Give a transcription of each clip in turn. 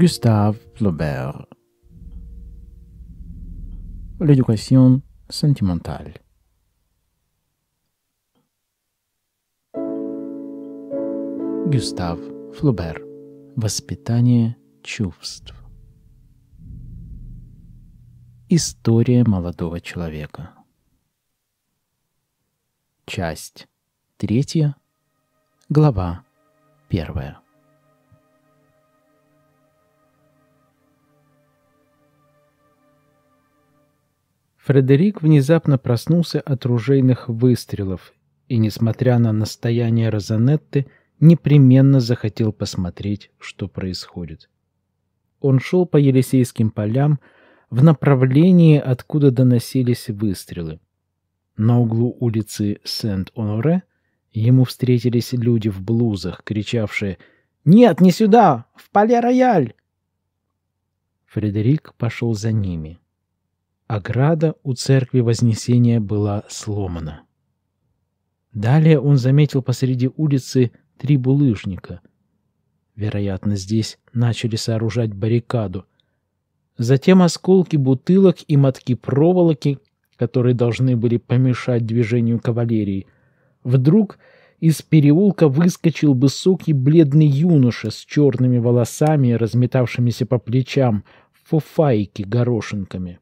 Gustave Flaubert. L'éducation sentimentale. Густав Флубер. Воспитание чувств. История молодого человека. Часть третья. Глава первая. Фредерик внезапно проснулся от ружейных выстрелов и, несмотря на настояние Розанетты, непременно захотел посмотреть, что происходит. Он шел по Елисейским полям в направлении, откуда доносились выстрелы. На углу улицы Сент-Оноре ему встретились люди в блузах, кричавшие «Нет, не сюда! В поле рояль!» Фредерик пошел за ними. Ограда у церкви Вознесения была сломана. Далее он заметил посреди улицы три булыжника. Вероятно, здесь начали сооружать баррикаду. Затем осколки бутылок и мотки проволоки, которые должны были помешать движению кавалерии. Вдруг из переулка выскочил высокий бледный юноша с черными волосами, разметавшимися по плечам, в горошинками.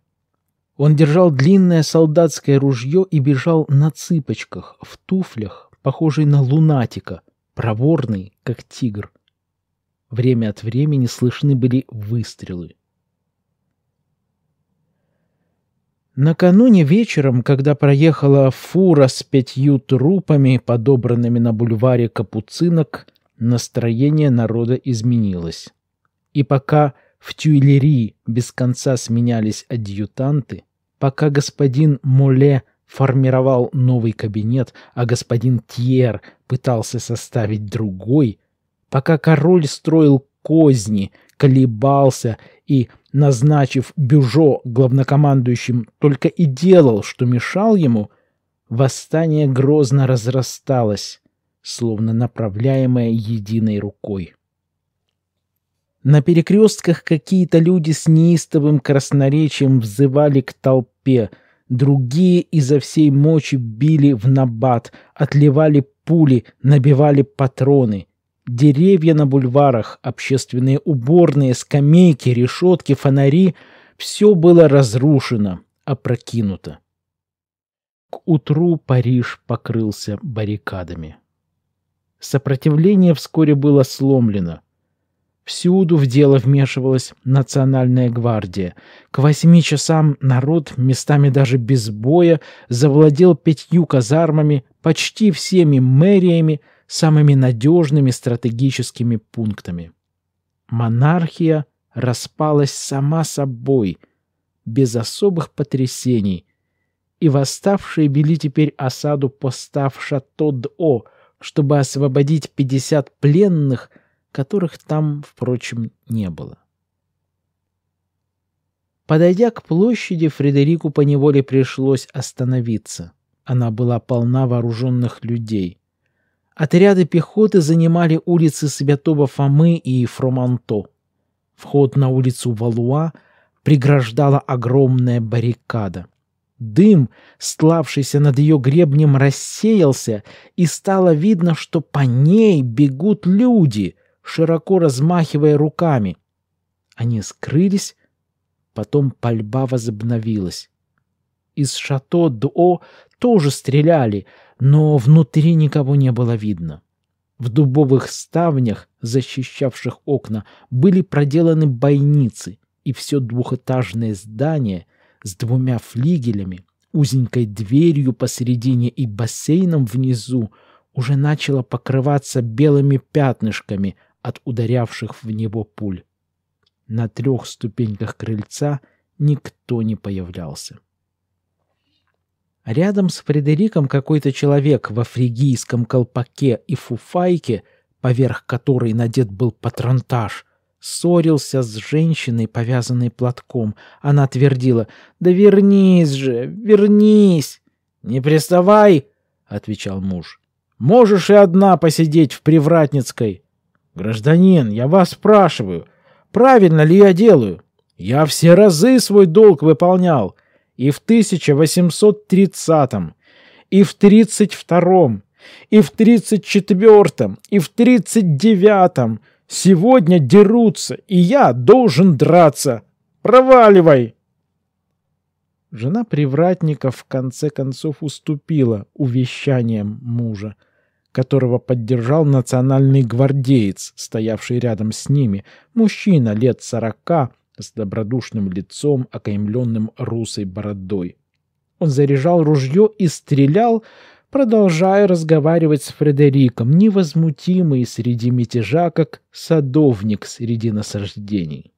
Он держал длинное солдатское ружье и бежал на цыпочках, в туфлях, похожий на лунатика, проворный, как тигр. Время от времени слышны были выстрелы. Накануне вечером, когда проехала фура с пятью трупами, подобранными на бульваре капуцинок, настроение народа изменилось. И пока в Тюильри без конца сменялись адъютанты, Пока господин Моле формировал новый кабинет, а господин Тьер пытался составить другой, пока король строил козни, колебался и, назначив Бюжо главнокомандующим, только и делал, что мешал ему, восстание грозно разрасталось, словно направляемое единой рукой. На перекрестках какие-то люди с неистовым красноречием взывали к толпе, другие изо всей мочи били в набат, отливали пули, набивали патроны. Деревья на бульварах, общественные уборные, скамейки, решетки, фонари — все было разрушено, опрокинуто. К утру Париж покрылся баррикадами. Сопротивление вскоре было сломлено — Всюду в дело вмешивалась национальная гвардия. К восьми часам народ, местами даже без боя, завладел пятью казармами, почти всеми мэриями, самыми надежными стратегическими пунктами. Монархия распалась сама собой, без особых потрясений, и восставшие вели теперь осаду постав Шато-Д'О, чтобы освободить 50 пленных – которых там, впрочем, не было. Подойдя к площади, Фредерику поневоле пришлось остановиться. Она была полна вооруженных людей. Отряды пехоты занимали улицы Святого Фомы и Фроманто. Вход на улицу Валуа преграждала огромная баррикада. Дым, стлавшийся над ее гребнем, рассеялся, и стало видно, что по ней бегут люди — широко размахивая руками. Они скрылись, потом пальба возобновилась. Из шато до тоже стреляли, но внутри никого не было видно. В дубовых ставнях, защищавших окна, были проделаны бойницы, и все двухэтажное здание с двумя флигелями, узенькой дверью посередине и бассейном внизу уже начало покрываться белыми пятнышками – от ударявших в него пуль. На трех ступеньках крыльца никто не появлялся. Рядом с Фредериком какой-то человек во фригийском колпаке и фуфайке, поверх которой надет был патронтаж, ссорился с женщиной, повязанной платком. Она твердила «Да вернись же, вернись!» «Не приставай!» — отвечал муж. «Можешь и одна посидеть в Привратницкой!» «Гражданин, я вас спрашиваю, правильно ли я делаю? Я все разы свой долг выполнял. И в 1830-м, и в 32-м, и в 34-м, и в 39-м. Сегодня дерутся, и я должен драться. Проваливай!» Жена привратника в конце концов уступила увещаниям мужа – которого поддержал национальный гвардеец, стоявший рядом с ними, мужчина лет сорока с добродушным лицом, окаймленным русой бородой. Он заряжал ружье и стрелял, продолжая разговаривать с Фредериком, невозмутимый среди мятежа, как садовник среди насаждений.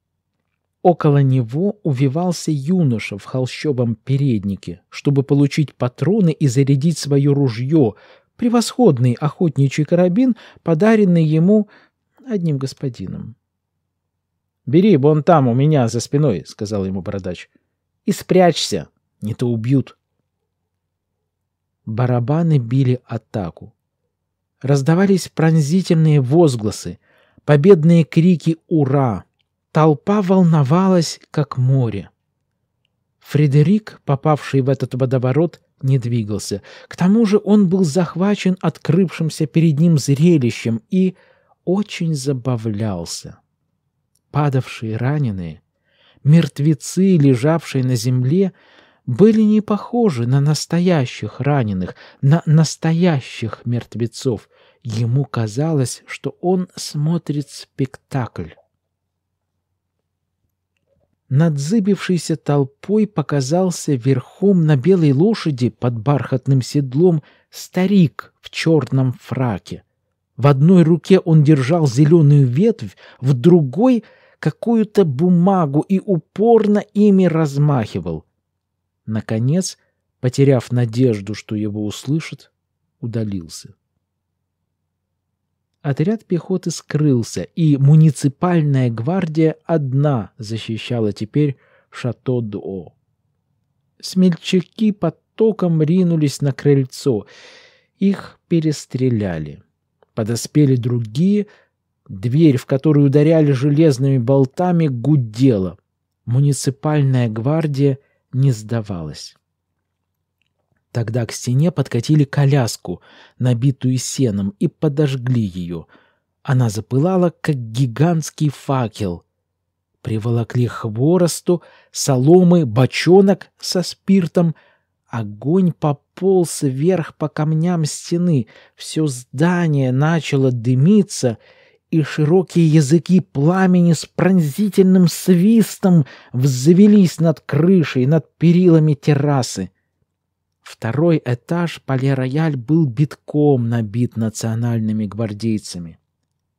Около него увивался юноша в холщовом переднике, чтобы получить патроны и зарядить свое ружье, превосходный охотничий карабин, подаренный ему одним господином. «Бери вон там у меня за спиной», — сказал ему бородач. «И спрячься, не то убьют». Барабаны били атаку. Раздавались пронзительные возгласы, победные крики «Ура!». Толпа волновалась, как море. Фредерик, попавший в этот водоворот, не двигался. К тому же он был захвачен открывшимся перед ним зрелищем и очень забавлялся. Падавшие раненые, мертвецы, лежавшие на земле, были не похожи на настоящих раненых, на настоящих мертвецов. Ему казалось, что он смотрит спектакль над зыбившейся толпой показался верхом на белой лошади под бархатным седлом старик в черном фраке. В одной руке он держал зеленую ветвь, в другой — какую-то бумагу и упорно ими размахивал. Наконец, потеряв надежду, что его услышат, удалился. Отряд пехоты скрылся, и муниципальная гвардия одна защищала теперь Шато-Дуо. Смельчаки потоком ринулись на крыльцо. Их перестреляли. Подоспели другие. Дверь, в которую ударяли железными болтами, гудела. Муниципальная гвардия не сдавалась. Тогда к стене подкатили коляску, набитую сеном, и подожгли ее. Она запылала, как гигантский факел. Приволокли хворосту, соломы, бочонок со спиртом. Огонь пополз вверх по камням стены. Все здание начало дымиться — и широкие языки пламени с пронзительным свистом взвелись над крышей, над перилами террасы. Второй этаж Пале-Рояль был битком набит национальными гвардейцами.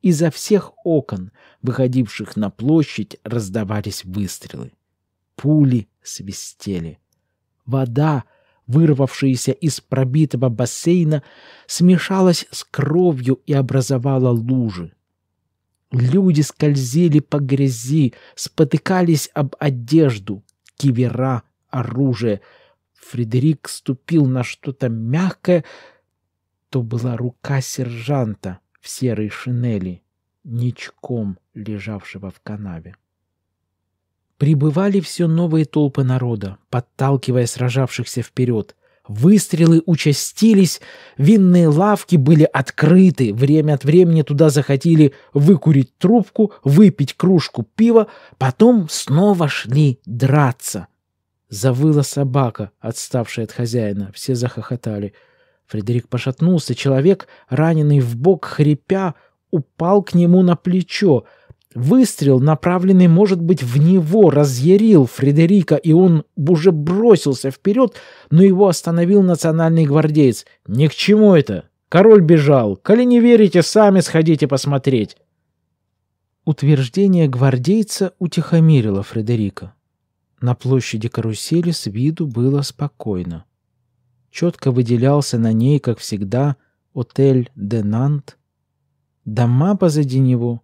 Изо всех окон, выходивших на площадь, раздавались выстрелы. Пули свистели. Вода, вырвавшаяся из пробитого бассейна, смешалась с кровью и образовала лужи. Люди скользили по грязи, спотыкались об одежду, кивера, оружие — Фредерик ступил на что-то мягкое, то была рука сержанта в серой шинели, ничком лежавшего в канаве. Прибывали все новые толпы народа, подталкивая сражавшихся вперед. Выстрелы участились, винные лавки были открыты, время от времени туда захотели выкурить трубку, выпить кружку пива, потом снова шли драться. Завыла собака, отставшая от хозяина. Все захохотали. Фредерик пошатнулся. Человек, раненый в бок, хрипя, упал к нему на плечо. Выстрел, направленный, может быть, в него, разъярил Фредерика, и он уже бросился вперед, но его остановил национальный гвардеец. «Ни к чему это! Король бежал! Коли не верите, сами сходите посмотреть!» Утверждение гвардейца утихомирило Фредерика. На площади карусели с виду было спокойно. Четко выделялся на ней, как всегда, отель «Денант», дома позади него,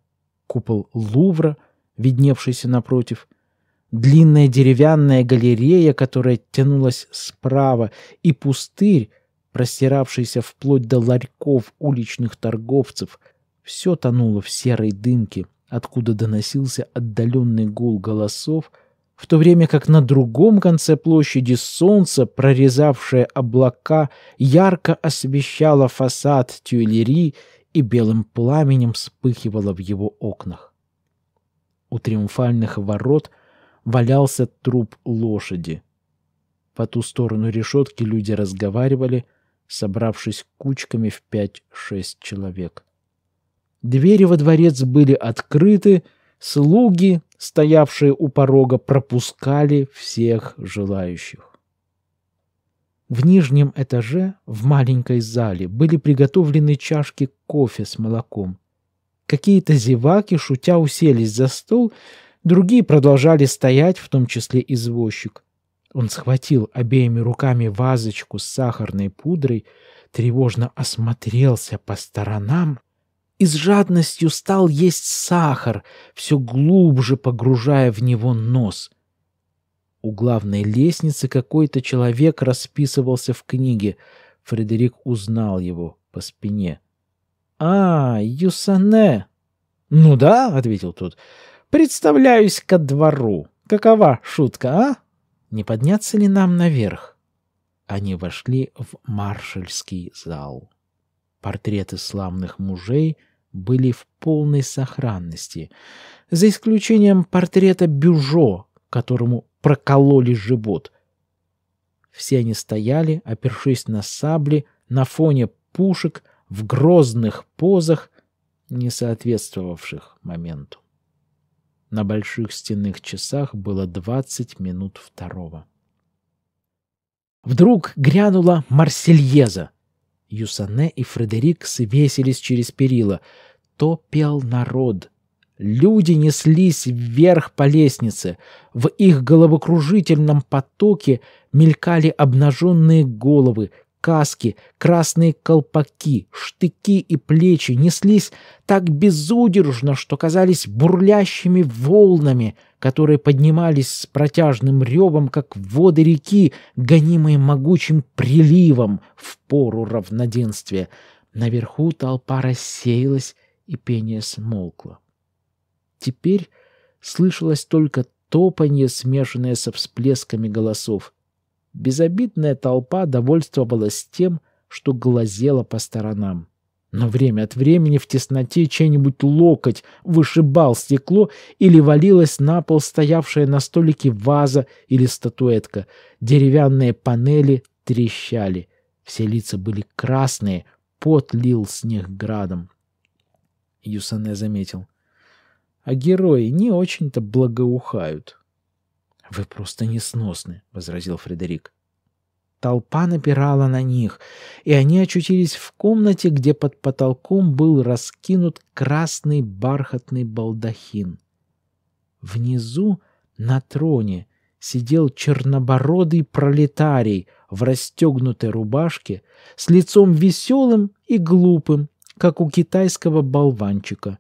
купол Лувра, видневшийся напротив, длинная деревянная галерея, которая тянулась справа, и пустырь, простиравшийся вплоть до ларьков уличных торговцев, все тонуло в серой дымке, откуда доносился отдаленный гул голосов — в то время как на другом конце площади солнце, прорезавшее облака, ярко освещало фасад тюэллери и белым пламенем вспыхивало в его окнах. У триумфальных ворот валялся труп лошади. По ту сторону решетки люди разговаривали, собравшись кучками в пять-шесть человек. Двери во дворец были открыты, Слуги, стоявшие у порога, пропускали всех желающих. В нижнем этаже, в маленькой зале, были приготовлены чашки кофе с молоком. Какие-то зеваки, шутя, уселись за стол, другие продолжали стоять, в том числе извозчик. Он схватил обеими руками вазочку с сахарной пудрой, тревожно осмотрелся по сторонам и с жадностью стал есть сахар, все глубже погружая в него нос. У главной лестницы какой-то человек расписывался в книге. Фредерик узнал его по спине. «А, Юсане!» «Ну да», — ответил тот. «Представляюсь ко двору. Какова шутка, а? Не подняться ли нам наверх?» Они вошли в маршальский зал. Портреты славных мужей — были в полной сохранности, за исключением портрета Бюжо, которому прокололи живот. Все они стояли, опершись на сабли, на фоне пушек, в грозных позах, не соответствовавших моменту. На больших стенных часах было двадцать минут второго. Вдруг грянула Марсельеза, Юсане и Фредерик свесились через перила. То пел народ. Люди неслись вверх по лестнице. В их головокружительном потоке мелькали обнаженные головы, каски, красные колпаки, штыки и плечи неслись так безудержно, что казались бурлящими волнами, которые поднимались с протяжным ревом, как воды реки, гонимые могучим приливом в пору равноденствия. Наверху толпа рассеялась, и пение смолкло. Теперь слышалось только топанье, смешанное со всплесками голосов — Безобидная толпа довольствовалась тем, что глазела по сторонам. Но время от времени в тесноте чей-нибудь локоть вышибал стекло или валилась на пол стоявшая на столике ваза или статуэтка. Деревянные панели трещали. Все лица были красные, пот лил с них градом. Юсане заметил. А герои не очень-то благоухают. «Вы просто несносны», — возразил Фредерик. Толпа напирала на них, и они очутились в комнате, где под потолком был раскинут красный бархатный балдахин. Внизу, на троне, сидел чернобородый пролетарий в расстегнутой рубашке с лицом веселым и глупым, как у китайского болванчика.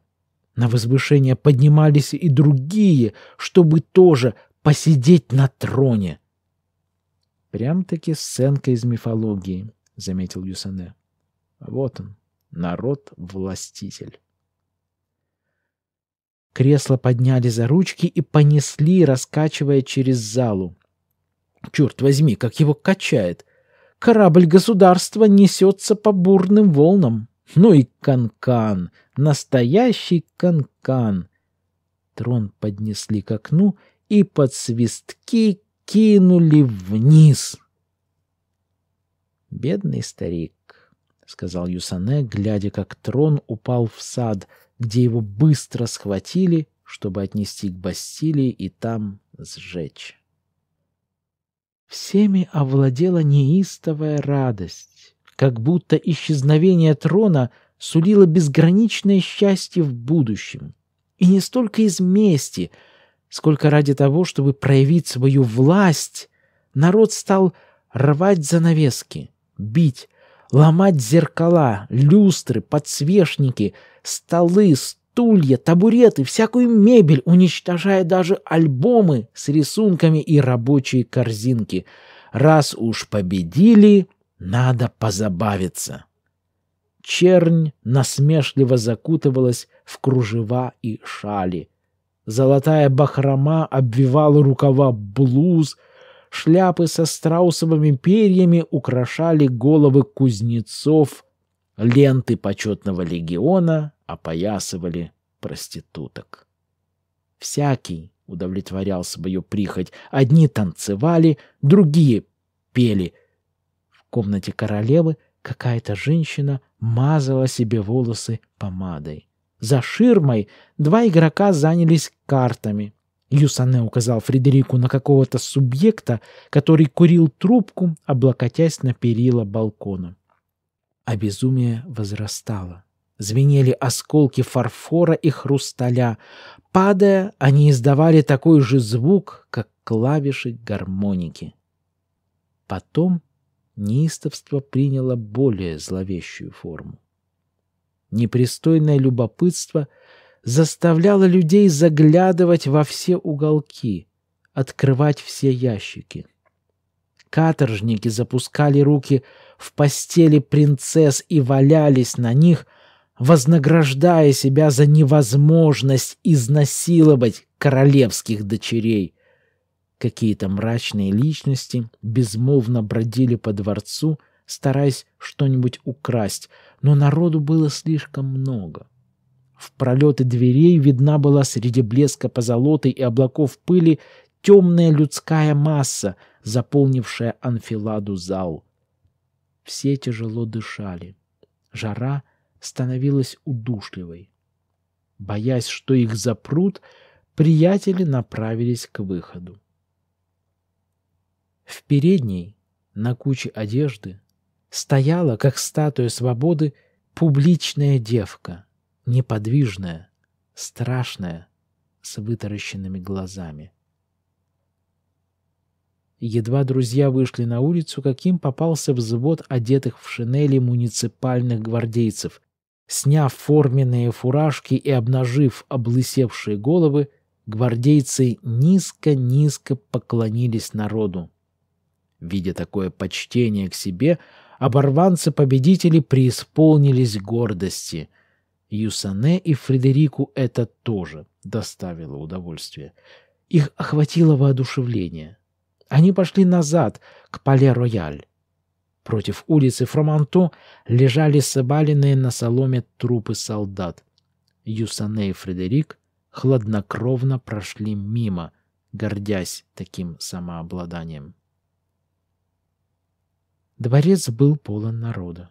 На возвышение поднимались и другие, чтобы тоже посидеть на троне. Прям-таки сценка из мифологии, заметил Юсане. Вот он, народ-властитель. Кресло подняли за ручки и понесли, раскачивая через залу. Черт возьми, как его качает! Корабль государства несется по бурным волнам. Ну и канкан, настоящий канкан. -кан. Трон поднесли к окну — и под свистки кинули вниз. «Бедный старик», — сказал Юсане, глядя, как трон упал в сад, где его быстро схватили, чтобы отнести к Бастилии и там сжечь. Всеми овладела неистовая радость, как будто исчезновение трона сулило безграничное счастье в будущем. И не столько из мести — сколько ради того, чтобы проявить свою власть, народ стал рвать занавески, бить, ломать зеркала, люстры, подсвечники, столы, стулья, табуреты, всякую мебель, уничтожая даже альбомы с рисунками и рабочие корзинки. Раз уж победили, надо позабавиться. Чернь насмешливо закутывалась в кружева и шали — Золотая бахрома обвивала рукава блуз, шляпы со страусовыми перьями украшали головы кузнецов, ленты почетного легиона опоясывали проституток. Всякий удовлетворял свою прихоть. Одни танцевали, другие пели. В комнате королевы какая-то женщина мазала себе волосы помадой. За ширмой два игрока занялись картами. Юсане указал Фредерику на какого-то субъекта, который курил трубку, облокотясь на перила балкона. Обезумие возрастало. Звенели осколки фарфора и хрусталя. Падая, они издавали такой же звук, как клавиши гармоники. Потом неистовство приняло более зловещую форму. Непристойное любопытство заставляло людей заглядывать во все уголки, открывать все ящики. Каторжники запускали руки в постели принцесс и валялись на них, вознаграждая себя за невозможность изнасиловать королевских дочерей. Какие-то мрачные личности безмолвно бродили по дворцу, стараясь что-нибудь украсть, но народу было слишком много. В пролеты дверей видна была среди блеска позолоты и облаков пыли темная людская масса, заполнившая анфиладу зал. Все тяжело дышали. Жара становилась удушливой. Боясь, что их запрут, приятели направились к выходу. В передней, на куче одежды, стояла, как статуя свободы, публичная девка, неподвижная, страшная, с вытаращенными глазами. Едва друзья вышли на улицу, каким попался взвод одетых в шинели муниципальных гвардейцев. Сняв форменные фуражки и обнажив облысевшие головы, гвардейцы низко-низко поклонились народу. Видя такое почтение к себе, оборванцы-победители преисполнились гордости. Юсане и Фредерику это тоже доставило удовольствие. Их охватило воодушевление. Они пошли назад, к Пале-Рояль. Против улицы Фроманто лежали собаленные на соломе трупы солдат. Юсане и Фредерик хладнокровно прошли мимо, гордясь таким самообладанием. Дворец был полон народа.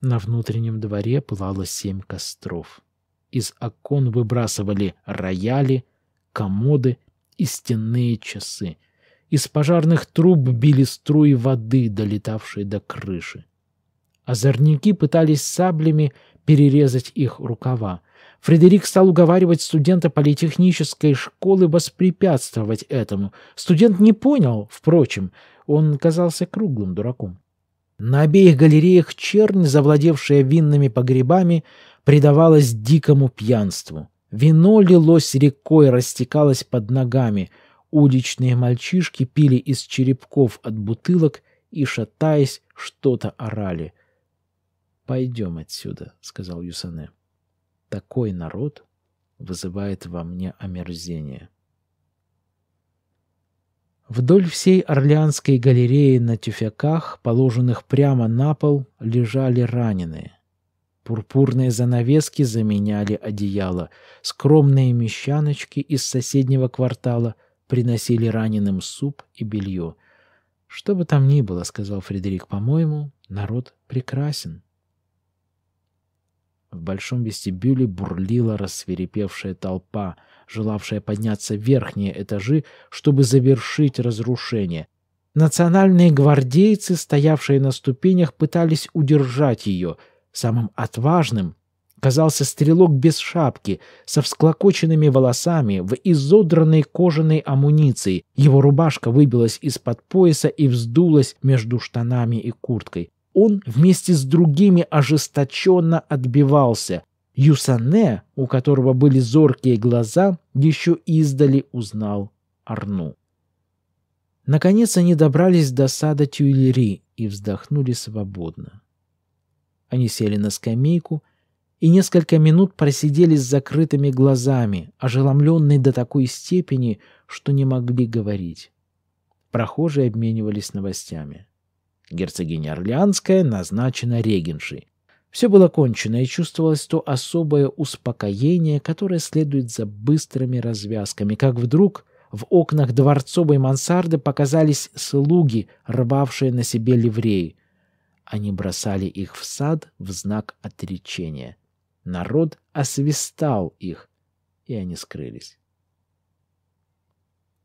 На внутреннем дворе пылало семь костров. Из окон выбрасывали рояли, комоды и стенные часы. Из пожарных труб били струи воды, долетавшие до крыши. Озорники пытались саблями перерезать их рукава. Фредерик стал уговаривать студента политехнической школы воспрепятствовать этому. Студент не понял, впрочем, он казался круглым дураком. На обеих галереях чернь, завладевшая винными погребами, предавалась дикому пьянству. Вино лилось рекой, растекалось под ногами. Уличные мальчишки пили из черепков от бутылок и, шатаясь, что-то орали. «Пойдем отсюда», — сказал Юсане. «Такой народ вызывает во мне омерзение». Вдоль всей Орлеанской галереи на тюфяках, положенных прямо на пол, лежали раненые. Пурпурные занавески заменяли одеяло. Скромные мещаночки из соседнего квартала приносили раненым суп и белье. «Что бы там ни было, — сказал Фредерик, — по-моему, народ прекрасен». В большом вестибюле бурлила рассверепевшая толпа, желавшая подняться в верхние этажи, чтобы завершить разрушение. Национальные гвардейцы, стоявшие на ступенях, пытались удержать ее. Самым отважным казался стрелок без шапки, со всклокоченными волосами, в изодранной кожаной амуниции. Его рубашка выбилась из-под пояса и вздулась между штанами и курткой он вместе с другими ожесточенно отбивался. Юсане, у которого были зоркие глаза, еще издали узнал Арну. Наконец они добрались до сада Тюильри и вздохнули свободно. Они сели на скамейку и несколько минут просидели с закрытыми глазами, ожеломленные до такой степени, что не могли говорить. Прохожие обменивались новостями. Герцогиня Орлеанская назначена регеншей. Все было кончено, и чувствовалось то особое успокоение, которое следует за быстрыми развязками, как вдруг в окнах дворцовой мансарды показались слуги, рвавшие на себе ливреи. Они бросали их в сад в знак отречения. Народ освистал их, и они скрылись.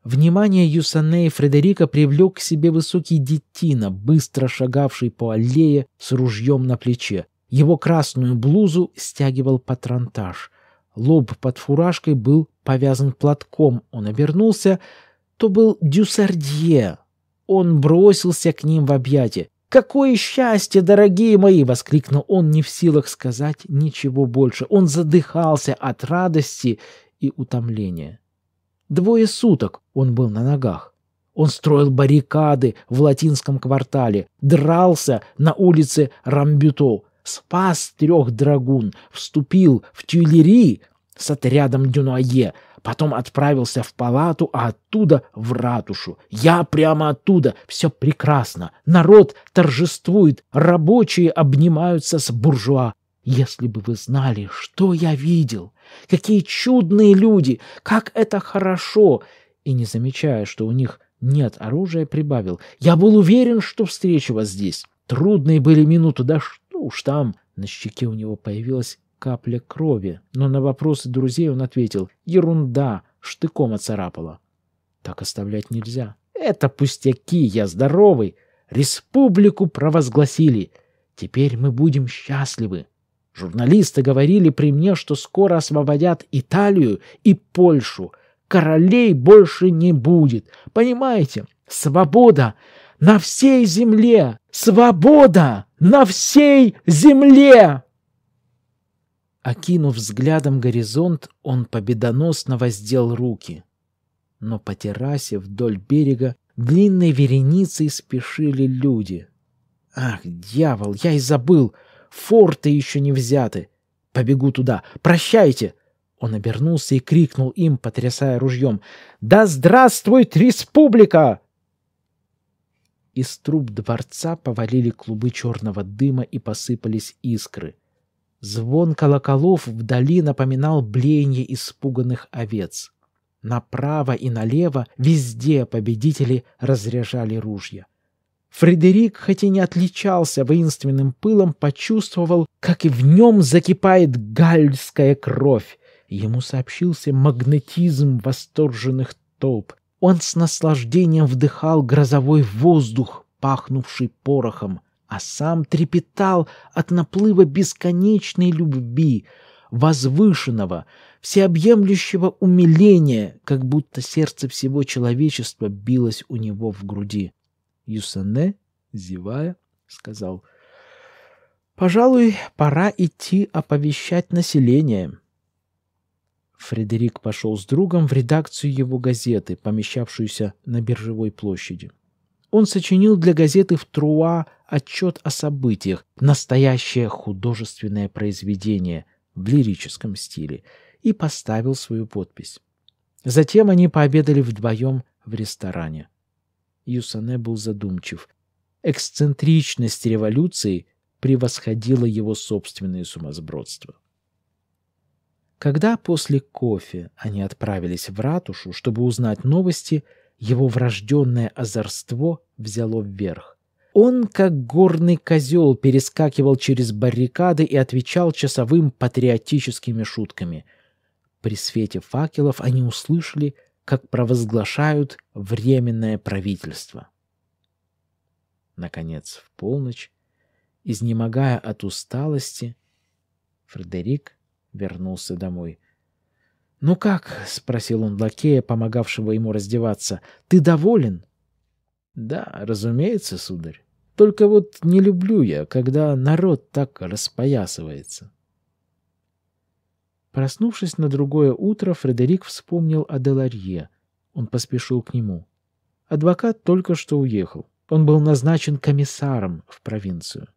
Внимание Юсане и Фредерика привлек к себе высокий детина, быстро шагавший по аллее с ружьем на плече. Его красную блузу стягивал патронтаж. Лоб под фуражкой был повязан платком. Он обернулся. То был Дюсардье. Он бросился к ним в объятия. «Какое счастье, дорогие мои!» — воскликнул он, не в силах сказать ничего больше. Он задыхался от радости и утомления. Двое суток он был на ногах. Он строил баррикады в латинском квартале, дрался на улице Рамбюто, спас трех драгун, вступил в Тюлери с отрядом Дюнуае, потом отправился в палату, а оттуда в ратушу. Я прямо оттуда, все прекрасно. Народ торжествует, рабочие обнимаются с буржуа. Если бы вы знали, что я видел, какие чудные люди, как это хорошо!» И, не замечая, что у них нет оружия, прибавил. «Я был уверен, что встречу вас здесь. Трудные были минуты, да что уж там!» На щеке у него появилась капля крови, но на вопросы друзей он ответил «Ерунда!» штыком оцарапала. Так оставлять нельзя. Это пустяки, я здоровый. Республику провозгласили. Теперь мы будем счастливы. Журналисты говорили при мне, что скоро освободят Италию и Польшу. Королей больше не будет. Понимаете? Свобода на всей земле! Свобода на всей земле!» Окинув взглядом горизонт, он победоносно воздел руки. Но по террасе вдоль берега длинной вереницей спешили люди. «Ах, дьявол, я и забыл! Форты еще не взяты. Побегу туда. Прощайте!» Он обернулся и крикнул им, потрясая ружьем. «Да здравствует республика!» Из труб дворца повалили клубы черного дыма и посыпались искры. Звон колоколов вдали напоминал блеяние испуганных овец. Направо и налево везде победители разряжали ружья — Фредерик, хоть и не отличался воинственным пылом, почувствовал, как и в нем закипает гальская кровь. Ему сообщился магнетизм восторженных толп. Он с наслаждением вдыхал грозовой воздух, пахнувший порохом, а сам трепетал от наплыва бесконечной любви, возвышенного, всеобъемлющего умиления, как будто сердце всего человечества билось у него в груди. Юсане, зевая, сказал, «Пожалуй, пора идти оповещать население». Фредерик пошел с другом в редакцию его газеты, помещавшуюся на биржевой площади. Он сочинил для газеты в Труа отчет о событиях, настоящее художественное произведение в лирическом стиле, и поставил свою подпись. Затем они пообедали вдвоем в ресторане. Юсане был задумчив. Эксцентричность революции превосходила его собственное сумасбродство. Когда после кофе они отправились в ратушу, чтобы узнать новости, его врожденное озорство взяло вверх. Он, как горный козел, перескакивал через баррикады и отвечал часовым патриотическими шутками. При свете факелов они услышали, как провозглашают временное правительство. Наконец, в полночь, изнемогая от усталости, Фредерик вернулся домой. «Ну как?» — спросил он лакея, помогавшего ему раздеваться. «Ты доволен?» «Да, разумеется, сударь. Только вот не люблю я, когда народ так распоясывается». Проснувшись на другое утро, Фредерик вспомнил о Деларье. Он поспешил к нему. Адвокат только что уехал. Он был назначен комиссаром в провинцию.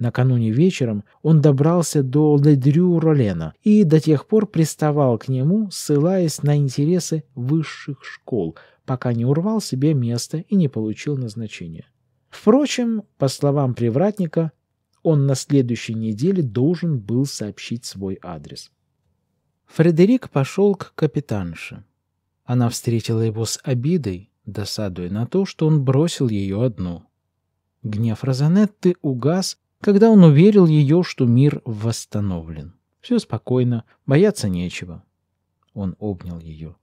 Накануне вечером он добрался до Ледрю Ролена и до тех пор приставал к нему, ссылаясь на интересы высших школ, пока не урвал себе место и не получил назначение. Впрочем, по словам привратника, он на следующей неделе должен был сообщить свой адрес. Фредерик пошел к капитанше. Она встретила его с обидой, досадуя на то, что он бросил ее одну. Гнев Розанетты угас, когда он уверил ее, что мир восстановлен. Все спокойно, бояться нечего. Он обнял ее.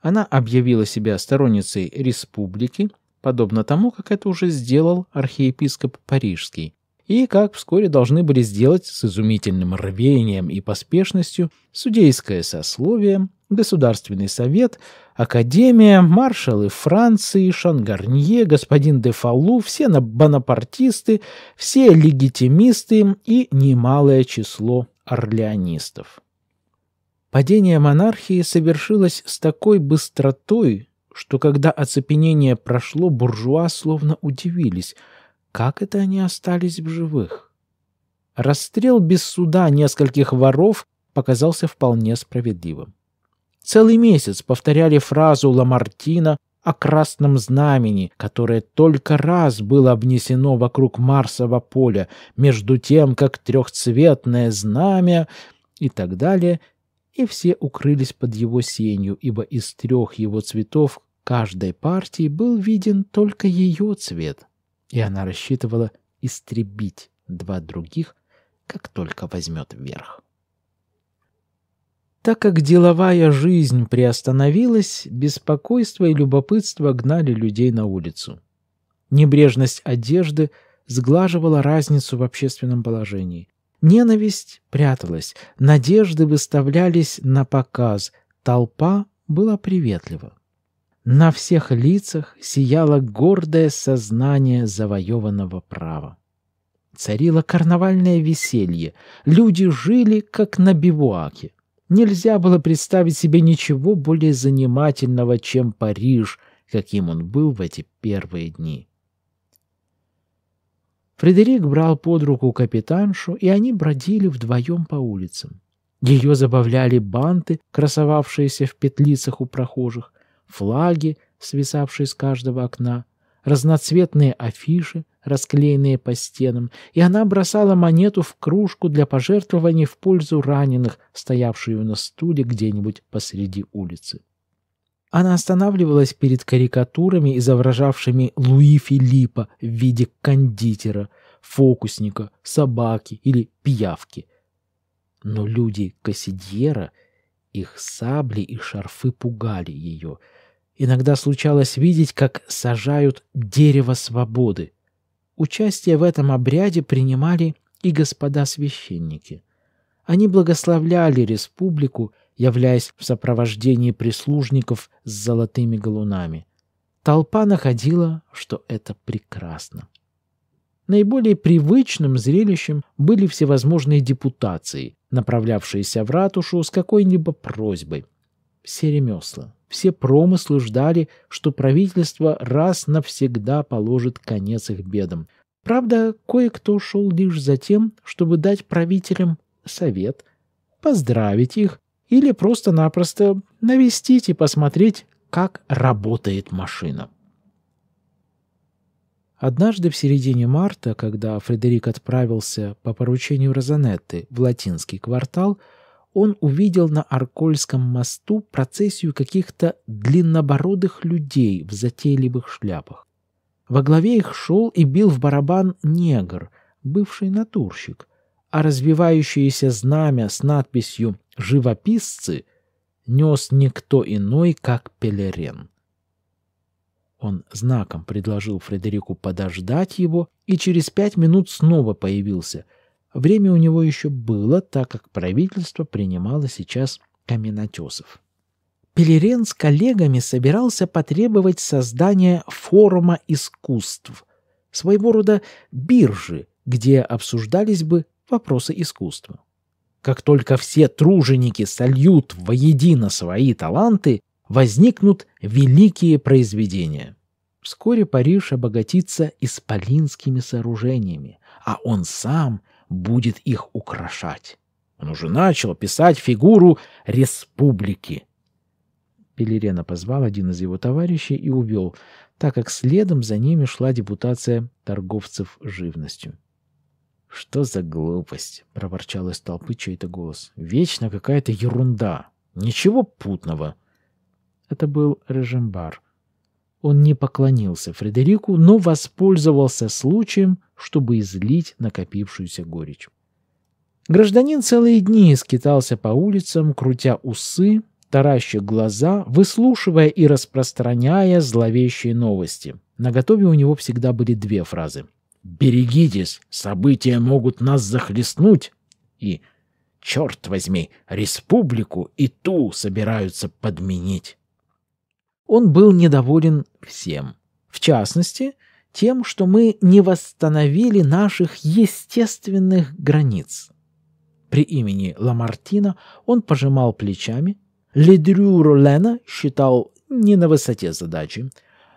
Она объявила себя сторонницей республики, подобно тому, как это уже сделал архиепископ Парижский, и, как вскоре должны были сделать с изумительным рвением и поспешностью, судейское сословие, Государственный совет, Академия, маршалы Франции, Шангарнье, господин де Фалу, все бонапартисты, все легитимисты и немалое число орлеонистов. Падение монархии совершилось с такой быстротой, что когда оцепенение прошло, буржуа словно удивились – как это они остались в живых? Расстрел без суда нескольких воров показался вполне справедливым. Целый месяц повторяли фразу Ламартина о красном знамени, которое только раз было обнесено вокруг Марсового поля, между тем, как трехцветное знамя и так далее, и все укрылись под его сенью, ибо из трех его цветов каждой партии был виден только ее цвет — и она рассчитывала истребить два других, как только возьмет верх. Так как деловая жизнь приостановилась, беспокойство и любопытство гнали людей на улицу. Небрежность одежды сглаживала разницу в общественном положении. Ненависть пряталась, надежды выставлялись на показ, толпа была приветлива. На всех лицах сияло гордое сознание завоеванного права. Царило карнавальное веселье, люди жили, как на бивуаке. Нельзя было представить себе ничего более занимательного, чем Париж, каким он был в эти первые дни. Фредерик брал под руку капитаншу, и они бродили вдвоем по улицам. Ее забавляли банты, красовавшиеся в петлицах у прохожих, флаги, свисавшие с каждого окна, разноцветные афиши, расклеенные по стенам, и она бросала монету в кружку для пожертвований в пользу раненых, стоявшую на стуле где-нибудь посреди улицы. Она останавливалась перед карикатурами, изображавшими Луи Филиппа в виде кондитера, фокусника, собаки или пиявки. Но люди Кассидьера, их сабли и шарфы пугали ее — Иногда случалось видеть, как сажают дерево свободы. Участие в этом обряде принимали и господа священники. Они благословляли республику, являясь в сопровождении прислужников с золотыми галунами. Толпа находила, что это прекрасно. Наиболее привычным зрелищем были всевозможные депутации, направлявшиеся в ратушу с какой-либо просьбой. Серемесла, все промыслы ждали, что правительство раз навсегда положит конец их бедам. Правда, кое-кто шел лишь за тем, чтобы дать правителям совет, поздравить их или просто-напросто навестить и посмотреть, как работает машина. Однажды в середине марта, когда Фредерик отправился по поручению Розанетты в латинский квартал, он увидел на Аркольском мосту процессию каких-то длиннобородых людей в затейливых шляпах. Во главе их шел и бил в барабан негр, бывший натурщик, а развивающееся знамя с надписью «Живописцы» нес никто иной, как Пелерен. Он знаком предложил Фредерику подождать его и через пять минут снова появился — Время у него еще было, так как правительство принимало сейчас каменотесов. Пелерен с коллегами собирался потребовать создания форума искусств, своего рода биржи, где обсуждались бы вопросы искусства. Как только все труженики сольют воедино свои таланты, возникнут великие произведения. Вскоре Париж обогатится исполинскими сооружениями, а он сам будет их украшать. Он уже начал писать фигуру республики. Пелерена позвал один из его товарищей и увел, так как следом за ними шла депутация торговцев живностью. «Что за глупость?» — проворчал из толпы чей-то голос. «Вечно какая-то ерунда. Ничего путного». Это был Режимбар — он не поклонился Фредерику, но воспользовался случаем, чтобы излить накопившуюся горечь. Гражданин целые дни скитался по улицам, крутя усы, тараща глаза, выслушивая и распространяя зловещие новости. На готове у него всегда были две фразы. «Берегитесь! События могут нас захлестнуть!» и «Черт возьми! Республику и ту собираются подменить!» Он был недоволен всем. В частности, тем, что мы не восстановили наших естественных границ. При имени Ламартина он пожимал плечами, Ледрю Ролена считал не на высоте задачи,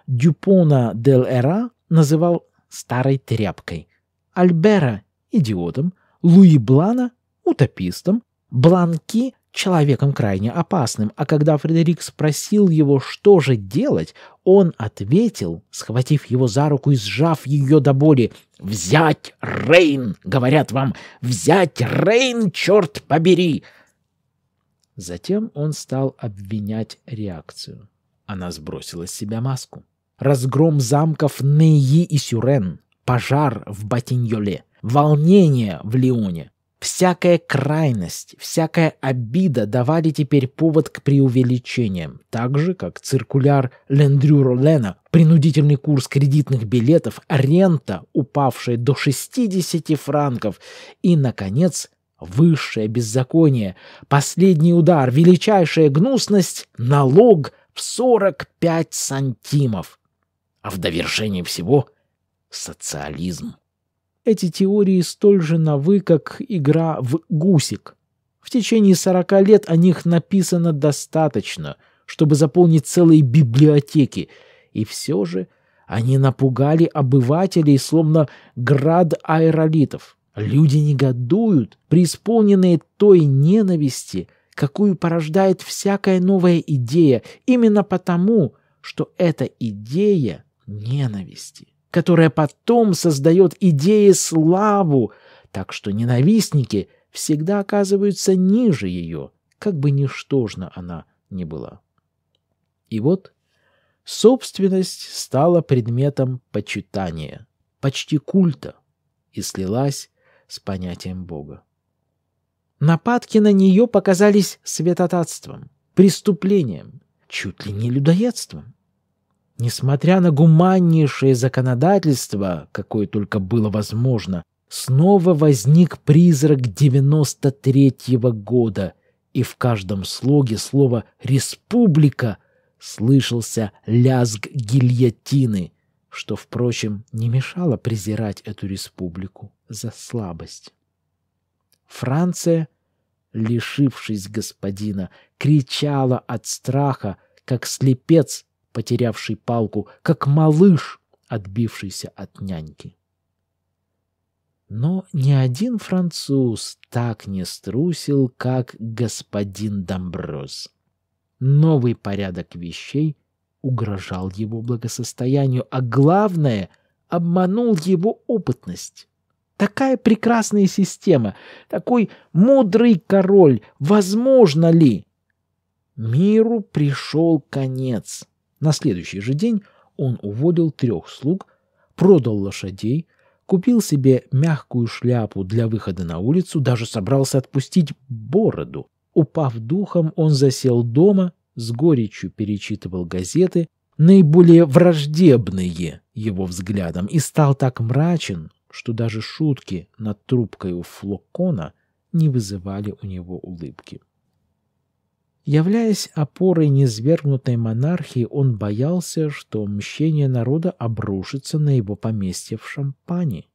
Дюпона дель Эра называл старой тряпкой, Альбера – идиотом, Луи Блана – утопистом, Бланки человеком крайне опасным, а когда Фредерик спросил его, что же делать, он ответил, схватив его за руку и сжав ее до боли, «Взять Рейн!» — говорят вам, «взять Рейн, черт побери!» Затем он стал обвинять реакцию. Она сбросила с себя маску. Разгром замков Неи и Сюрен, пожар в Батиньоле, волнение в Лионе, Всякая крайность, всякая обида давали теперь повод к преувеличениям, так же, как циркуляр Лендрю Ролена, принудительный курс кредитных билетов, рента, упавшая до 60 франков, и, наконец, высшее беззаконие, последний удар, величайшая гнусность, налог в 45 сантимов. А в довершении всего — социализм. Эти теории столь же новы, как игра в гусик. В течение 40 лет о них написано достаточно, чтобы заполнить целые библиотеки, и все же они напугали обывателей, словно град аэролитов. Люди негодуют, преисполненные той ненависти, какую порождает всякая новая идея, именно потому, что эта идея ненависти которая потом создает идеи славу, так что ненавистники всегда оказываются ниже ее, как бы ничтожна она ни была. И вот собственность стала предметом почитания, почти культа, и слилась с понятием Бога. Нападки на нее показались святотатством, преступлением, чуть ли не людоедством. Несмотря на гуманнейшее законодательство, какое только было возможно, снова возник призрак 93-го года, и в каждом слоге слова «республика» слышался лязг гильотины, что, впрочем, не мешало презирать эту республику за слабость. Франция, лишившись господина, кричала от страха, как слепец потерявший палку, как малыш, отбившийся от няньки. Но ни один француз так не струсил, как господин Домброз. Новый порядок вещей угрожал его благосостоянию, а главное — обманул его опытность. Такая прекрасная система, такой мудрый король, возможно ли? Миру пришел конец. На следующий же день он уволил трех слуг, продал лошадей, купил себе мягкую шляпу для выхода на улицу, даже собрался отпустить бороду. Упав духом, он засел дома, с горечью перечитывал газеты, наиболее враждебные его взглядом, и стал так мрачен, что даже шутки над трубкой у флокона не вызывали у него улыбки. Являясь опорой низвергнутой монархии, он боялся, что мщение народа обрушится на его поместье в Шампани.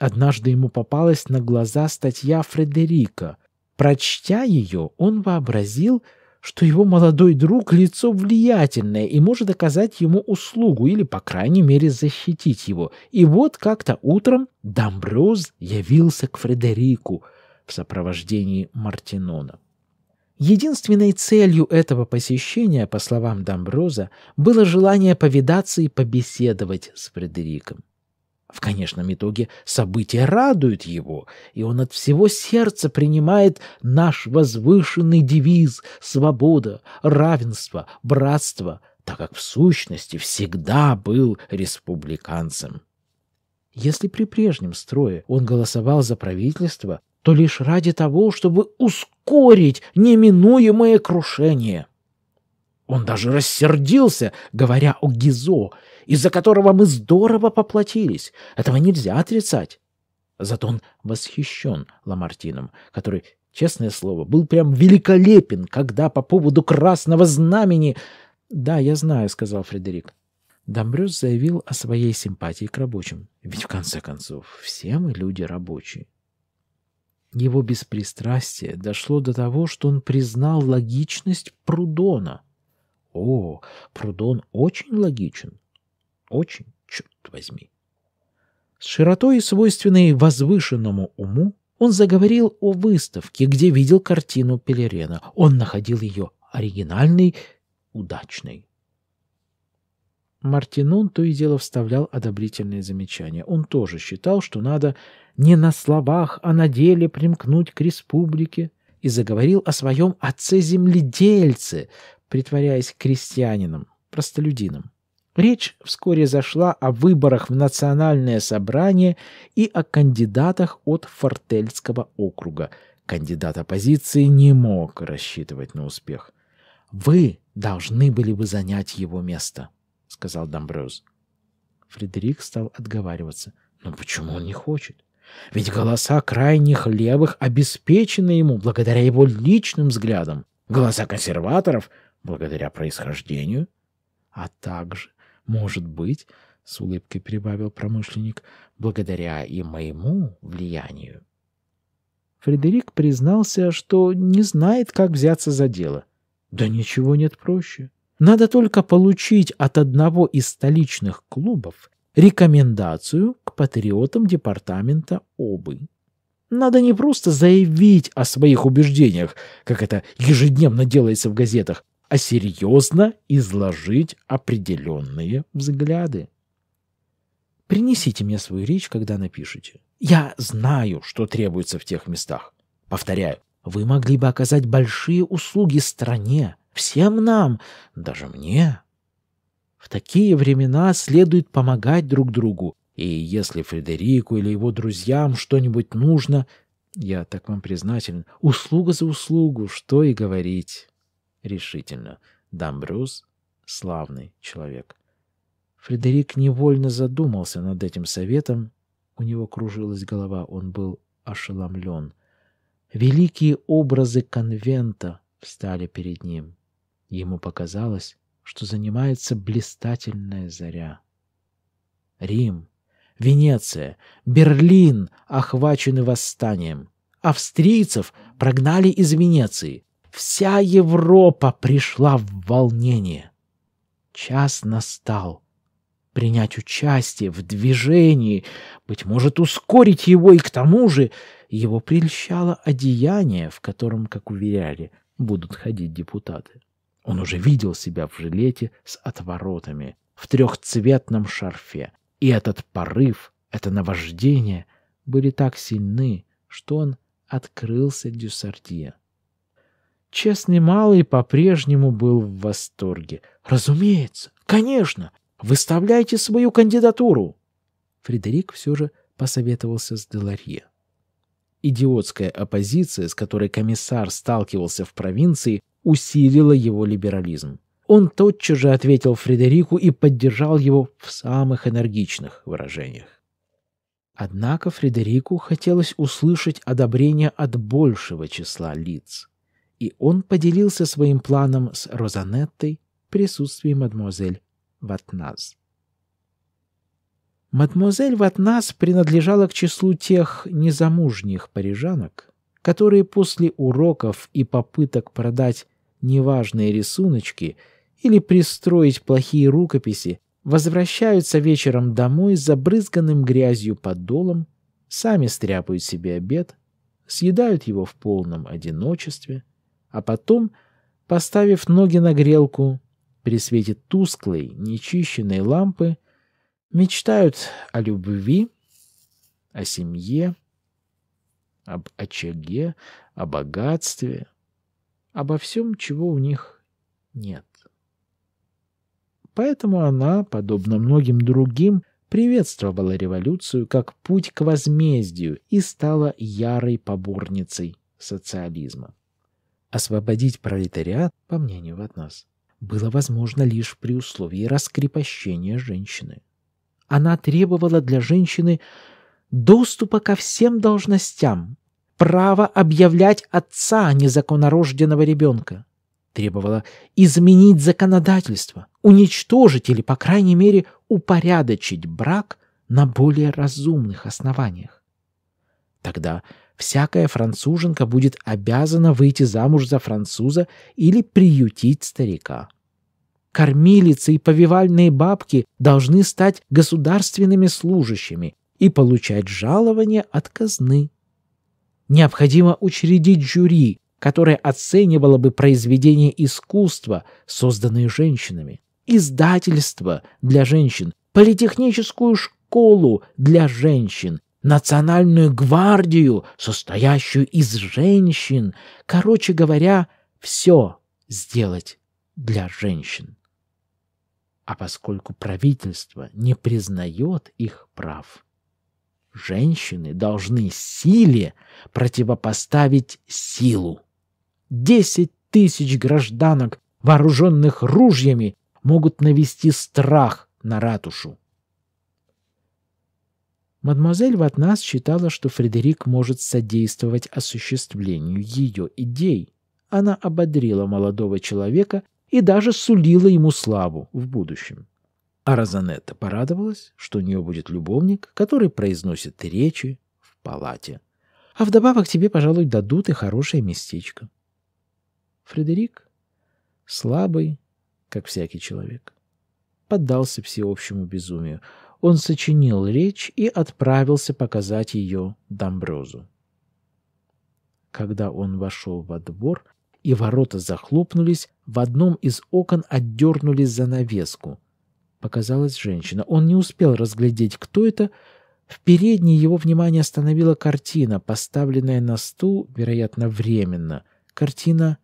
Однажды ему попалась на глаза статья Фредерика. Прочтя ее, он вообразил, что его молодой друг – лицо влиятельное и может оказать ему услугу или, по крайней мере, защитить его. И вот как-то утром Дамброз явился к Фредерику в сопровождении Мартинона. Единственной целью этого посещения, по словам Дамброза, было желание повидаться и побеседовать с Фредериком. В конечном итоге события радуют его, и он от всего сердца принимает наш возвышенный девиз «Свобода, равенство, братство», так как в сущности всегда был республиканцем. Если при прежнем строе он голосовал за правительство, то лишь ради того, чтобы ускорить неминуемое крушение. Он даже рассердился, говоря о Гизо, из-за которого мы здорово поплатились. Этого нельзя отрицать. Зато он восхищен Ламартином, который, честное слово, был прям великолепен, когда по поводу красного знамени... «Да, я знаю», — сказал Фредерик. Домбрёс заявил о своей симпатии к рабочим. Ведь, в конце концов, все мы люди рабочие. Его беспристрастие дошло до того, что он признал логичность Прудона. О, Прудон очень логичен. Очень, черт возьми. С широтой, свойственной возвышенному уму, он заговорил о выставке, где видел картину Пелерена. Он находил ее оригинальной, удачной. Мартинун то и дело вставлял одобрительные замечания. Он тоже считал, что надо не на словах, а на деле примкнуть к республике, и заговорил о своем отце-земледельце, притворяясь крестьянином, простолюдином. Речь вскоре зашла о выборах в национальное собрание и о кандидатах от Фортельского округа. Кандидат оппозиции не мог рассчитывать на успех. «Вы должны были бы занять его место», сказал Домбрёз. Фредерик стал отговариваться. Но почему он не хочет? Ведь голоса крайних левых обеспечены ему благодаря его личным взглядам. Голоса консерваторов — благодаря происхождению. А также, может быть, — с улыбкой прибавил промышленник, — благодаря и моему влиянию. Фредерик признался, что не знает, как взяться за дело. Да ничего нет проще. Надо только получить от одного из столичных клубов рекомендацию к патриотам департамента обы. Надо не просто заявить о своих убеждениях, как это ежедневно делается в газетах, а серьезно изложить определенные взгляды. Принесите мне свою речь, когда напишете. Я знаю, что требуется в тех местах. Повторяю, вы могли бы оказать большие услуги стране, Всем нам, даже мне. В такие времена следует помогать друг другу. И если Фредерику или его друзьям что-нибудь нужно, я так вам признателен, услуга за услугу, что и говорить. Решительно. Дамбрюс — славный человек. Фредерик невольно задумался над этим советом. У него кружилась голова, он был ошеломлен. Великие образы конвента встали перед ним. Ему показалось, что занимается блистательная заря. Рим, Венеция, Берлин охвачены восстанием. Австрийцев прогнали из Венеции. Вся Европа пришла в волнение. Час настал принять участие в движении, быть может, ускорить его, и к тому же его прельщало одеяние, в котором, как уверяли, будут ходить депутаты. Он уже видел себя в жилете с отворотами, в трехцветном шарфе. И этот порыв, это наваждение были так сильны, что он открылся Дюсардье. Честный малый по-прежнему был в восторге. «Разумеется! Конечно! Выставляйте свою кандидатуру!» Фредерик все же посоветовался с Деларье. Идиотская оппозиция, с которой комиссар сталкивался в провинции, усилило его либерализм. Он тотчас же ответил Фредерику и поддержал его в самых энергичных выражениях. Однако Фредерику хотелось услышать одобрение от большего числа лиц, и он поделился своим планом с Розанеттой в присутствии мадемуазель Ватназ. Мадемуазель Ватнас принадлежала к числу тех незамужних парижанок, которые после уроков и попыток продать неважные рисуночки или пристроить плохие рукописи, возвращаются вечером домой с забрызганным грязью под долом, сами стряпают себе обед, съедают его в полном одиночестве, а потом, поставив ноги на грелку, при свете тусклой, нечищенной лампы, мечтают о любви, о семье, об очаге, о богатстве, обо всем, чего у них нет. Поэтому она, подобно многим другим, приветствовала революцию как путь к возмездию и стала ярой поборницей социализма. Освободить пролетариат, по мнению Ватнас, было возможно лишь при условии раскрепощения женщины. Она требовала для женщины доступа ко всем должностям, право объявлять отца незаконорожденного ребенка. Требовала изменить законодательство, уничтожить или, по крайней мере, упорядочить брак на более разумных основаниях. Тогда всякая француженка будет обязана выйти замуж за француза или приютить старика. Кормилицы и повивальные бабки должны стать государственными служащими и получать жалование от казны. Необходимо учредить жюри, которое оценивало бы произведения искусства, созданные женщинами, издательство для женщин, политехническую школу для женщин, национальную гвардию, состоящую из женщин. Короче говоря, все сделать для женщин. А поскольку правительство не признает их прав, Женщины должны силе противопоставить силу. Десять тысяч гражданок, вооруженных ружьями, могут навести страх на ратушу. Мадемуазель Ватнас считала, что Фредерик может содействовать осуществлению ее идей. Она ободрила молодого человека и даже сулила ему славу в будущем. А Розанетта порадовалась, что у нее будет любовник, который произносит речи в палате. А вдобавок тебе, пожалуй, дадут и хорошее местечко. Фредерик, слабый, как всякий человек, поддался всеобщему безумию. Он сочинил речь и отправился показать ее Дамброзу. Когда он вошел во двор, и ворота захлопнулись, в одном из окон отдернули занавеску — показалась женщина. Он не успел разглядеть, кто это. В передней его внимание остановила картина, поставленная на стул, вероятно, временно. Картина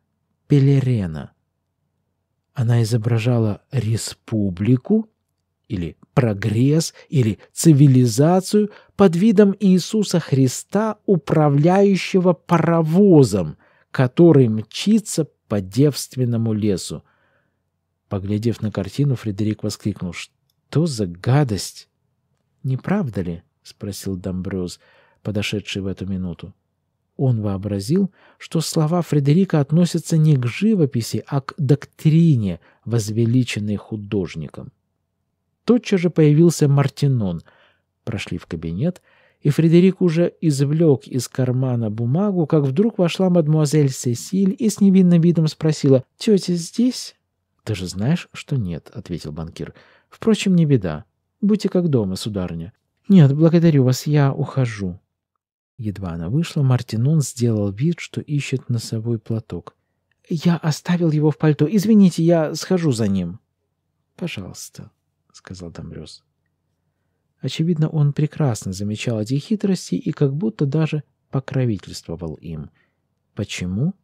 Пелерена. Она изображала республику или прогресс или цивилизацию под видом Иисуса Христа, управляющего паровозом, который мчится по девственному лесу. Поглядев на картину, Фредерик воскликнул. «Что за гадость!» «Не правда ли?» — спросил Домбрёз, подошедший в эту минуту. Он вообразил, что слова Фредерика относятся не к живописи, а к доктрине, возвеличенной художником. Тотчас же появился Мартинон. Прошли в кабинет, и Фредерик уже извлек из кармана бумагу, как вдруг вошла мадемуазель Сесиль и с невинным видом спросила «Тетя здесь?» «Ты же знаешь, что нет», — ответил банкир. «Впрочем, не беда. Будьте как дома, сударыня». «Нет, благодарю вас, я ухожу». Едва она вышла, Мартинон сделал вид, что ищет носовой платок. «Я оставил его в пальто. Извините, я схожу за ним». «Пожалуйста», — сказал Домбрёс. Очевидно, он прекрасно замечал эти хитрости и как будто даже покровительствовал им. Почему?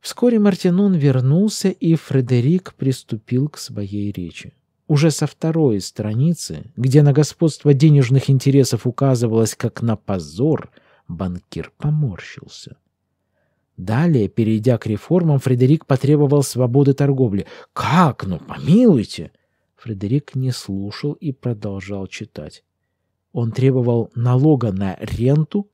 Вскоре Мартинон вернулся, и Фредерик приступил к своей речи. Уже со второй страницы, где на господство денежных интересов указывалось как на позор, банкир поморщился. Далее, перейдя к реформам, Фредерик потребовал свободы торговли. «Как? Ну, помилуйте!» Фредерик не слушал и продолжал читать. Он требовал налога на ренту,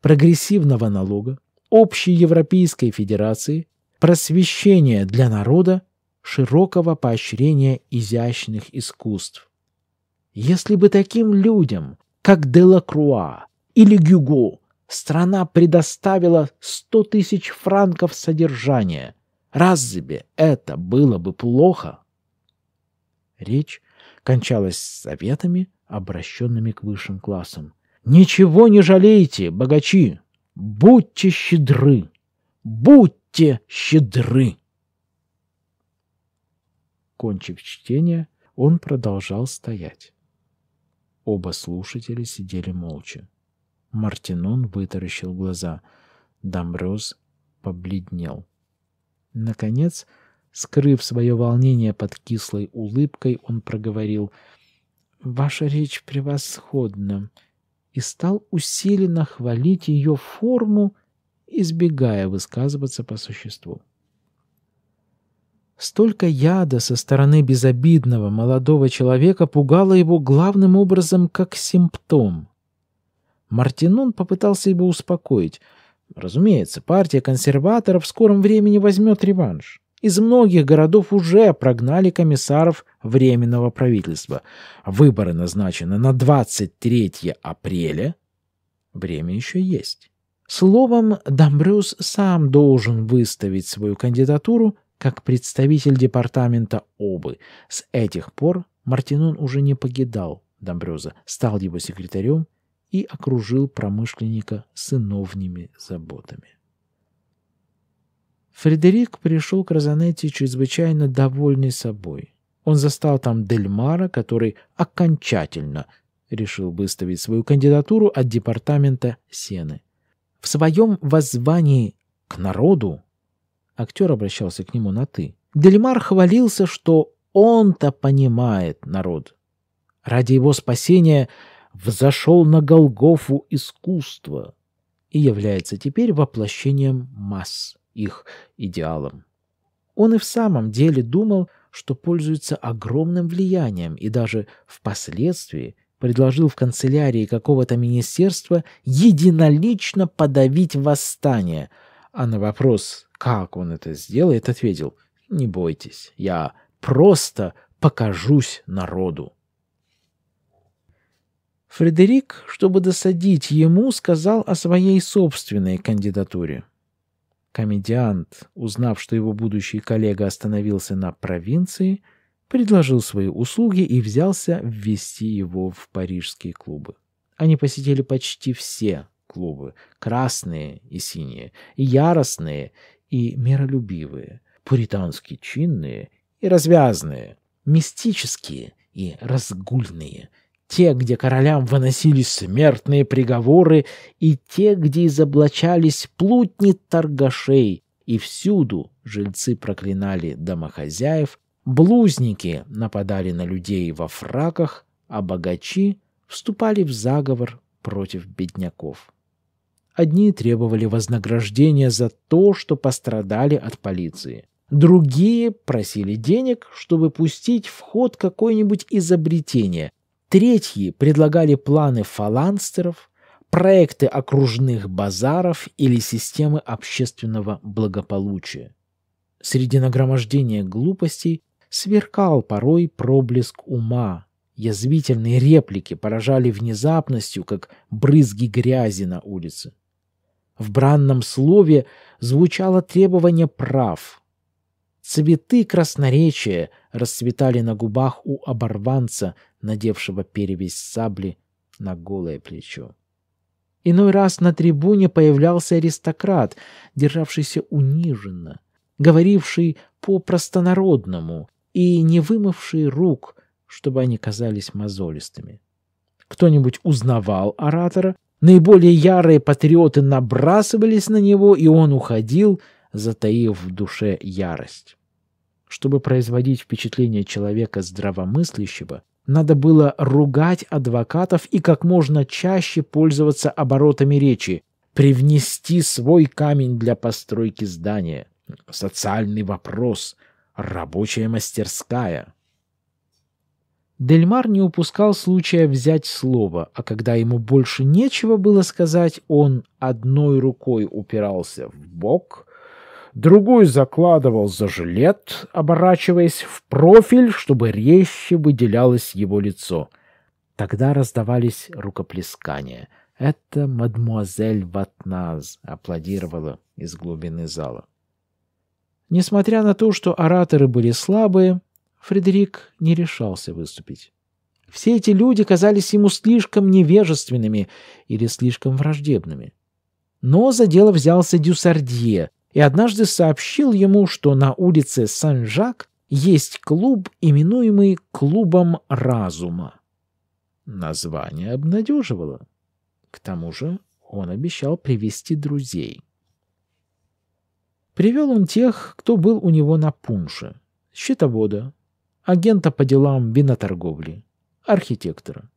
прогрессивного налога, общей Европейской Федерации, просвещение для народа, широкого поощрения изящных искусств. Если бы таким людям, как Делакруа или Гюго, страна предоставила 100 тысяч франков содержания, разве это было бы плохо? Речь кончалась советами, обращенными к высшим классам. «Ничего не жалейте, богачи!» Будьте щедры! Будьте щедры!» Кончив чтение, он продолжал стоять. Оба слушателя сидели молча. Мартинон вытаращил глаза. Домбрёз побледнел. Наконец, скрыв свое волнение под кислой улыбкой, он проговорил. «Ваша речь превосходна и стал усиленно хвалить ее форму, избегая высказываться по существу. Столько яда со стороны безобидного молодого человека пугало его главным образом как симптом. Мартинон попытался его успокоить. Разумеется, партия консерваторов в скором времени возьмет реванш. Из многих городов уже прогнали комиссаров Временного правительства. Выборы назначены на 23 апреля. Время еще есть. Словом, Домбрюс сам должен выставить свою кандидатуру как представитель департамента обы. С этих пор Мартинон уже не погидал Домбрюза, стал его секретарем и окружил промышленника сыновними заботами. Фредерик пришел к Розанетти чрезвычайно довольный собой. Он застал там Дельмара, который окончательно решил выставить свою кандидатуру от департамента Сены. В своем воззвании к народу актер обращался к нему на «ты». Дельмар хвалился, что он-то понимает народ. Ради его спасения взошел на Голгофу искусство и является теперь воплощением масс их идеалам. Он и в самом деле думал, что пользуется огромным влиянием и даже впоследствии предложил в канцелярии какого-то министерства единолично подавить восстание, а на вопрос, как он это сделает, ответил «Не бойтесь, я просто покажусь народу». Фредерик, чтобы досадить ему, сказал о своей собственной кандидатуре – Комедиант, узнав, что его будущий коллега остановился на провинции, предложил свои услуги и взялся ввести его в парижские клубы. Они посетили почти все клубы, красные и синие, и яростные и миролюбивые, пуританские чинные и развязные, мистические и разгульные – те, где королям выносили смертные приговоры, и те, где изоблачались плутни торгашей, и всюду жильцы проклинали домохозяев, блузники нападали на людей во фраках, а богачи вступали в заговор против бедняков. Одни требовали вознаграждения за то, что пострадали от полиции. Другие просили денег, чтобы пустить в ход какое-нибудь изобретение, Третьи предлагали планы фаланстеров, проекты окружных базаров или системы общественного благополучия. Среди нагромождения глупостей сверкал порой проблеск ума. Язвительные реплики поражали внезапностью, как брызги грязи на улице. В бранном слове звучало требование прав, Цветы красноречия расцветали на губах у оборванца, надевшего перевязь сабли на голое плечо. Иной раз на трибуне появлялся аристократ, державшийся униженно, говоривший по-простонародному и не вымывший рук, чтобы они казались мозолистыми. Кто-нибудь узнавал оратора, наиболее ярые патриоты набрасывались на него, и он уходил — затаив в душе ярость. Чтобы производить впечатление человека здравомыслящего, надо было ругать адвокатов и как можно чаще пользоваться оборотами речи, привнести свой камень для постройки здания, социальный вопрос, рабочая мастерская. Дельмар не упускал случая взять слово, а когда ему больше нечего было сказать, он одной рукой упирался в бок – Другой закладывал за жилет, оборачиваясь в профиль, чтобы резче выделялось его лицо. Тогда раздавались рукоплескания. Это мадмуазель Ватназ аплодировала из глубины зала. Несмотря на то, что ораторы были слабые, Фредерик не решался выступить. Все эти люди казались ему слишком невежественными или слишком враждебными. Но за дело взялся Дюсардье — и однажды сообщил ему, что на улице Сан-Жак есть клуб, именуемый «Клубом разума». Название обнадеживало. К тому же он обещал привести друзей. Привел он тех, кто был у него на пунше. Счетовода, агента по делам виноторговли, архитектора.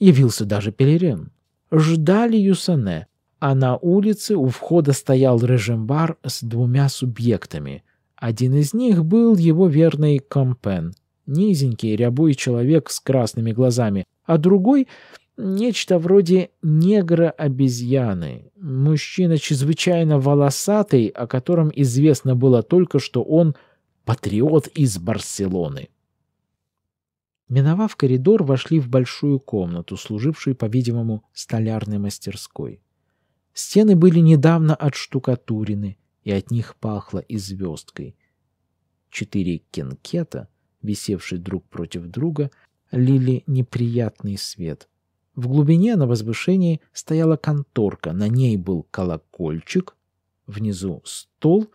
Явился даже Пелерен. Ждали Юсане, а на улице у входа стоял Режимбар с двумя субъектами. Один из них был его верный Компен, низенький рябой человек с красными глазами, а другой — нечто вроде негра-обезьяны, мужчина чрезвычайно волосатый, о котором известно было только, что он патриот из Барселоны. Миновав коридор, вошли в большую комнату, служившую, по-видимому, столярной мастерской. Стены были недавно отштукатурены, и от них пахло и звездкой. Четыре кенкета, висевшие друг против друга, лили неприятный свет. В глубине на возвышении стояла конторка, на ней был колокольчик, внизу стол,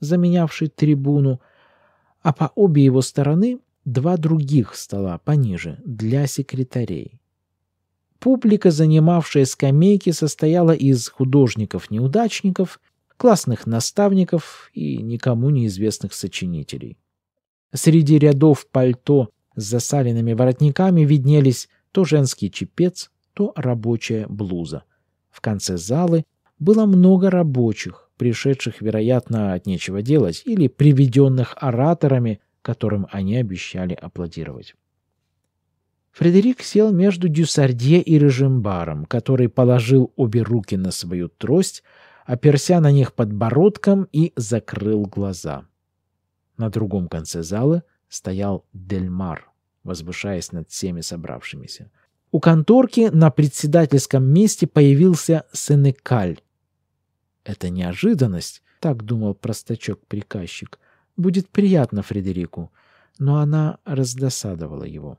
заменявший трибуну, а по обе его стороны два других стола пониже для секретарей. Публика, занимавшая скамейки, состояла из художников-неудачников, классных наставников и никому неизвестных сочинителей. Среди рядов пальто с засаленными воротниками виднелись то женский чепец, то рабочая блуза. В конце залы было много рабочих, пришедших, вероятно, от нечего делать, или приведенных ораторами, которым они обещали аплодировать. Фредерик сел между Дюсардье и Режимбаром, который положил обе руки на свою трость, оперся на них подбородком и закрыл глаза. На другом конце зала стоял Дельмар, возвышаясь над всеми собравшимися. У конторки на председательском месте появился Сенекаль. «Это неожиданность», — так думал простачок-приказчик. «Будет приятно Фредерику» но она раздосадовала его.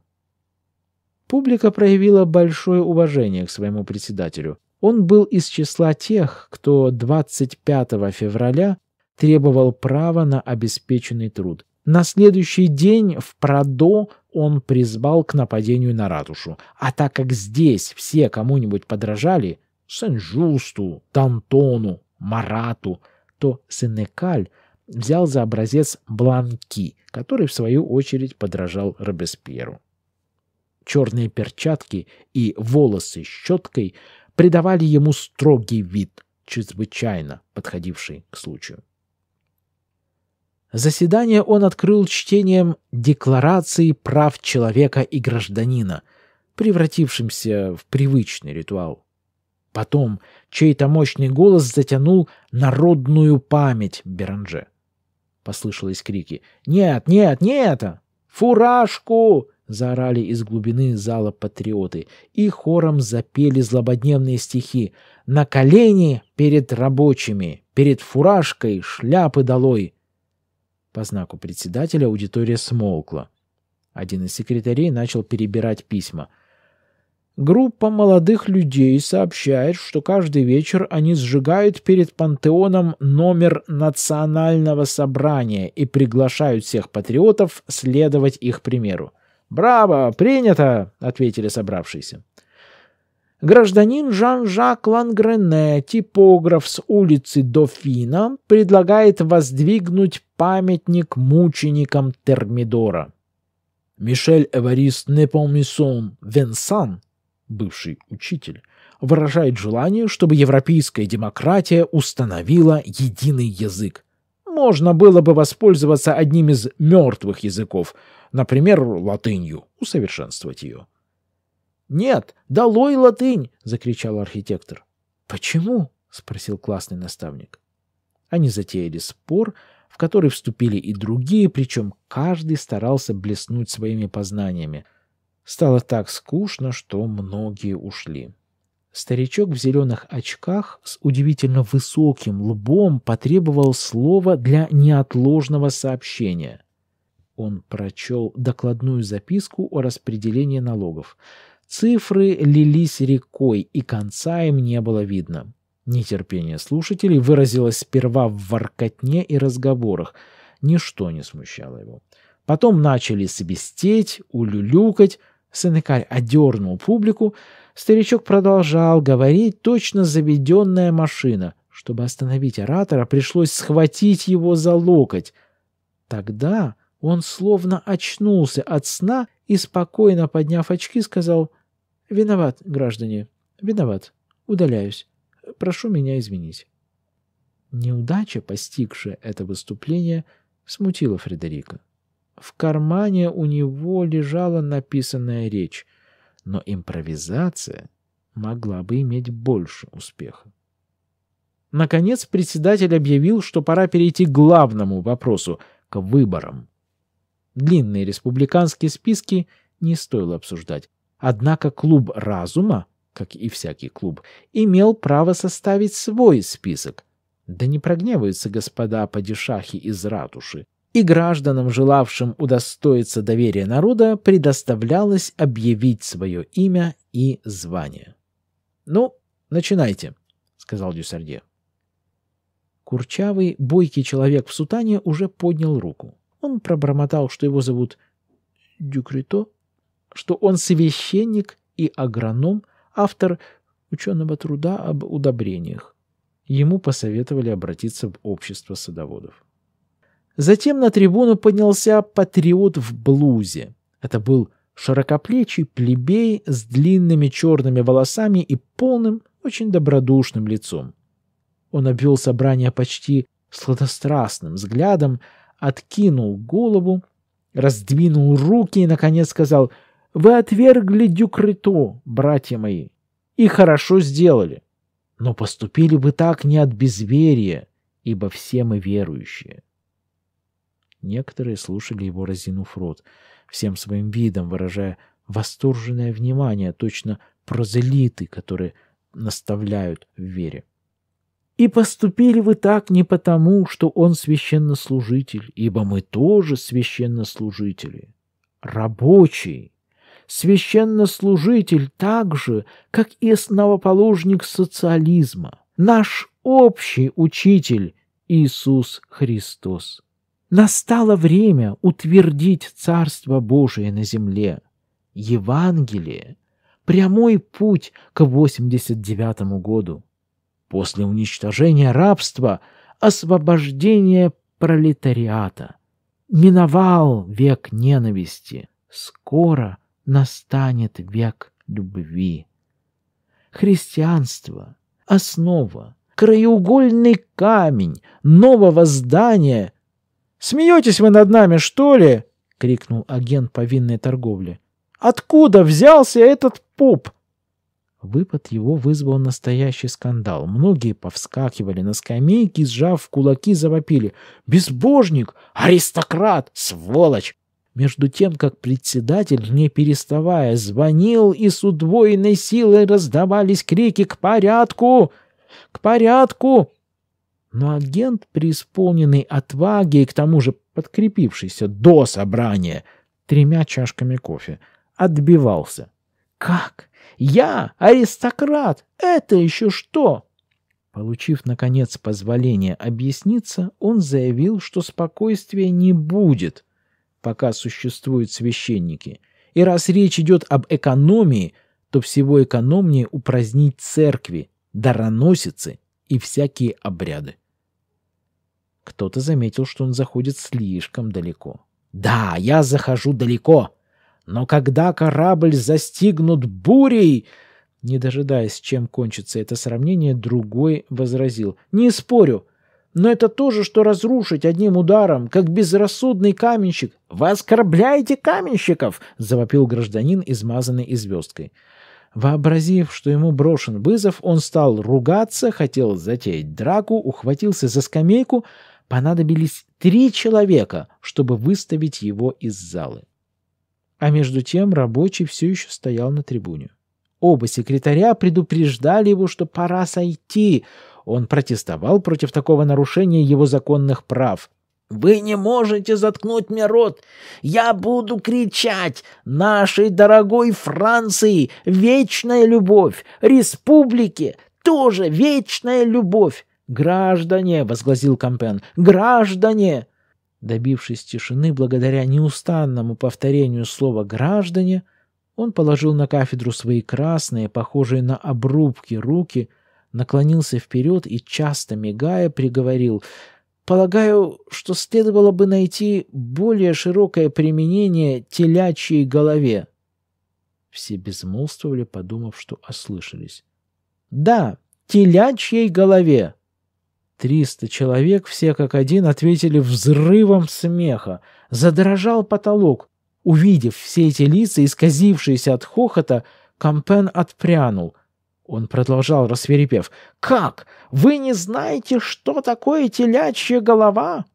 Публика проявила большое уважение к своему председателю. Он был из числа тех, кто 25 февраля требовал права на обеспеченный труд. На следующий день в Продо он призвал к нападению на ратушу. А так как здесь все кому-нибудь подражали, Сен-Жусту, Дантону, Марату, то Сенекаль взял за образец Бланки, который в свою очередь подражал Робеспьеру черные перчатки и волосы щеткой придавали ему строгий вид, чрезвычайно подходивший к случаю. Заседание он открыл чтением Декларации прав человека и гражданина, превратившимся в привычный ритуал. Потом чей-то мощный голос затянул народную память Беранже. Послышались крики «Нет, нет, не это! Фуражку! заорали из глубины зала патриоты и хором запели злободневные стихи «На колени перед рабочими, перед фуражкой, шляпы долой!» По знаку председателя аудитория смолкла. Один из секретарей начал перебирать письма. Группа молодых людей сообщает, что каждый вечер они сжигают перед пантеоном номер национального собрания и приглашают всех патриотов следовать их примеру. «Браво! Принято!» — ответили собравшиеся. Гражданин Жан-Жак Лангрене, типограф с улицы Дофина, предлагает воздвигнуть памятник мученикам Термидора. Мишель Эварист Непомисон Венсан, бывший учитель, выражает желание, чтобы европейская демократия установила единый язык. Можно было бы воспользоваться одним из мертвых языков – например, латынью, усовершенствовать ее. «Нет, долой латынь!» — закричал архитектор. «Почему?» — спросил классный наставник. Они затеяли спор, в который вступили и другие, причем каждый старался блеснуть своими познаниями. Стало так скучно, что многие ушли. Старичок в зеленых очках с удивительно высоким лбом потребовал слова для неотложного сообщения. Он прочел докладную записку о распределении налогов. Цифры лились рекой, и конца им не было видно. Нетерпение слушателей выразилось сперва в воркотне и разговорах. Ничто не смущало его. Потом начали свистеть, улюлюкать. Сыныкарь одернул публику. Старичок продолжал говорить, точно заведенная машина. Чтобы остановить оратора, пришлось схватить его за локоть. Тогда он словно очнулся от сна и, спокойно подняв очки, сказал «Виноват, граждане, виноват, удаляюсь, прошу меня извинить». Неудача, постигшая это выступление, смутила Фредерика. В кармане у него лежала написанная речь, но импровизация могла бы иметь больше успеха. Наконец председатель объявил, что пора перейти к главному вопросу, к выборам. Длинные республиканские списки не стоило обсуждать. Однако клуб разума, как и всякий клуб, имел право составить свой список. Да не прогневаются господа падишахи из ратуши. И гражданам, желавшим удостоиться доверия народа, предоставлялось объявить свое имя и звание. «Ну, начинайте», — сказал Дюсарде. Курчавый, бойкий человек в сутане уже поднял руку. Он пробормотал, что его зовут Дюкрито, что он священник и агроном, автор ученого труда об удобрениях. Ему посоветовали обратиться в общество садоводов. Затем на трибуну поднялся патриот в блузе. Это был широкоплечий плебей с длинными черными волосами и полным, очень добродушным лицом. Он обвел собрание почти сладострастным взглядом, откинул голову, раздвинул руки и, наконец, сказал, «Вы отвергли дюкриту, братья мои, и хорошо сделали, но поступили бы так не от безверия, ибо все мы верующие». Некоторые слушали его, разинув рот, всем своим видом выражая восторженное внимание, точно прозелиты, которые наставляют в вере. И поступили вы так не потому, что он священнослужитель, ибо мы тоже священнослужители, рабочие. священнослужитель так же, как и основоположник социализма, наш общий учитель Иисус Христос. Настало время утвердить Царство Божие на земле. Евангелие – прямой путь к 89 году после уничтожения рабства освобождение пролетариата. Миновал век ненависти, скоро настанет век любви. Христианство — основа, краеугольный камень нового здания. «Смеетесь вы над нами, что ли?» — крикнул агент повинной торговли. «Откуда взялся этот поп?» Выпад его вызвал настоящий скандал. Многие повскакивали на скамейки, сжав кулаки, завопили «Безбожник! Аристократ! Сволочь!» Между тем, как председатель, не переставая, звонил, и с удвоенной силой раздавались крики «К порядку! К порядку!» Но агент, преисполненный отваги и к тому же подкрепившийся до собрания тремя чашками кофе, отбивался. «Как? Я аристократ! Это еще что?» Получив, наконец, позволение объясниться, он заявил, что спокойствия не будет, пока существуют священники. И раз речь идет об экономии, то всего экономнее упразднить церкви, дароносицы и всякие обряды. Кто-то заметил, что он заходит слишком далеко. «Да, я захожу далеко!» Но когда корабль застигнут бурей... Не дожидаясь, чем кончится это сравнение, другой возразил. «Не спорю, но это то же, что разрушить одним ударом, как безрассудный каменщик. Вы оскорбляете каменщиков!» — завопил гражданин, измазанный и звездкой. Вообразив, что ему брошен вызов, он стал ругаться, хотел затеять драку, ухватился за скамейку. Понадобились три человека, чтобы выставить его из залы. А между тем рабочий все еще стоял на трибуне. Оба секретаря предупреждали его, что пора сойти. Он протестовал против такого нарушения его законных прав. «Вы не можете заткнуть мне рот! Я буду кричать! Нашей дорогой Франции вечная любовь! Республике тоже вечная любовь! Граждане!» — возгласил Кампен. «Граждане!» Добившись тишины благодаря неустанному повторению слова «граждане», он положил на кафедру свои красные, похожие на обрубки, руки, наклонился вперед и, часто мигая, приговорил «Полагаю, что следовало бы найти более широкое применение телячьей голове». Все безмолвствовали, подумав, что ослышались. «Да, телячьей голове!» Триста человек, все как один, ответили взрывом смеха. Задрожал потолок. Увидев все эти лица, исказившиеся от хохота, Кампен отпрянул. Он продолжал, рассверепев. «Как? Вы не знаете, что такое телячья голова?»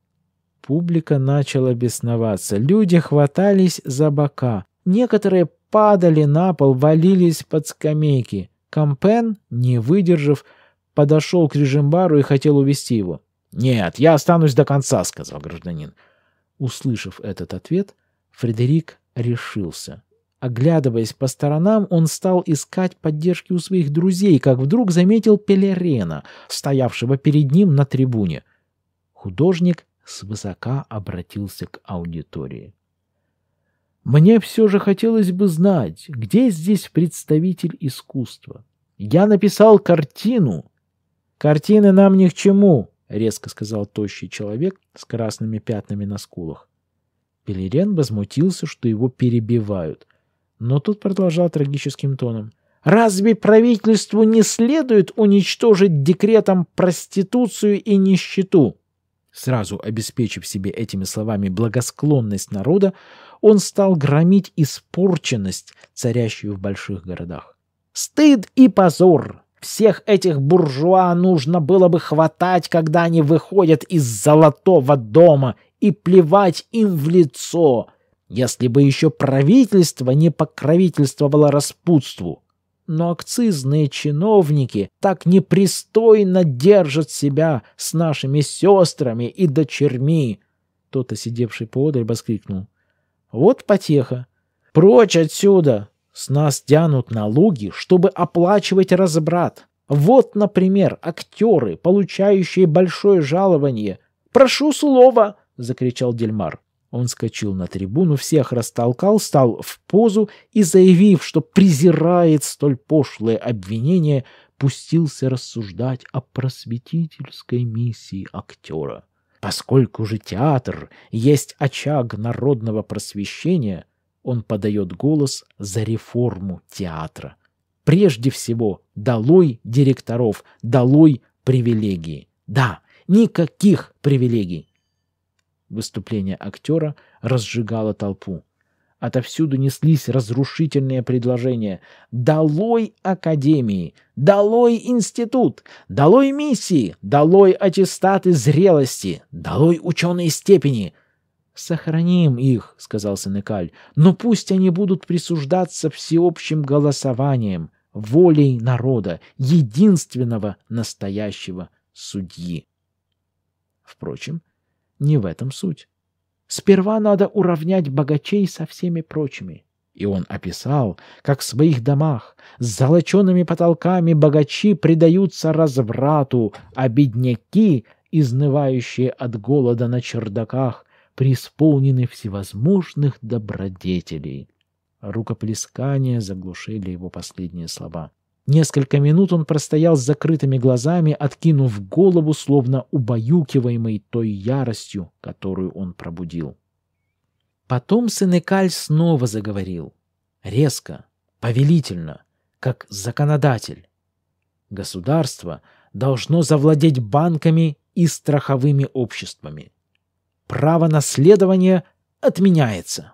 Публика начала бесноваться. Люди хватались за бока. Некоторые падали на пол, валились под скамейки. Кампен, не выдержав, подошел к Режимбару и хотел увести его. «Нет, я останусь до конца», — сказал гражданин. Услышав этот ответ, Фредерик решился. Оглядываясь по сторонам, он стал искать поддержки у своих друзей, как вдруг заметил Пелерена, стоявшего перед ним на трибуне. Художник свысока обратился к аудитории. «Мне все же хотелось бы знать, где здесь представитель искусства? Я написал картину, «Картины нам ни к чему», — резко сказал тощий человек с красными пятнами на скулах. Пелерен возмутился, что его перебивают. Но тут продолжал трагическим тоном. «Разве правительству не следует уничтожить декретом проституцию и нищету?» Сразу обеспечив себе этими словами благосклонность народа, он стал громить испорченность, царящую в больших городах. «Стыд и позор!» Всех этих буржуа нужно было бы хватать, когда они выходят из золотого дома, и плевать им в лицо, если бы еще правительство не покровительствовало распутству. Но акцизные чиновники так непристойно держат себя с нашими сестрами и дочерьми. Кто-то, сидевший поодаль, воскликнул. Вот потеха. Прочь отсюда! С нас тянут налоги, чтобы оплачивать разбрат. Вот, например, актеры, получающие большое жалование. «Прошу слова!» — закричал Дельмар. Он скочил на трибуну, всех растолкал, стал в позу и, заявив, что презирает столь пошлое обвинение, пустился рассуждать о просветительской миссии актера. Поскольку же театр есть очаг народного просвещения — он подает голос за реформу театра. Прежде всего, долой директоров, долой привилегии. Да, никаких привилегий. Выступление актера разжигало толпу. Отовсюду неслись разрушительные предложения. «Долой академии! Долой институт! Долой миссии! Долой аттестаты зрелости! Долой ученые степени!» «Сохраним их», — сказал Сенекаль, «но пусть они будут присуждаться всеобщим голосованием, волей народа, единственного настоящего судьи». Впрочем, не в этом суть. Сперва надо уравнять богачей со всеми прочими. И он описал, как в своих домах с золоченными потолками богачи предаются разврату, а бедняки, изнывающие от голода на чердаках, преисполнены всевозможных добродетелей. Рукоплескания заглушили его последние слова. Несколько минут он простоял с закрытыми глазами, откинув голову, словно убаюкиваемый той яростью, которую он пробудил. Потом Сенекаль снова заговорил. Резко, повелительно, как законодатель. Государство должно завладеть банками и страховыми обществами. Право наследования отменяется.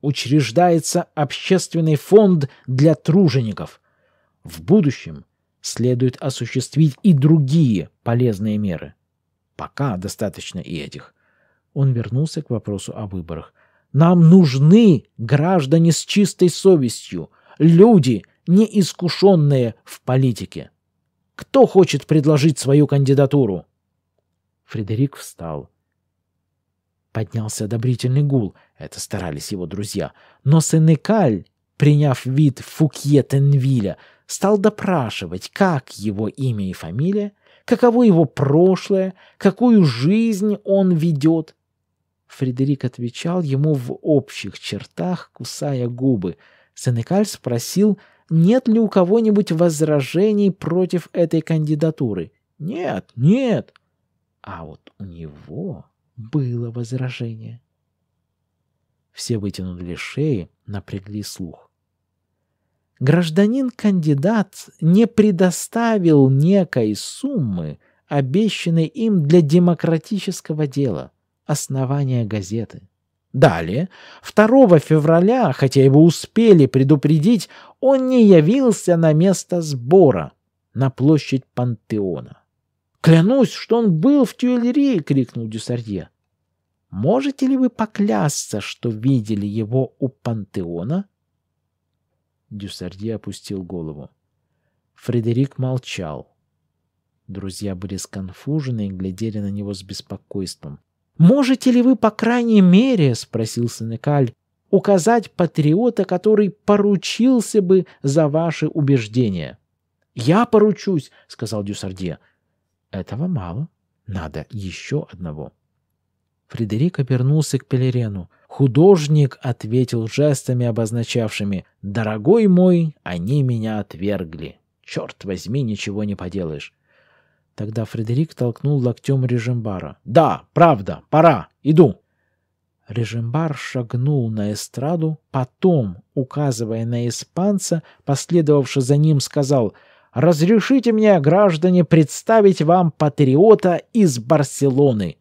Учреждается общественный фонд для тружеников. В будущем следует осуществить и другие полезные меры. Пока достаточно и этих. Он вернулся к вопросу о выборах. Нам нужны граждане с чистой совестью, люди, неискушенные в политике. Кто хочет предложить свою кандидатуру? Фредерик встал. Поднялся одобрительный гул, это старались его друзья. Но Сенекаль, приняв вид Фукье Тенвиля, стал допрашивать, как его имя и фамилия, каково его прошлое, какую жизнь он ведет. Фредерик отвечал ему в общих чертах, кусая губы. Сенекаль спросил, нет ли у кого-нибудь возражений против этой кандидатуры. «Нет, нет!» А вот у него было возражение. Все вытянули шеи, напрягли слух. Гражданин-кандидат не предоставил некой суммы, обещанной им для демократического дела, основания газеты. Далее, 2 февраля, хотя его успели предупредить, он не явился на место сбора на площадь Пантеона. «Клянусь, что он был в Тюильри!» — крикнул Дюсарье. «Можете ли вы поклясться, что видели его у пантеона?» Дюсарье опустил голову. Фредерик молчал. Друзья были сконфужены и глядели на него с беспокойством. «Можете ли вы, по крайней мере, — спросил Сенекаль, — указать патриота, который поручился бы за ваши убеждения?» «Я поручусь», — сказал Дюсардье. Этого мало. Надо еще одного. Фредерик обернулся к Пелерену. Художник ответил жестами, обозначавшими «Дорогой мой, они меня отвергли. Черт возьми, ничего не поделаешь». Тогда Фредерик толкнул локтем Режимбара. «Да, правда, пора, иду!» Режимбар шагнул на эстраду, потом, указывая на испанца, последовавший за ним, сказал — разрешите мне, граждане, представить вам патриота из Барселоны».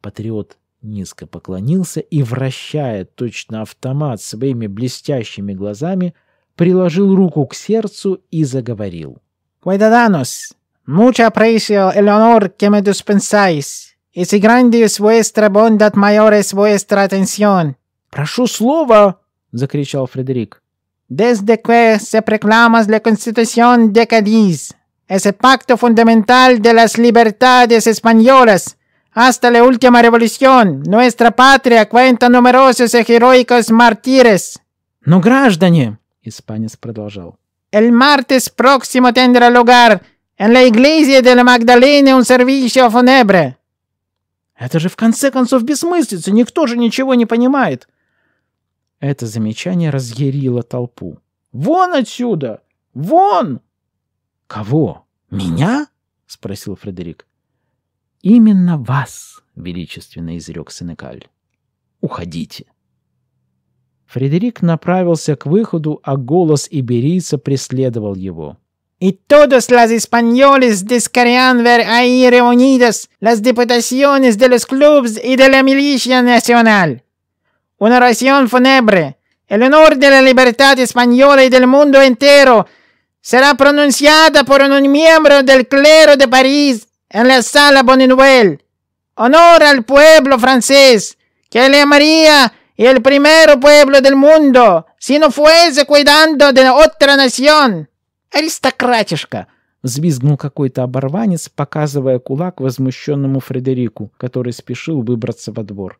Патриот низко поклонился и, вращая точно автомат своими блестящими глазами, приложил руку к сердцу и заговорил. «Cuidadanos, mucha aprecio el honor que me dispensáis, y si grande es vuestra bondad mayor vuestra atención». «Прошу слова!» — закричал Фредерик. Desde que se proclama la Constitución de Cádiz, ese pacto fundamental de las libertades españolas, hasta la última revolución, nuestra patria cuenta numerosos y heroicos mártires. —¡No, граждане, испанец продолжал, el martes próximo tendrá lugar en la iglesia de la Magdalena un servicio fúnebre. Это же в конце концов бессмыслица, никто же ничего не понимает. Это замечание разъярило толпу. «Вон отсюда! Вон!» «Кого? Меня?» — спросил Фредерик. «Именно вас!» — величественно изрек Сенекаль. «Уходите!» Фредерик направился к выходу, а голос иберийца преследовал его. «И todos las españoles descargan ver ahí reunidas las diputaciones de los clubes y de la milicia nacional!» una oración fúnebre. El honor de la libertad española y del mundo entero será pronunciada por un miembro del clero de París en la sala Boninoël. Honor al pueblo francés, que le amaría el primer pueblo del mundo, si no fuese cuidando de otra наción. Аристократишка! Взвизгнул какой-то оборванец, показывая кулак возмущенному Фредерику, который спешил выбраться во двор.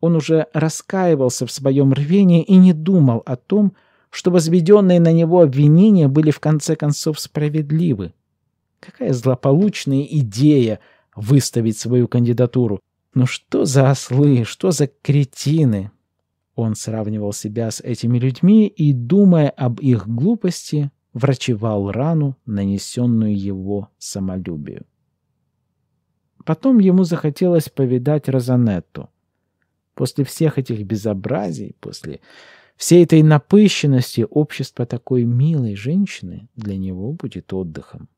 Он уже раскаивался в своем рвении и не думал о том, что возведенные на него обвинения были в конце концов справедливы. Какая злополучная идея выставить свою кандидатуру. Ну что за ослы, что за кретины? Он сравнивал себя с этими людьми и, думая об их глупости, врачевал рану, нанесенную его самолюбию. Потом ему захотелось повидать Розанетту. После всех этих безобразий, после всей этой напыщенности общество такой милой женщины для него будет отдыхом.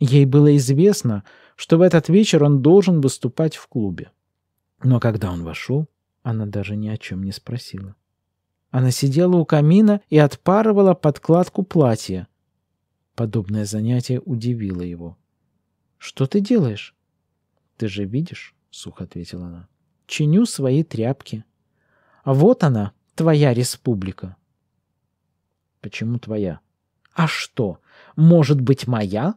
Ей было известно, что в этот вечер он должен выступать в клубе. Но когда он вошел, она даже ни о чем не спросила. Она сидела у камина и отпарывала подкладку платья. Подобное занятие удивило его. «Что ты делаешь?» «Ты же видишь», — сухо ответила она чиню свои тряпки. Вот она, твоя республика. Почему твоя? А что, может быть, моя?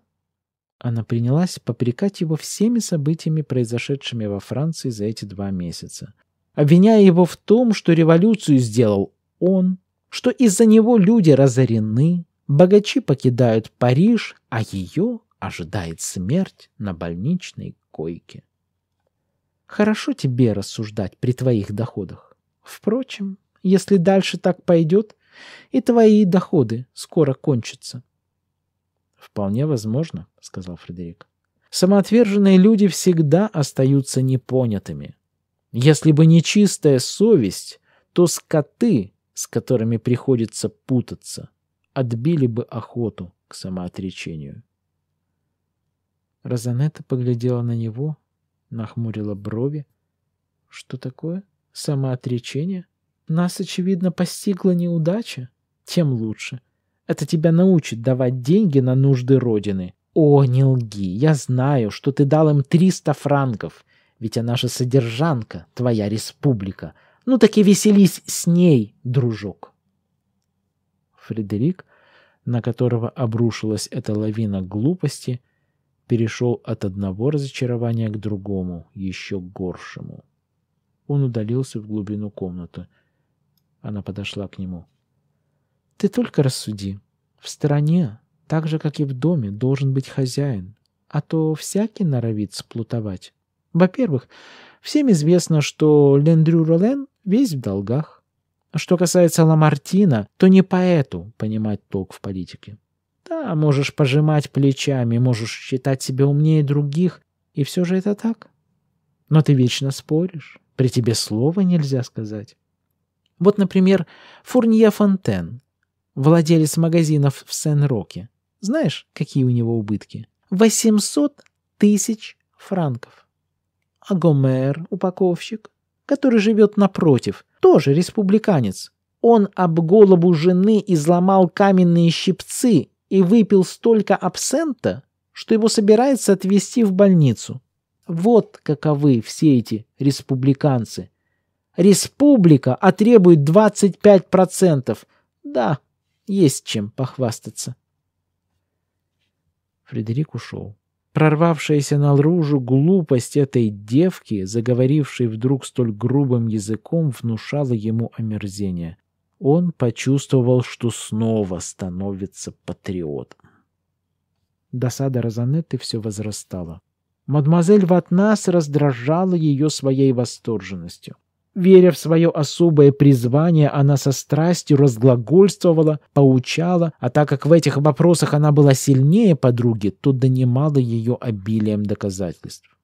Она принялась попрекать его всеми событиями, произошедшими во Франции за эти два месяца, обвиняя его в том, что революцию сделал он, что из-за него люди разорены, богачи покидают Париж, а ее ожидает смерть на больничной койке. Хорошо тебе рассуждать при твоих доходах. Впрочем, если дальше так пойдет, и твои доходы скоро кончатся. «Вполне возможно», — сказал Фредерик. «Самоотверженные люди всегда остаются непонятыми. Если бы не чистая совесть, то скоты, с которыми приходится путаться, отбили бы охоту к самоотречению». Розанетта поглядела на него, Нахмурила брови. Что такое? Самоотречение? Нас, очевидно, постигла неудача. Тем лучше. Это тебя научит давать деньги на нужды Родины. О, не лги, я знаю, что ты дал им 300 франков. Ведь она же содержанка, твоя республика. Ну так и веселись с ней, дружок. Фредерик, на которого обрушилась эта лавина глупости, перешел от одного разочарования к другому, еще горшему. Он удалился в глубину комнаты. Она подошла к нему. «Ты только рассуди. В стороне, так же, как и в доме, должен быть хозяин, а то всякий норовит сплутовать. Во-первых, всем известно, что Лендрю Ролен весь в долгах. Что касается Ламартина, то не поэту понимать толк в политике. Да, можешь пожимать плечами, можешь считать себя умнее других, и все же это так. Но ты вечно споришь, при тебе слова нельзя сказать. Вот, например, Фурния Фонтен, владелец магазинов в Сен-Роке. Знаешь, какие у него убытки? 800 тысяч франков. А Гомер, упаковщик, который живет напротив, тоже республиканец. Он об голову жены изломал каменные щипцы и выпил столько абсента, что его собирается отвезти в больницу. Вот каковы все эти республиканцы. Республика отребует 25%. Да, есть чем похвастаться. Фредерик ушел. Прорвавшаяся наружу глупость этой девки, заговорившей вдруг столь грубым языком, внушала ему омерзение он почувствовал, что снова становится патриотом. Досада Розанетты все возрастала. Мадемуазель Ватнас раздражала ее своей восторженностью. Веря в свое особое призвание, она со страстью разглагольствовала, поучала, а так как в этих вопросах она была сильнее подруги, то донимала ее обилием доказательств.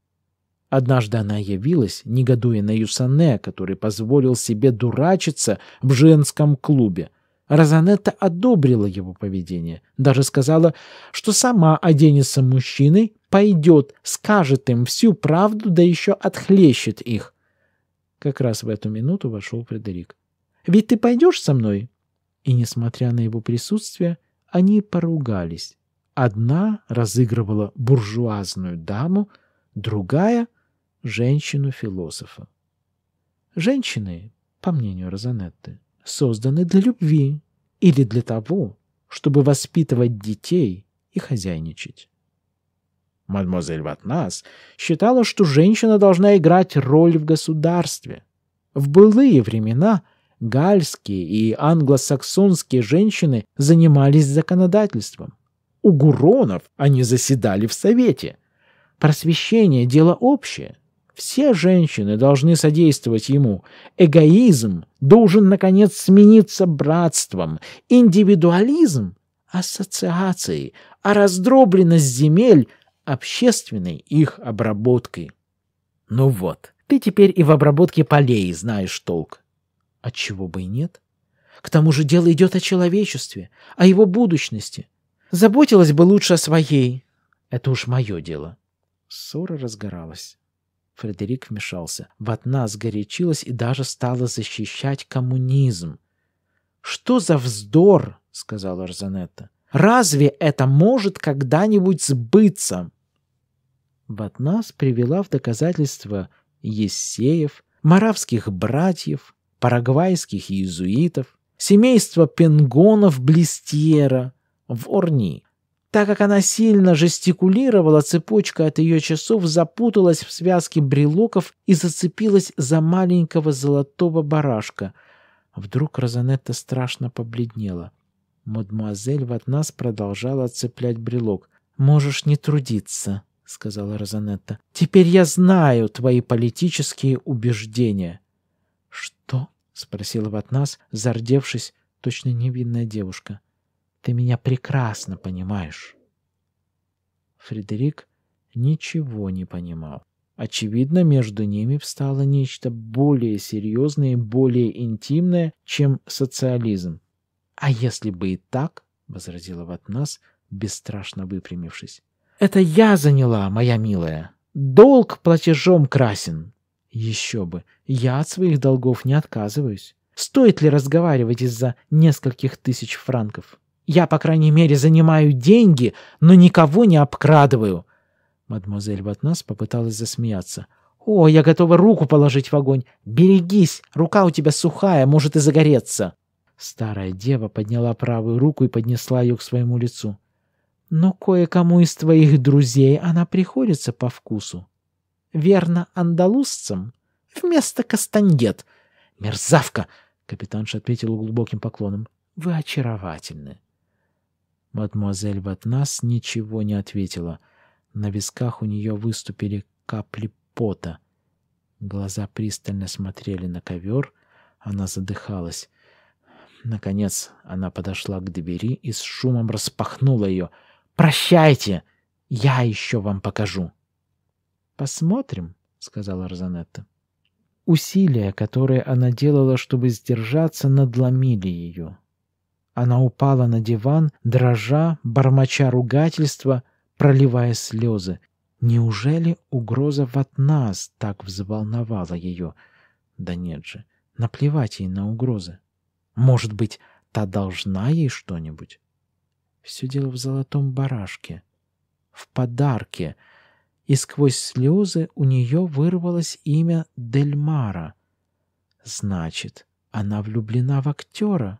Однажды она явилась, негодуя на Юсане, который позволил себе дурачиться в женском клубе. Розанетта одобрила его поведение, даже сказала, что сама оденется мужчиной, пойдет, скажет им всю правду, да еще отхлещет их. Как раз в эту минуту вошел Фредерик. «Ведь ты пойдешь со мной?» И, несмотря на его присутствие, они поругались. Одна разыгрывала буржуазную даму, другая — женщину-философа. Женщины, по мнению Розанетты, созданы для любви или для того, чтобы воспитывать детей и хозяйничать. Мадемуазель Ватнас считала, что женщина должна играть роль в государстве. В былые времена гальские и англосаксонские женщины занимались законодательством. У гуронов они заседали в совете. Просвещение – дело общее. Все женщины должны содействовать ему. Эгоизм должен, наконец, смениться братством. Индивидуализм — ассоциацией, а раздробленность земель — общественной их обработкой. Ну вот, ты теперь и в обработке полей знаешь толк. Отчего а бы и нет? К тому же дело идет о человечестве, о его будущности. Заботилась бы лучше о своей. Это уж мое дело. Ссора разгоралась. Фредерик вмешался. Ватна сгорячилась и даже стала защищать коммунизм. «Что за вздор!» — сказала Розанетта. «Разве это может когда-нибудь сбыться?» Ватнас привела в доказательство ессеев, маравских братьев, парагвайских иезуитов, семейство пенгонов Блестьера в Орни, так как она сильно жестикулировала, цепочка от ее часов запуталась в связке брелоков и зацепилась за маленького золотого барашка. Вдруг Розанетта страшно побледнела. Мадемуазель в от нас продолжала цеплять брелок. «Можешь не трудиться», — сказала Розанетта. «Теперь я знаю твои политические убеждения». «Что?» — спросила Ватнас, зардевшись, точно невинная девушка. — ты меня прекрасно понимаешь. Фредерик ничего не понимал. Очевидно, между ними встало нечто более серьезное и более интимное, чем социализм. «А если бы и так?» — возразила Ватнас, бесстрашно выпрямившись. «Это я заняла, моя милая. Долг платежом красен». «Еще бы! Я от своих долгов не отказываюсь. Стоит ли разговаривать из-за нескольких тысяч франков?» Я, по крайней мере, занимаю деньги, но никого не обкрадываю». Мадемуазель Ватнас попыталась засмеяться. «О, я готова руку положить в огонь! Берегись! Рука у тебя сухая, может и загореться!» Старая дева подняла правую руку и поднесла ее к своему лицу. «Но кое-кому из твоих друзей она приходится по вкусу. Верно, андалузцам? Вместо кастаньет!» «Мерзавка!» — капитанша ответила глубоким поклоном. «Вы очаровательны!» Мадмуазель Батнас ничего не ответила. На висках у нее выступили капли пота. Глаза пристально смотрели на ковер. Она задыхалась. Наконец она подошла к двери и с шумом распахнула ее. «Прощайте! Я еще вам покажу!» «Посмотрим», — сказала Розанетта. Усилия, которые она делала, чтобы сдержаться, надломили ее. Она упала на диван, дрожа, бормоча ругательства, проливая слезы. Неужели угроза от нас так взволновала ее? Да нет же, наплевать ей на угрозы. Может быть, та должна ей что-нибудь? Все дело в золотом барашке, в подарке. И сквозь слезы у нее вырвалось имя Дельмара. Значит, она влюблена в актера.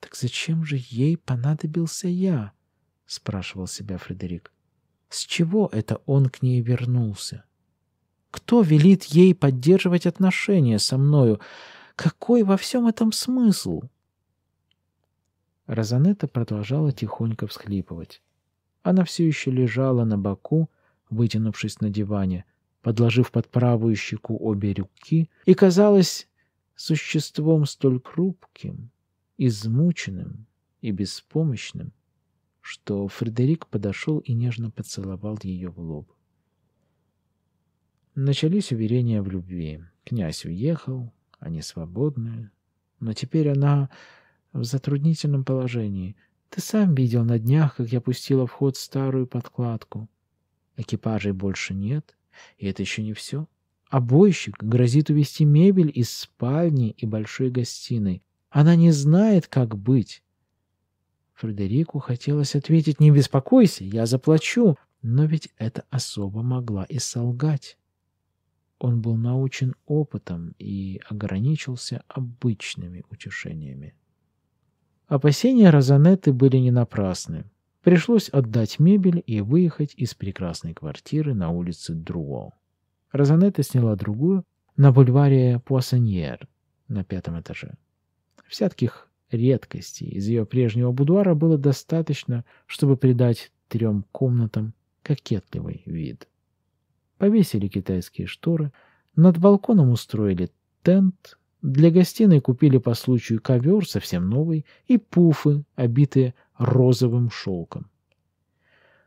«Так зачем же ей понадобился я?» — спрашивал себя Фредерик. «С чего это он к ней вернулся? Кто велит ей поддерживать отношения со мною? Какой во всем этом смысл?» Розанетта продолжала тихонько всхлипывать. Она все еще лежала на боку, вытянувшись на диване, подложив под правую щеку обе руки, и казалась существом столь хрупким, измученным и беспомощным, что Фредерик подошел и нежно поцеловал ее в лоб. Начались уверения в любви. Князь уехал, они свободны, но теперь она в затруднительном положении. Ты сам видел на днях, как я пустила в ход старую подкладку. Экипажей больше нет, и это еще не все. Обойщик грозит увести мебель из спальни и большой гостиной. Она не знает, как быть. Фредерику хотелось ответить «Не беспокойся, я заплачу», но ведь это особо могла и солгать. Он был научен опытом и ограничился обычными утешениями. Опасения Розанетты были не напрасны. Пришлось отдать мебель и выехать из прекрасной квартиры на улице Друо. Розанетта сняла другую на бульваре Пуассаньер на пятом этаже всяких редкостей из ее прежнего будуара было достаточно, чтобы придать трем комнатам кокетливый вид. Повесили китайские шторы, над балконом устроили тент, для гостиной купили по случаю ковер совсем новый и пуфы, обитые розовым шелком.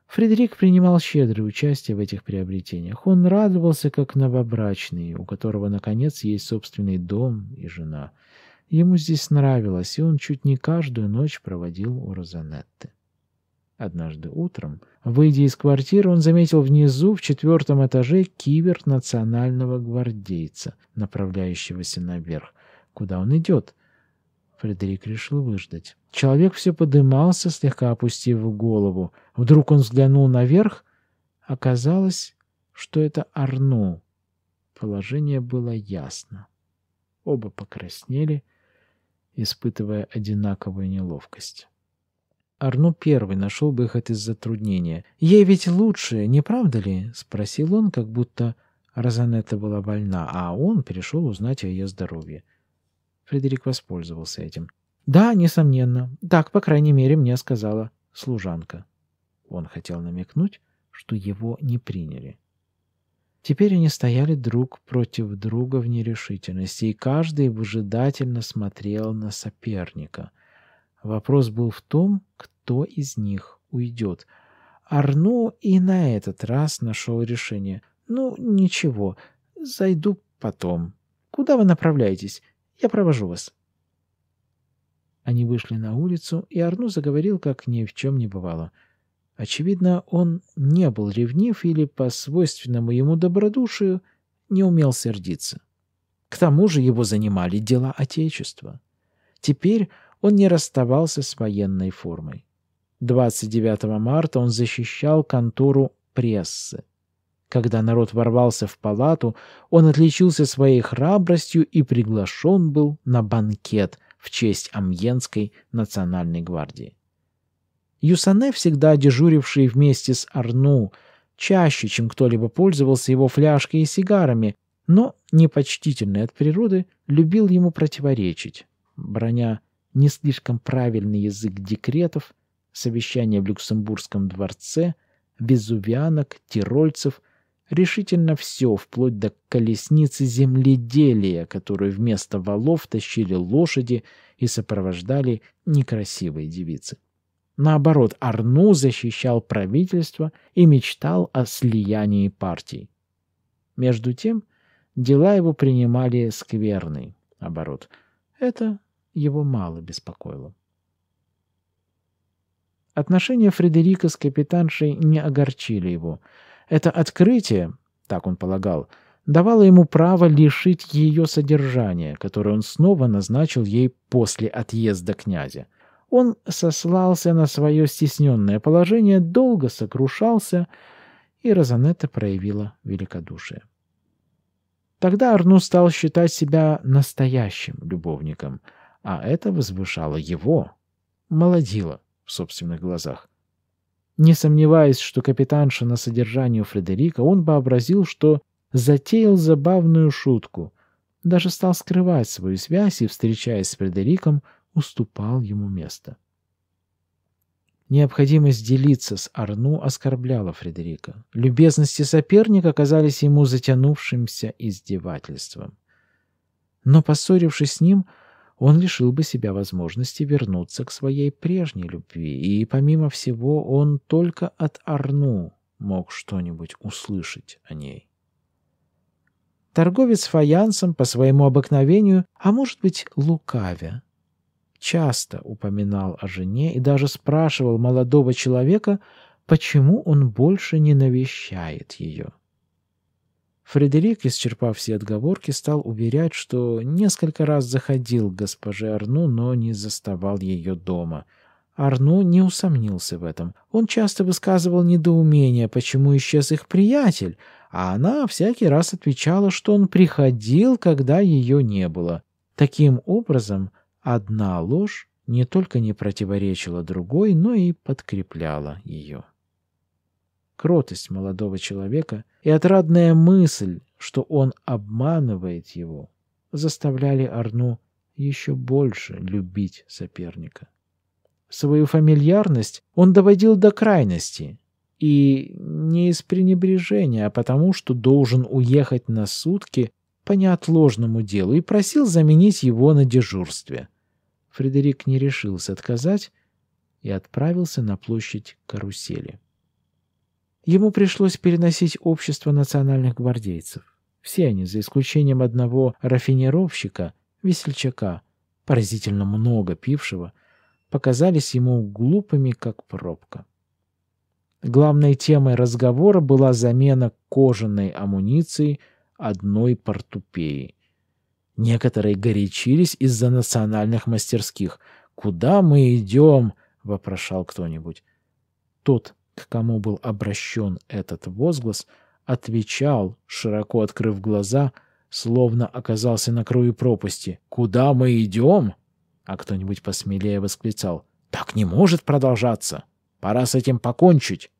Фредерик принимал щедрое участие в этих приобретениях. Он радовался, как новобрачный, у которого, наконец, есть собственный дом и жена – Ему здесь нравилось, и он чуть не каждую ночь проводил у Розанетты. Однажды утром, выйдя из квартиры, он заметил внизу, в четвертом этаже, кивер национального гвардейца, направляющегося наверх. Куда он идет? Фредерик решил выждать. Человек все подымался, слегка опустив голову. Вдруг он взглянул наверх. Оказалось, что это Арну. Положение было ясно. Оба покраснели — испытывая одинаковую неловкость. Арну первый нашел выход из затруднения. «Ей ведь лучше, не правда ли?» — спросил он, как будто Розанетта была больна, а он перешел узнать о ее здоровье. Фредерик воспользовался этим. «Да, несомненно. Так, по крайней мере, мне сказала служанка». Он хотел намекнуть, что его не приняли. Теперь они стояли друг против друга в нерешительности, и каждый выжидательно смотрел на соперника. Вопрос был в том, кто из них уйдет. Арну и на этот раз нашел решение. «Ну, ничего, зайду потом. Куда вы направляетесь? Я провожу вас». Они вышли на улицу, и Арну заговорил, как ни в чем не бывало – Очевидно, он не был ревнив или, по свойственному ему добродушию, не умел сердиться. К тому же его занимали дела Отечества. Теперь он не расставался с военной формой. 29 марта он защищал контору прессы. Когда народ ворвался в палату, он отличился своей храбростью и приглашен был на банкет в честь Амьенской национальной гвардии. Юсане, всегда дежуривший вместе с Арну, чаще, чем кто-либо пользовался его фляжкой и сигарами, но, непочтительный от природы, любил ему противоречить, броня не слишком правильный язык декретов, совещания в Люксембургском дворце, везувианок, тирольцев, решительно все, вплоть до колесницы земледелия, которую вместо валов тащили лошади и сопровождали некрасивые девицы. Наоборот, Арну защищал правительство и мечтал о слиянии партий. Между тем, дела его принимали скверный оборот. Это его мало беспокоило. Отношения Фредерика с капитаншей не огорчили его. Это открытие, так он полагал, давало ему право лишить ее содержания, которое он снова назначил ей после отъезда князя. Он сослался на свое стесненное положение, долго сокрушался, и Розанетта проявила великодушие. Тогда Арну стал считать себя настоящим любовником, а это возвышало его, молодило в собственных глазах. Не сомневаясь, что капитанша на содержании у Фредерика, он вообразил, что затеял забавную шутку, даже стал скрывать свою связь и, встречаясь с Фредериком, уступал ему место. Необходимость делиться с Арну оскорбляла Фредерика. Любезности соперника казались ему затянувшимся издевательством. Но, поссорившись с ним, он лишил бы себя возможности вернуться к своей прежней любви, и, помимо всего, он только от Арну мог что-нибудь услышать о ней. Торговец фаянсом по своему обыкновению, а может быть, лукавя, часто упоминал о жене и даже спрашивал молодого человека, почему он больше не навещает ее. Фредерик, исчерпав все отговорки, стал уверять, что несколько раз заходил к госпоже Арну, но не заставал ее дома. Арну не усомнился в этом. Он часто высказывал недоумение, почему исчез их приятель, а она всякий раз отвечала, что он приходил, когда ее не было. Таким образом, Одна ложь не только не противоречила другой, но и подкрепляла ее. Кротость молодого человека и отрадная мысль, что он обманывает его, заставляли Арну еще больше любить соперника. Свою фамильярность он доводил до крайности, и не из пренебрежения, а потому, что должен уехать на сутки по неотложному делу и просил заменить его на дежурстве – Фредерик не решился отказать и отправился на площадь карусели. Ему пришлось переносить общество национальных гвардейцев. Все они, за исключением одного рафинировщика, весельчака, поразительно много пившего, показались ему глупыми, как пробка. Главной темой разговора была замена кожаной амуниции одной портупеей. Некоторые горячились из-за национальных мастерских. «Куда мы идем?» — вопрошал кто-нибудь. Тот, к кому был обращен этот возглас, отвечал, широко открыв глаза, словно оказался на краю пропасти. «Куда мы идем?» А кто-нибудь посмелее восклицал. «Так не может продолжаться! Пора с этим покончить!»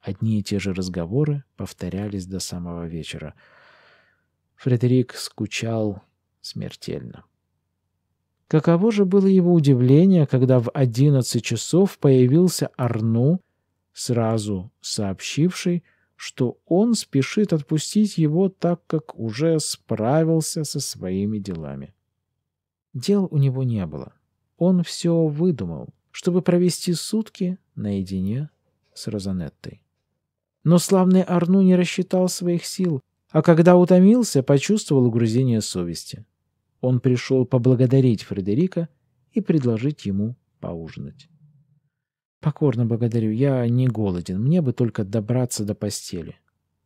Одни и те же разговоры повторялись до самого вечера. Фредерик скучал смертельно. Каково же было его удивление, когда в одиннадцать часов появился Арну, сразу сообщивший, что он спешит отпустить его, так как уже справился со своими делами. Дел у него не было. Он все выдумал, чтобы провести сутки наедине с Розанеттой. Но славный Арну не рассчитал своих сил, а когда утомился, почувствовал угрызение совести. Он пришел поблагодарить Фредерика и предложить ему поужинать. «Покорно благодарю, я не голоден, мне бы только добраться до постели».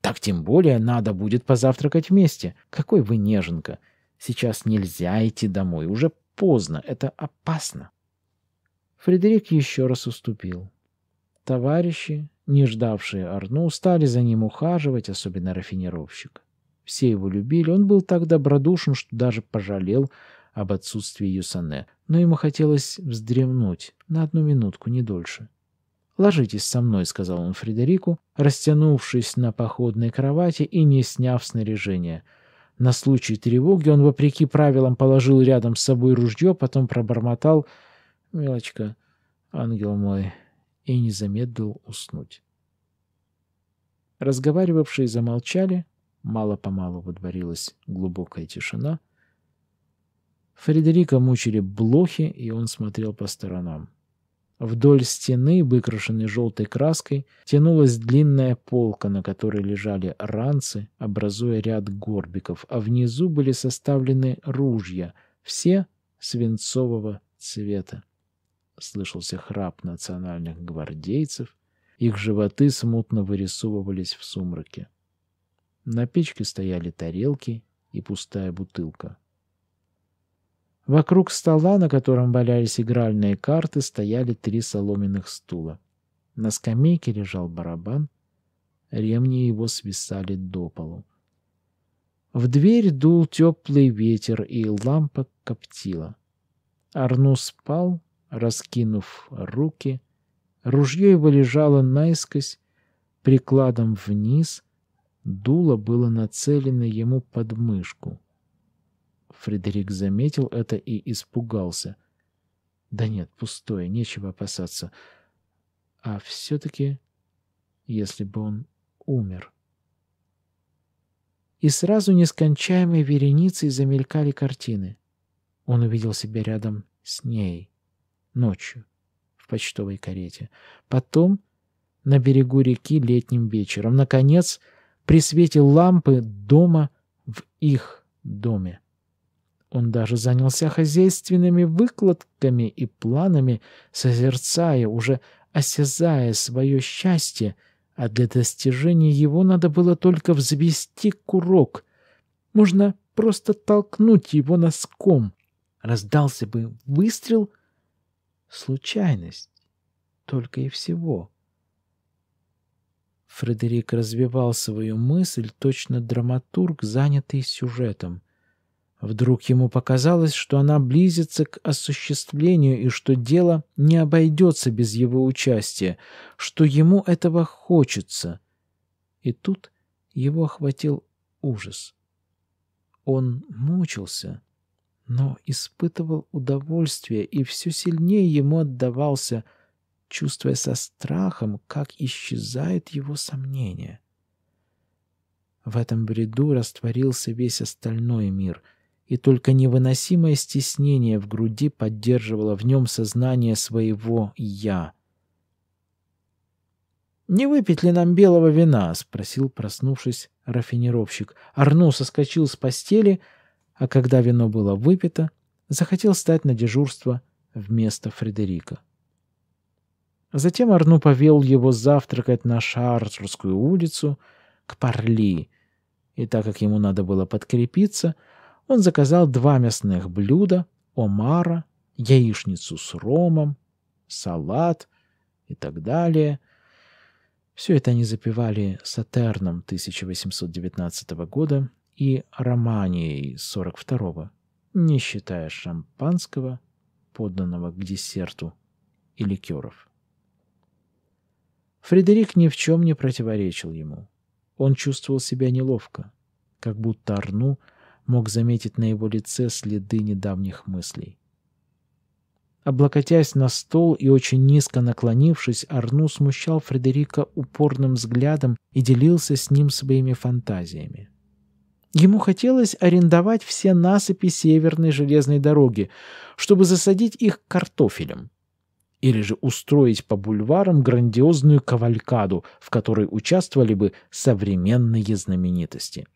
«Так тем более надо будет позавтракать вместе. Какой вы неженка! Сейчас нельзя идти домой, уже поздно, это опасно». Фредерик еще раз уступил. Товарищи не ждавшие Арну стали за ним ухаживать, особенно рафинировщик. Все его любили, он был так добродушен, что даже пожалел об отсутствии Юсане, но ему хотелось вздремнуть на одну минутку, не дольше. «Ложитесь со мной», — сказал он Фредерику, растянувшись на походной кровати и не сняв снаряжение. На случай тревоги он, вопреки правилам, положил рядом с собой ружье, потом пробормотал «Мелочка, ангел мой, и не замедлил уснуть. Разговаривавшие замолчали, мало-помалу водворилась глубокая тишина. Фредерика мучили блохи, и он смотрел по сторонам. Вдоль стены, выкрашенной желтой краской, тянулась длинная полка, на которой лежали ранцы, образуя ряд горбиков, а внизу были составлены ружья, все свинцового цвета слышался храп национальных гвардейцев, их животы смутно вырисовывались в сумраке. На печке стояли тарелки и пустая бутылка. Вокруг стола, на котором валялись игральные карты, стояли три соломенных стула. На скамейке лежал барабан, ремни его свисали до полу. В дверь дул теплый ветер, и лампа коптила. Арну спал, раскинув руки. Ружье его лежало наискось, прикладом вниз, дуло было нацелено ему под мышку. Фредерик заметил это и испугался. Да нет, пустое, нечего опасаться. А все-таки, если бы он умер. И сразу нескончаемой вереницей замелькали картины. Он увидел себя рядом с ней ночью в почтовой карете. Потом на берегу реки летним вечером. Наконец, при свете лампы дома в их доме. Он даже занялся хозяйственными выкладками и планами, созерцая, уже осязая свое счастье, а для достижения его надо было только взвести курок. Можно просто толкнуть его носком. Раздался бы выстрел — Случайность. Только и всего. Фредерик развивал свою мысль, точно драматург, занятый сюжетом. Вдруг ему показалось, что она близится к осуществлению и что дело не обойдется без его участия, что ему этого хочется. И тут его охватил ужас. Он мучился но испытывал удовольствие и все сильнее ему отдавался, чувствуя со страхом, как исчезает его сомнение. В этом бреду растворился весь остальной мир, и только невыносимое стеснение в груди поддерживало в нем сознание своего «я». «Не выпить ли нам белого вина?» — спросил, проснувшись, рафинировщик. Арну соскочил с постели — а когда вино было выпито, захотел стать на дежурство вместо Фредерика. Затем Арну повел его завтракать на Шарцурскую улицу к Парли, и так как ему надо было подкрепиться, он заказал два мясных блюда, омара, яичницу с ромом, салат и так далее. Все это они запивали сатерном 1819 года и Романией 42-го, не считая шампанского, подданного к десерту, и ликеров. Фредерик ни в чем не противоречил ему. Он чувствовал себя неловко, как будто Арну мог заметить на его лице следы недавних мыслей. Облокотясь на стол и очень низко наклонившись, Арну смущал Фредерика упорным взглядом и делился с ним своими фантазиями. Ему хотелось арендовать все насыпи северной железной дороги, чтобы засадить их картофелем. Или же устроить по бульварам грандиозную кавалькаду, в которой участвовали бы современные знаменитости.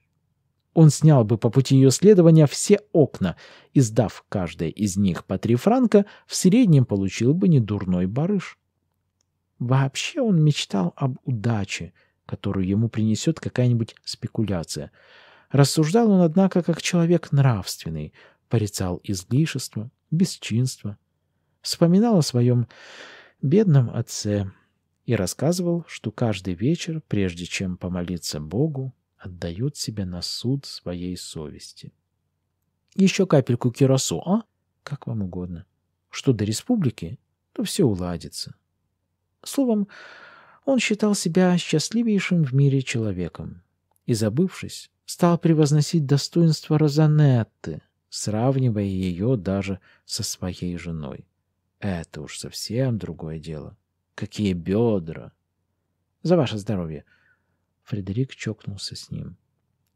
Он снял бы по пути ее следования все окна, и сдав каждое из них по три франка, в среднем получил бы недурной барыш. Вообще он мечтал об удаче, которую ему принесет какая-нибудь спекуляция — Рассуждал он, однако, как человек нравственный, порицал излишество, бесчинство, вспоминал о своем бедном отце и рассказывал, что каждый вечер, прежде чем помолиться Богу, отдает себя на суд своей совести. Еще капельку кирасу, а? Как вам угодно. Что до республики, то все уладится. Словом, он считал себя счастливейшим в мире человеком и, забывшись, стал превозносить достоинство Розанетты, сравнивая ее даже со своей женой. Это уж совсем другое дело. Какие бедра! За ваше здоровье! Фредерик чокнулся с ним.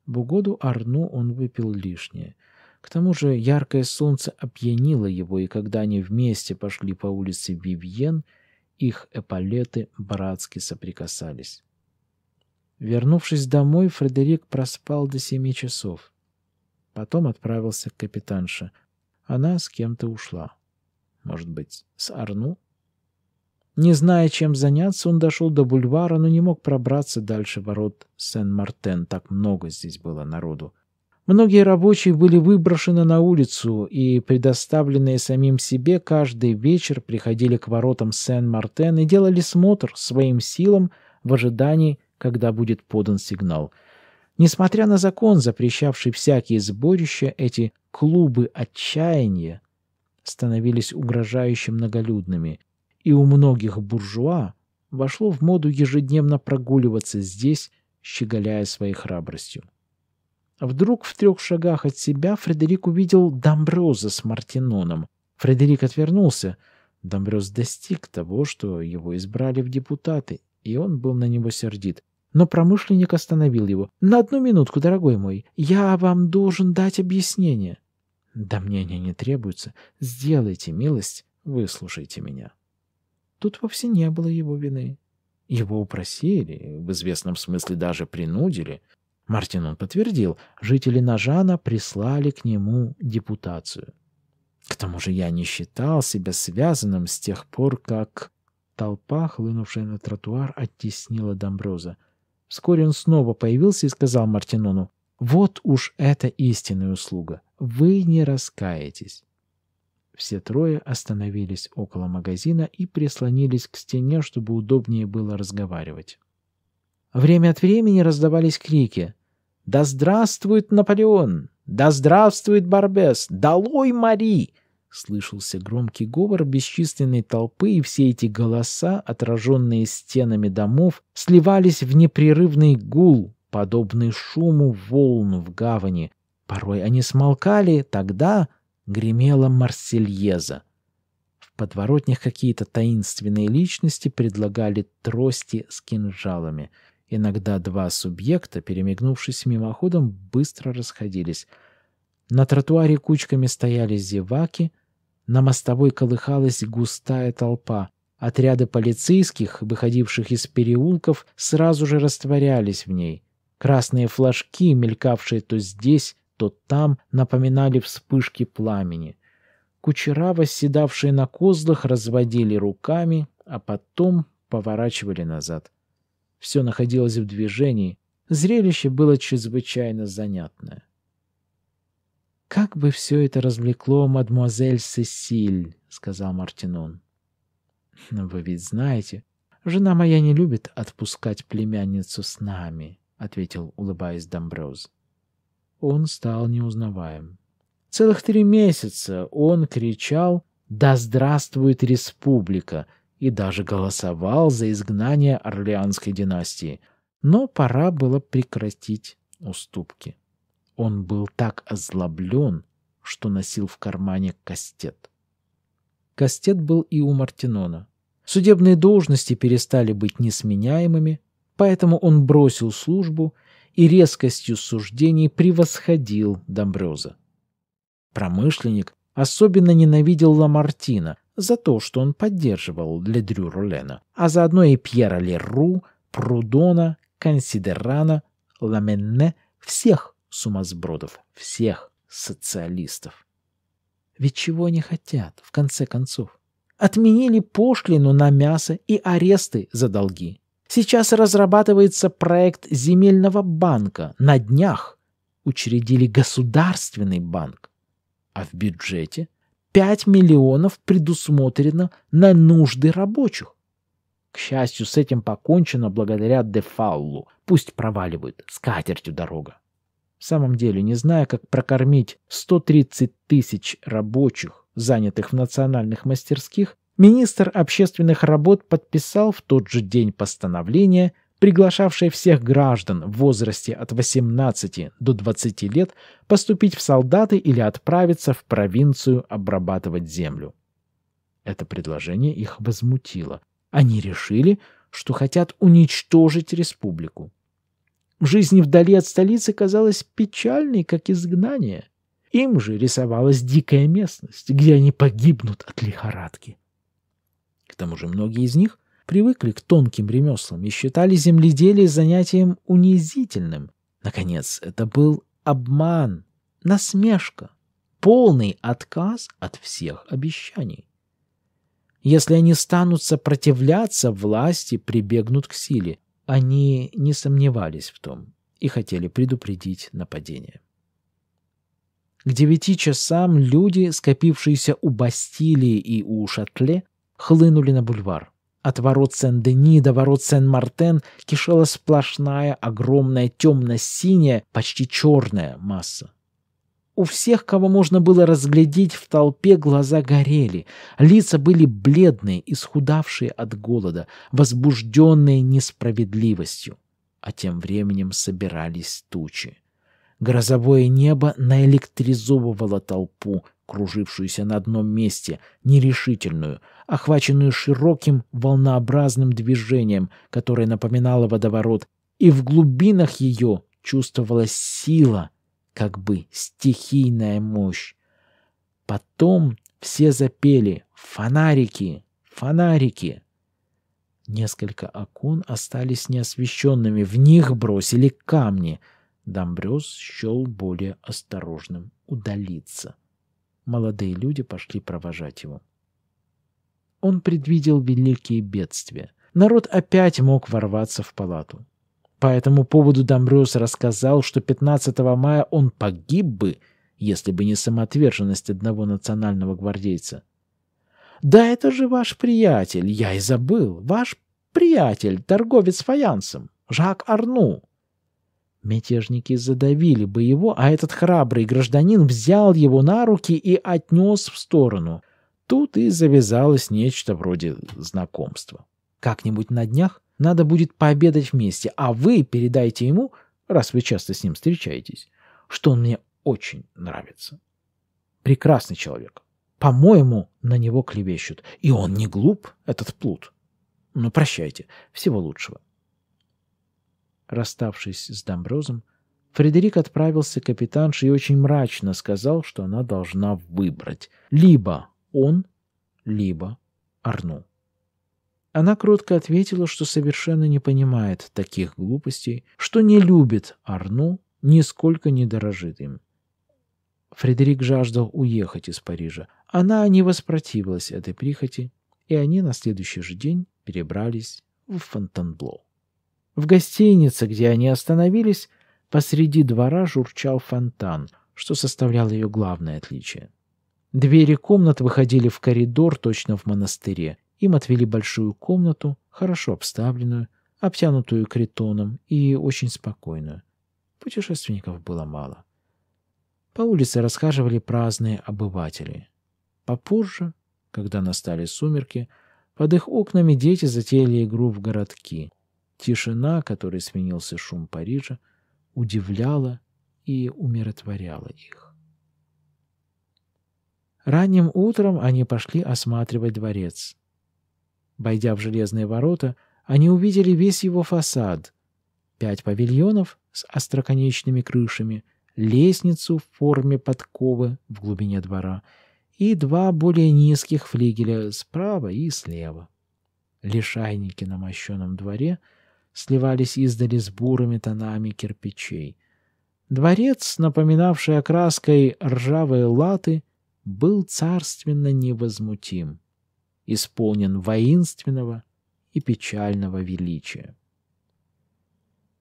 В угоду Арну он выпил лишнее. К тому же яркое солнце опьянило его, и когда они вместе пошли по улице Вивьен, их эполеты братски соприкасались. Вернувшись домой, Фредерик проспал до семи часов. Потом отправился к капитанше. Она с кем-то ушла. Может быть, с Арну? Не зная, чем заняться, он дошел до бульвара, но не мог пробраться дальше ворот Сен-Мартен. Так много здесь было народу. Многие рабочие были выброшены на улицу и, предоставленные самим себе, каждый вечер приходили к воротам Сен-Мартен и делали смотр своим силам в ожидании когда будет подан сигнал. Несмотря на закон, запрещавший всякие сборища, эти «клубы отчаяния» становились угрожающе многолюдными, и у многих буржуа вошло в моду ежедневно прогуливаться здесь, щеголяя своей храбростью. Вдруг в трех шагах от себя Фредерик увидел Домброза с Мартиноном. Фредерик отвернулся. Домбрез достиг того, что его избрали в депутаты, и он был на него сердит. Но промышленник остановил его. «На одну минутку, дорогой мой, я вам должен дать объяснение». «Да мне они не требуются. Сделайте милость, выслушайте меня». Тут вовсе не было его вины. Его упросили, в известном смысле даже принудили. Мартин он подтвердил, жители Нажана прислали к нему депутацию. К тому же я не считал себя связанным с тех пор, как... Толпа, хлынувшая на тротуар, оттеснила Домброза — Вскоре он снова появился и сказал Мартинону, «Вот уж это истинная услуга! Вы не раскаетесь!» Все трое остановились около магазина и прислонились к стене, чтобы удобнее было разговаривать. Время от времени раздавались крики. «Да здравствует Наполеон! Да здравствует Барбес! Долой Мари! Слышался громкий говор бесчисленной толпы, и все эти голоса, отраженные стенами домов, сливались в непрерывный гул, подобный шуму волн в гавани. Порой они смолкали, тогда гремела Марсельеза. В подворотнях какие-то таинственные личности предлагали трости с кинжалами. Иногда два субъекта, перемигнувшись мимоходом, быстро расходились. На тротуаре кучками стояли зеваки, на мостовой колыхалась густая толпа. Отряды полицейских, выходивших из переулков, сразу же растворялись в ней. Красные флажки, мелькавшие то здесь, то там, напоминали вспышки пламени. Кучера, восседавшие на козлах, разводили руками, а потом поворачивали назад. Все находилось в движении. Зрелище было чрезвычайно занятное. «Как бы все это развлекло мадемуазель Сесиль», — сказал Мартинон. «Вы ведь знаете, жена моя не любит отпускать племянницу с нами», — ответил, улыбаясь Домброз. Он стал неузнаваем. Целых три месяца он кричал «Да здравствует республика!» и даже голосовал за изгнание Орлеанской династии. Но пора было прекратить уступки. Он был так озлоблен, что носил в кармане кастет. Кастет был и у Мартинона. Судебные должности перестали быть несменяемыми, поэтому он бросил службу и резкостью суждений превосходил Домбрёза. Промышленник особенно ненавидел Ламартина за то, что он поддерживал Ледрю Рулена, а заодно и Пьера Леру, Прудона, Консидерана, Ламенне, всех, сумасбродов, всех социалистов. Ведь чего они хотят, в конце концов? Отменили пошлину на мясо и аресты за долги. Сейчас разрабатывается проект земельного банка. На днях учредили государственный банк. А в бюджете 5 миллионов предусмотрено на нужды рабочих. К счастью, с этим покончено благодаря Дефаллу. Пусть проваливают, с катертью дорога. В самом деле, не зная, как прокормить 130 тысяч рабочих, занятых в национальных мастерских, министр общественных работ подписал в тот же день постановление, приглашавшее всех граждан в возрасте от 18 до 20 лет поступить в солдаты или отправиться в провинцию обрабатывать землю. Это предложение их возмутило. Они решили, что хотят уничтожить республику. Жизнь вдали от столицы казалась печальной, как изгнание. Им же рисовалась дикая местность, где они погибнут от лихорадки. К тому же многие из них привыкли к тонким ремеслам и считали земледелие занятием унизительным. Наконец, это был обман, насмешка, полный отказ от всех обещаний. Если они станут сопротивляться, власти прибегнут к силе. Они не сомневались в том и хотели предупредить нападение. К девяти часам люди, скопившиеся у Бастилии и у Шатле, хлынули на бульвар. От ворот Сен-Дени до ворот Сен-Мартен кишела сплошная, огромная, темно-синяя, почти черная масса. У всех, кого можно было разглядеть в толпе, глаза горели, лица были бледные, исхудавшие от голода, возбужденные несправедливостью. А тем временем собирались тучи. Грозовое небо наэлектризовывало толпу, кружившуюся на одном месте, нерешительную, охваченную широким волнообразным движением, которое напоминало водоворот, и в глубинах ее чувствовалась сила — как бы стихийная мощь. Потом все запели «Фонарики! Фонарики!» Несколько окон остались неосвещенными, в них бросили камни. Домбрёс счел более осторожным удалиться. Молодые люди пошли провожать его. Он предвидел великие бедствия. Народ опять мог ворваться в палату. По этому поводу Домбрюс рассказал, что 15 мая он погиб бы, если бы не самоотверженность одного национального гвардейца. «Да это же ваш приятель, я и забыл, ваш приятель, торговец фаянсом, Жак Арну». Мятежники задавили бы его, а этот храбрый гражданин взял его на руки и отнес в сторону. Тут и завязалось нечто вроде знакомства. Как-нибудь на днях надо будет пообедать вместе, а вы передайте ему, раз вы часто с ним встречаетесь, что он мне очень нравится. Прекрасный человек. По-моему, на него клевещут. И он не глуп, этот плут. Ну, прощайте. Всего лучшего. Расставшись с Домброзом, Фредерик отправился к капитанше и очень мрачно сказал, что она должна выбрать. Либо он, либо Арну. Она кротко ответила, что совершенно не понимает таких глупостей, что не любит Арну, нисколько не дорожит им. Фредерик жаждал уехать из Парижа. Она не воспротивилась этой прихоти, и они на следующий же день перебрались в Фонтенбло. В гостинице, где они остановились, посреди двора журчал фонтан, что составляло ее главное отличие. Двери комнат выходили в коридор точно в монастыре, им отвели большую комнату, хорошо обставленную, обтянутую критоном и очень спокойную. Путешественников было мало. По улице расхаживали праздные обыватели. Попозже, когда настали сумерки, под их окнами дети затеяли игру в городки. Тишина, которой сменился шум Парижа, удивляла и умиротворяла их. Ранним утром они пошли осматривать дворец. Войдя в железные ворота, они увидели весь его фасад. Пять павильонов с остроконечными крышами, лестницу в форме подковы в глубине двора и два более низких флигеля справа и слева. Лишайники на мощенном дворе сливались издали с бурыми тонами кирпичей. Дворец, напоминавший окраской ржавые латы, был царственно невозмутим исполнен воинственного и печального величия.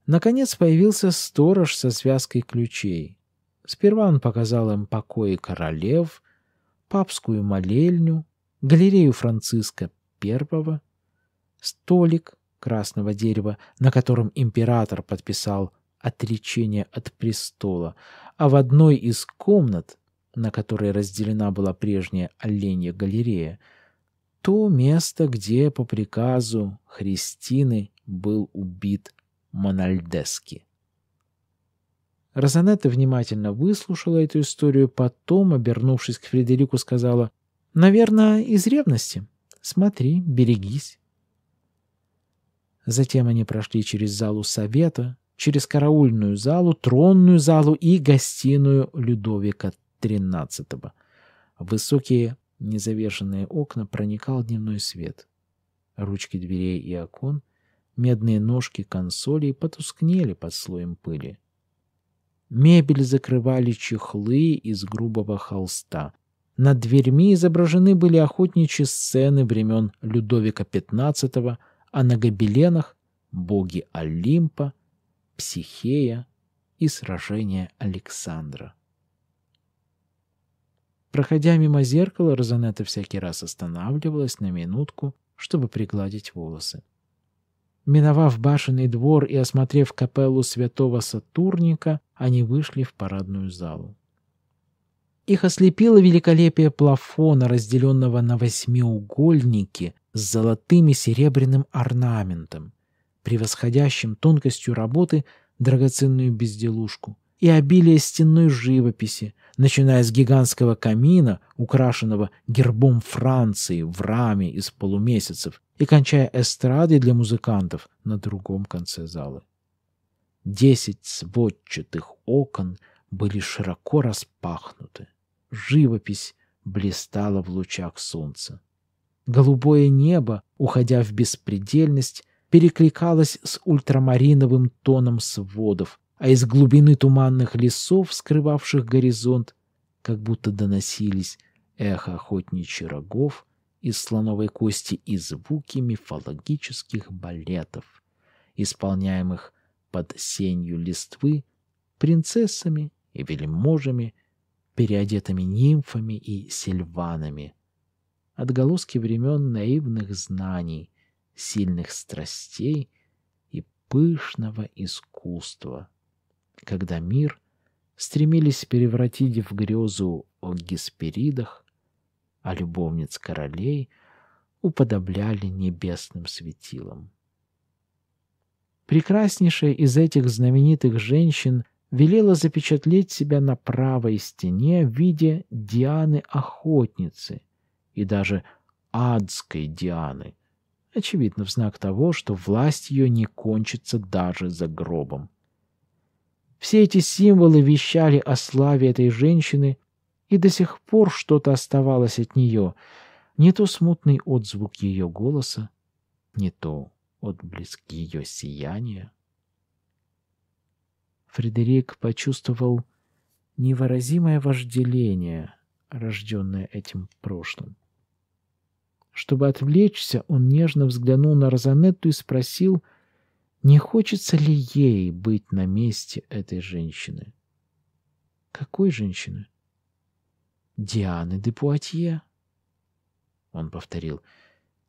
Наконец появился сторож со связкой ключей. Сперва он показал им покои королев, папскую молельню, галерею Франциска I, столик красного дерева, на котором император подписал отречение от престола, а в одной из комнат, на которой разделена была прежняя оленья галерея, то место, где по приказу Христины был убит Мональдески. Розанетта внимательно выслушала эту историю, потом, обернувшись к Фредерику, сказала, «Наверное, из ревности. Смотри, берегись». Затем они прошли через залу совета, через караульную залу, тронную залу и гостиную Людовика XIII. Высокие незавешенные окна проникал дневной свет. Ручки дверей и окон, медные ножки консолей потускнели под слоем пыли. Мебель закрывали чехлы из грубого холста. Над дверьми изображены были охотничьи сцены времен Людовика XV, а на гобеленах — боги Олимпа, Психея и сражения Александра. Проходя мимо зеркала, Розанетта всякий раз останавливалась на минутку, чтобы пригладить волосы. Миновав башенный двор и осмотрев капеллу святого Сатурника, они вышли в парадную залу. Их ослепило великолепие плафона, разделенного на восьмиугольники с золотым и серебряным орнаментом, превосходящим тонкостью работы драгоценную безделушку, и обилие стенной живописи — начиная с гигантского камина, украшенного гербом Франции в раме из полумесяцев, и кончая эстрадой для музыкантов на другом конце зала. Десять сводчатых окон были широко распахнуты. Живопись блистала в лучах солнца. Голубое небо, уходя в беспредельность, перекликалось с ультрамариновым тоном сводов, а из глубины туманных лесов, скрывавших горизонт, как будто доносились эхо охотничьих рогов из слоновой кости и звуки мифологических балетов, исполняемых под сенью листвы принцессами и вельможами, переодетыми нимфами и сильванами. Отголоски времен наивных знаний, сильных страстей и пышного искусства когда мир стремились перевратить в грезу о гесперидах, а любовниц королей уподобляли небесным светилам. Прекраснейшая из этих знаменитых женщин велела запечатлеть себя на правой стене в виде Дианы-охотницы и даже адской Дианы, очевидно, в знак того, что власть ее не кончится даже за гробом. Все эти символы вещали о славе этой женщины, и до сих пор что-то оставалось от нее, не то смутный отзвук ее голоса, не то отблеск ее сияния. Фредерик почувствовал невыразимое вожделение, рожденное этим прошлым. Чтобы отвлечься, он нежно взглянул на Розанетту и спросил — не хочется ли ей быть на месте этой женщины? Какой женщины? Дианы де Пуатье. Он повторил.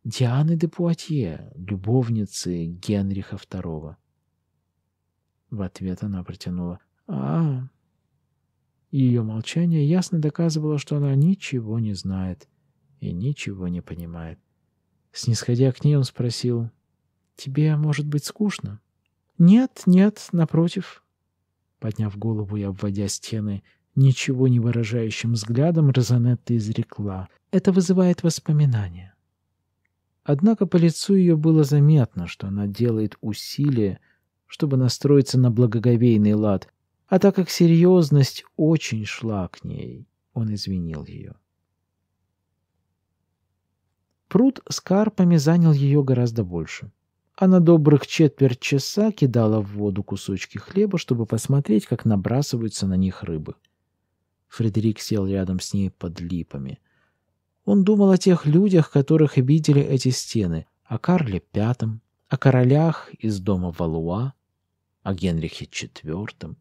Дианы де Пуатье, любовницы Генриха II. В ответ она протянула «А». -а". Ее молчание ясно доказывало, что она ничего не знает и ничего не понимает. Снисходя к ней, он спросил «Тебе, может быть, скучно?» «Нет, нет, напротив». Подняв голову и обводя стены, ничего не выражающим взглядом Розанетта изрекла. «Это вызывает воспоминания». Однако по лицу ее было заметно, что она делает усилие, чтобы настроиться на благоговейный лад, а так как серьезность очень шла к ней, он извинил ее. Пруд с карпами занял ее гораздо больше. Она добрых четверть часа кидала в воду кусочки хлеба, чтобы посмотреть, как набрасываются на них рыбы. Фредерик сел рядом с ней под липами. Он думал о тех людях, которых обидели эти стены, о Карле пятом, о королях из дома Валуа, о Генрихе четвертом,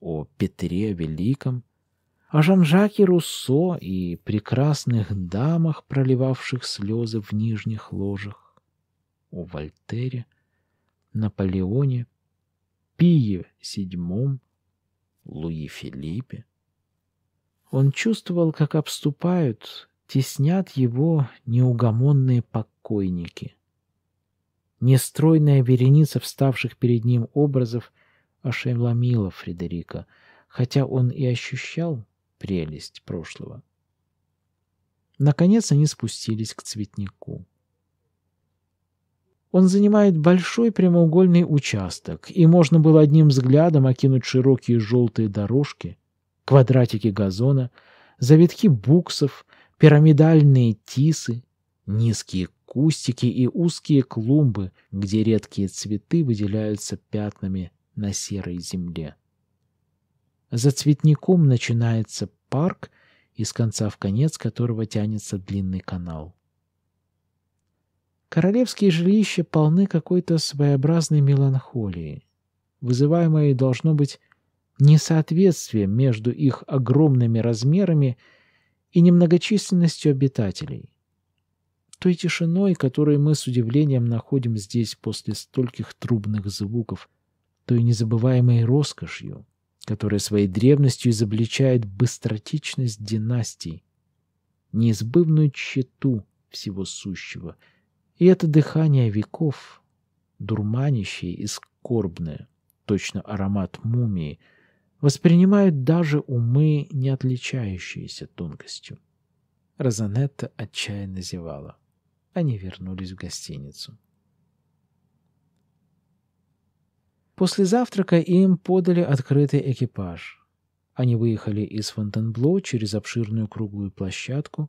о Петре Великом, о Жан-Жаке Руссо и прекрасных дамах, проливавших слезы в нижних ложах о Вольтере, Наполеоне, Пие VII, Луи Филиппе. Он чувствовал, как обступают, теснят его неугомонные покойники. Нестройная вереница вставших перед ним образов ошеломила Фредерика, хотя он и ощущал прелесть прошлого. Наконец они спустились к цветнику. Он занимает большой прямоугольный участок, и можно было одним взглядом окинуть широкие желтые дорожки, квадратики газона, завитки буксов, пирамидальные тисы, низкие кустики и узкие клумбы, где редкие цветы выделяются пятнами на серой земле. За цветником начинается парк, из конца в конец которого тянется длинный канал. Королевские жилища полны какой-то своеобразной меланхолии, вызываемой, должно быть, несоответствием между их огромными размерами и немногочисленностью обитателей. Той тишиной, которую мы с удивлением находим здесь после стольких трубных звуков, той незабываемой роскошью, которая своей древностью изобличает быстротечность династий, неизбывную тщету всего сущего — и это дыхание веков, дурманящее и скорбное, точно аромат мумии, воспринимают даже умы, не отличающиеся тонкостью. Розанетта отчаянно зевала. Они вернулись в гостиницу. После завтрака им подали открытый экипаж. Они выехали из Фонтенбло через обширную круглую площадку,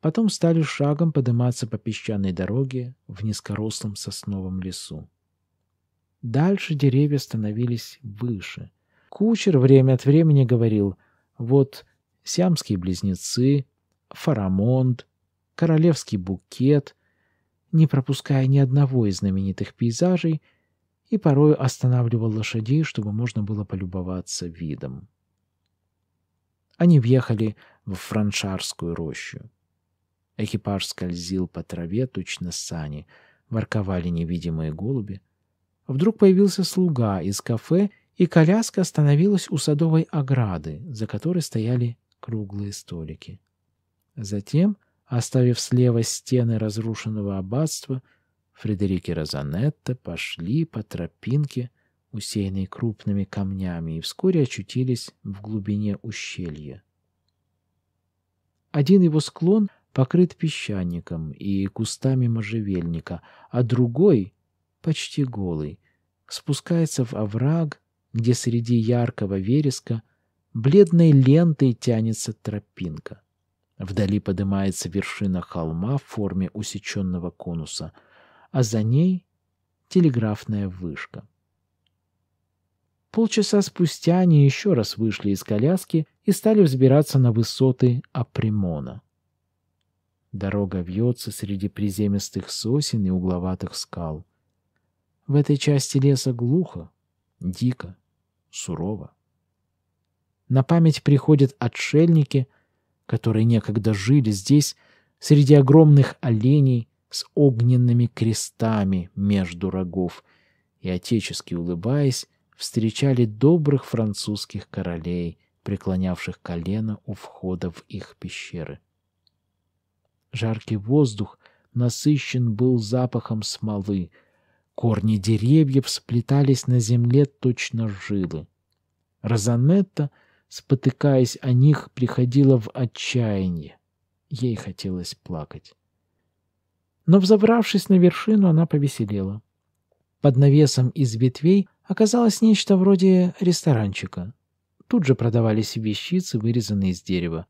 Потом стали шагом подниматься по песчаной дороге в низкорослом сосновом лесу. Дальше деревья становились выше. Кучер время от времени говорил «Вот сиамские близнецы, фарамонт, королевский букет», не пропуская ни одного из знаменитых пейзажей, и порой останавливал лошадей, чтобы можно было полюбоваться видом. Они въехали в Франшарскую рощу. Экипаж скользил по траве, точно сани. Ворковали невидимые голуби. Вдруг появился слуга из кафе, и коляска остановилась у садовой ограды, за которой стояли круглые столики. Затем, оставив слева стены разрушенного аббатства, Фредерик и Розанетта пошли по тропинке, усеянной крупными камнями, и вскоре очутились в глубине ущелья. Один его склон — покрыт песчаником и кустами можжевельника, а другой, почти голый, спускается в овраг, где среди яркого вереска бледной лентой тянется тропинка. Вдали поднимается вершина холма в форме усеченного конуса, а за ней телеграфная вышка. Полчаса спустя они еще раз вышли из коляски и стали взбираться на высоты Апримона. Дорога вьется среди приземистых сосен и угловатых скал. В этой части леса глухо, дико, сурово. На память приходят отшельники, которые некогда жили здесь, среди огромных оленей с огненными крестами между рогов, и, отечески улыбаясь, встречали добрых французских королей, преклонявших колено у входа в их пещеры. Жаркий воздух насыщен был запахом смолы. Корни деревьев сплетались на земле точно жилы. Розанетта, спотыкаясь о них, приходила в отчаяние. Ей хотелось плакать. Но, взобравшись на вершину, она повеселела. Под навесом из ветвей оказалось нечто вроде ресторанчика. Тут же продавались вещицы, вырезанные из дерева.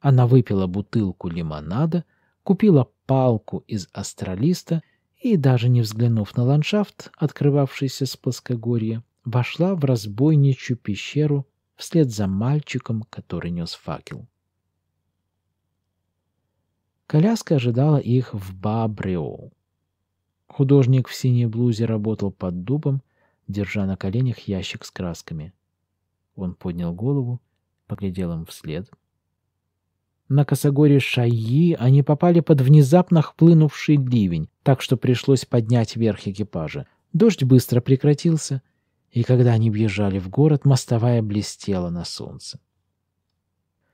Она выпила бутылку лимонада — купила палку из астралиста и, даже не взглянув на ландшафт, открывавшийся с плоскогорья, вошла в разбойничью пещеру вслед за мальчиком, который нес факел. Коляска ожидала их в Бабрио. Художник в синей блузе работал под дубом, держа на коленях ящик с красками. Он поднял голову, поглядел им вслед, на косогоре Шайи они попали под внезапно хлынувший ливень, так что пришлось поднять верх экипажа. Дождь быстро прекратился, и когда они въезжали в город, мостовая блестела на солнце.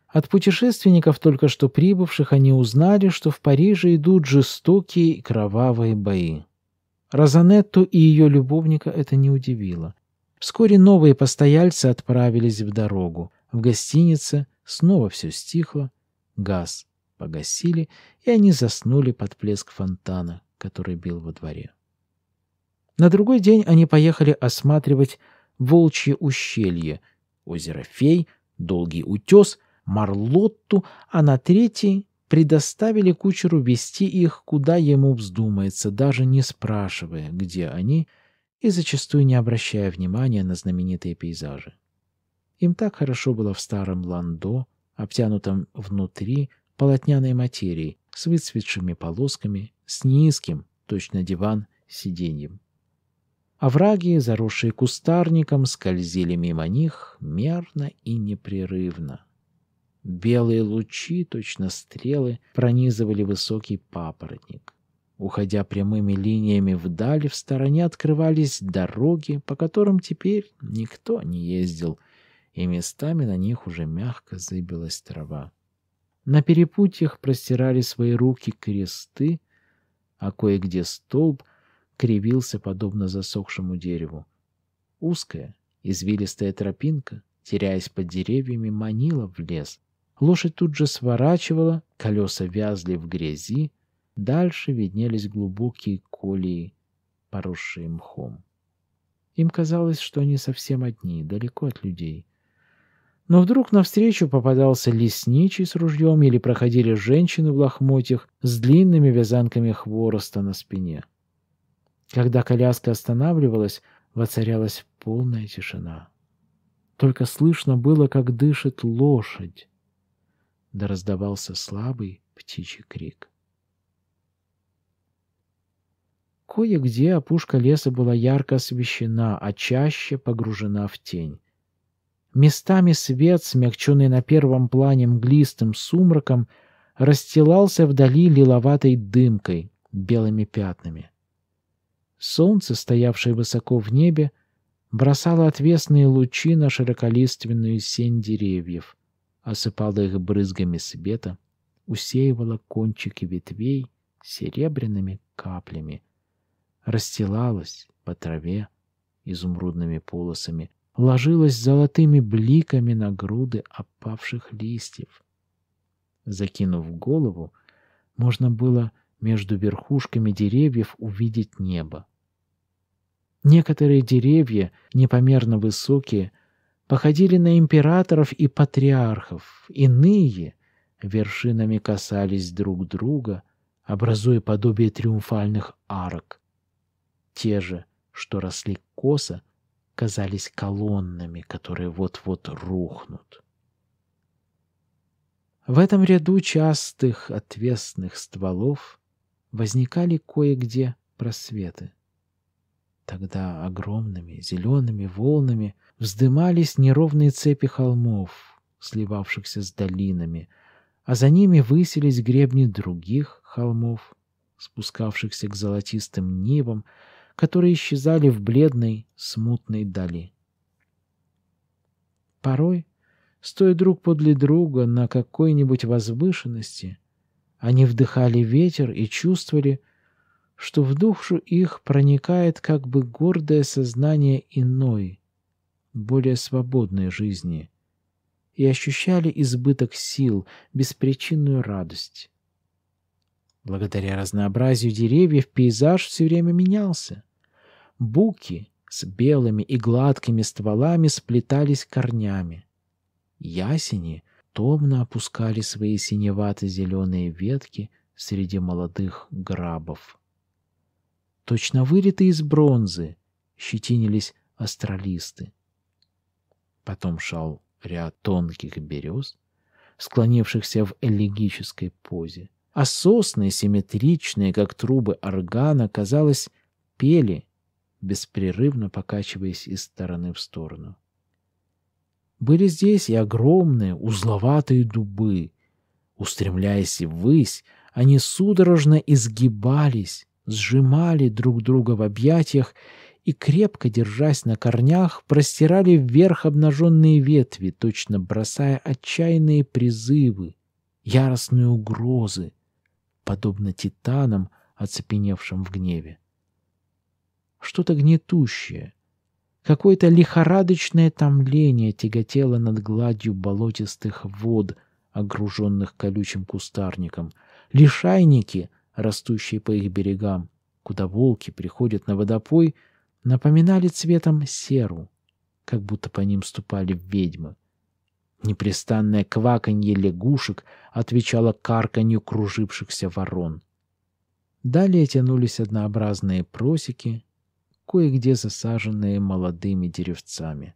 От путешественников, только что прибывших, они узнали, что в Париже идут жестокие и кровавые бои. Розанетту и ее любовника это не удивило. Вскоре новые постояльцы отправились в дорогу. В гостинице снова все стихло, Газ погасили, и они заснули под плеск фонтана, который бил во дворе. На другой день они поехали осматривать Волчье ущелье, озеро Фей, Долгий утес, Марлотту, а на третий предоставили кучеру вести их, куда ему вздумается, даже не спрашивая, где они, и зачастую не обращая внимания на знаменитые пейзажи. Им так хорошо было в старом Ландо, обтянутом внутри полотняной материи, с выцветшими полосками, с низким, точно диван, сиденьем. Овраги, заросшие кустарником, скользили мимо них мерно и непрерывно. Белые лучи, точно стрелы, пронизывали высокий папоротник. Уходя прямыми линиями вдаль, в стороне открывались дороги, по которым теперь никто не ездил, и местами на них уже мягко зыбилась трава. На перепутьях простирали свои руки кресты, а кое-где столб кривился подобно засохшему дереву. Узкая, извилистая тропинка, теряясь под деревьями, манила в лес. Лошадь тут же сворачивала, колеса вязли в грязи, дальше виднелись глубокие колеи, поросшие мхом. Им казалось, что они совсем одни, далеко от людей — но вдруг навстречу попадался лесничий с ружьем или проходили женщины в лохмотьях с длинными вязанками хвороста на спине. Когда коляска останавливалась, воцарялась полная тишина. Только слышно было, как дышит лошадь. Да раздавался слабый птичий крик. Кое-где опушка леса была ярко освещена, а чаще погружена в тень. Местами свет, смягченный на первом плане мглистым сумраком, расстилался вдали лиловатой дымкой, белыми пятнами. Солнце, стоявшее высоко в небе, бросало отвесные лучи на широколиственную сень деревьев, осыпало их брызгами света, усеивало кончики ветвей серебряными каплями, расстилалось по траве изумрудными полосами, ложилась золотыми бликами на груды опавших листьев. Закинув голову, можно было между верхушками деревьев увидеть небо. Некоторые деревья, непомерно высокие, походили на императоров и патриархов, иные вершинами касались друг друга, образуя подобие триумфальных арок. Те же, что росли косо, казались колоннами, которые вот-вот рухнут. В этом ряду частых отвесных стволов возникали кое-где просветы. Тогда огромными зелеными волнами вздымались неровные цепи холмов, сливавшихся с долинами, а за ними выселись гребни других холмов, спускавшихся к золотистым нивам, которые исчезали в бледной, смутной дали. Порой, стоя друг подле друга на какой-нибудь возвышенности, они вдыхали ветер и чувствовали, что в душу их проникает как бы гордое сознание иной, более свободной жизни, и ощущали избыток сил, беспричинную радость. Благодаря разнообразию деревьев пейзаж все время менялся. Буки с белыми и гладкими стволами сплетались корнями. Ясени томно опускали свои синевато-зеленые ветки среди молодых грабов. Точно вылитые из бронзы щетинились астролисты. Потом шел ряд тонких берез, склонившихся в элегической позе — а сосны, симметричные, как трубы органа, казалось, пели, беспрерывно покачиваясь из стороны в сторону. Были здесь и огромные узловатые дубы. Устремляясь ввысь, они судорожно изгибались, сжимали друг друга в объятиях и, крепко держась на корнях, простирали вверх обнаженные ветви, точно бросая отчаянные призывы, яростные угрозы, подобно титанам, оцепеневшим в гневе. Что-то гнетущее, какое-то лихорадочное томление тяготело над гладью болотистых вод, огруженных колючим кустарником, лишайники, растущие по их берегам, куда волки приходят на водопой, напоминали цветом серу, как будто по ним ступали ведьмы. Непрестанное кваканье лягушек отвечало карканью кружившихся ворон. Далее тянулись однообразные просеки, кое-где засаженные молодыми деревцами.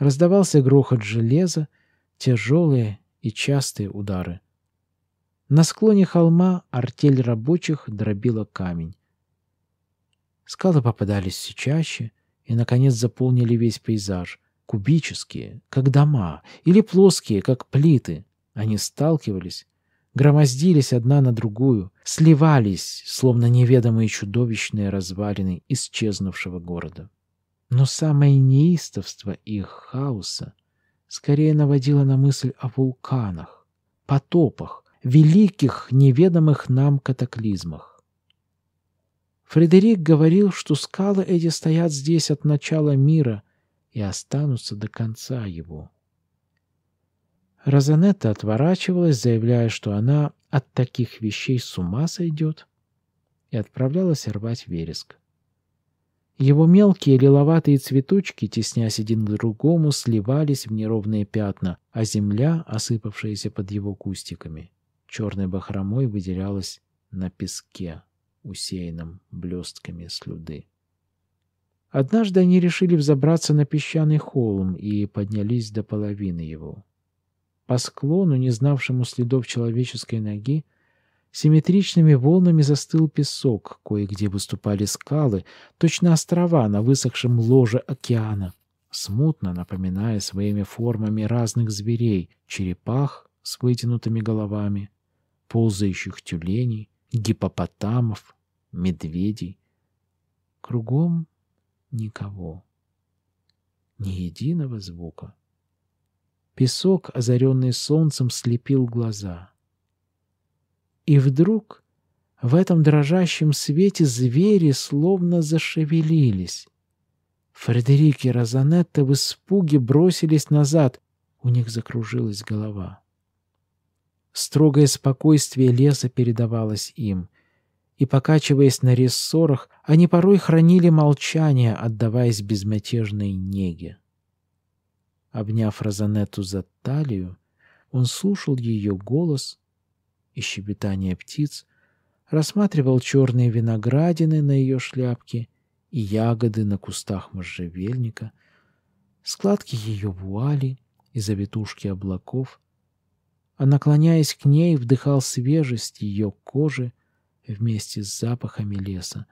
Раздавался грохот железа, тяжелые и частые удары. На склоне холма артель рабочих дробила камень. Скалы попадались все чаще и, наконец, заполнили весь пейзаж — кубические, как дома, или плоские, как плиты. Они сталкивались, громоздились одна на другую, сливались, словно неведомые чудовищные развалины исчезнувшего города. Но самое неистовство их хаоса скорее наводило на мысль о вулканах, потопах, великих, неведомых нам катаклизмах. Фредерик говорил, что скалы эти стоят здесь от начала мира, и останутся до конца его. Розанетта отворачивалась, заявляя, что она от таких вещей с ума сойдет, и отправлялась рвать вереск. Его мелкие лиловатые цветочки, теснясь один к другому, сливались в неровные пятна, а земля, осыпавшаяся под его кустиками, черной бахромой выделялась на песке, усеянном блестками слюды. Однажды они решили взобраться на песчаный холм и поднялись до половины его. По склону, не знавшему следов человеческой ноги, симметричными волнами застыл песок, кое-где выступали скалы, точно острова на высохшем ложе океана, смутно напоминая своими формами разных зверей, черепах с вытянутыми головами, ползающих тюленей, гипопотамов, медведей. Кругом никого. Ни единого звука. Песок, озаренный солнцем, слепил глаза. И вдруг в этом дрожащем свете звери словно зашевелились. Фредерик и Розанетта в испуге бросились назад. У них закружилась голова. Строгое спокойствие леса передавалось им и, покачиваясь на рессорах, они порой хранили молчание, отдаваясь безмятежной неге. Обняв Розанетту за талию, он слушал ее голос и щебетание птиц, рассматривал черные виноградины на ее шляпке и ягоды на кустах можжевельника, складки ее вуали и завитушки облаков, а, наклоняясь к ней, вдыхал свежесть ее кожи, вместе с запахами леса.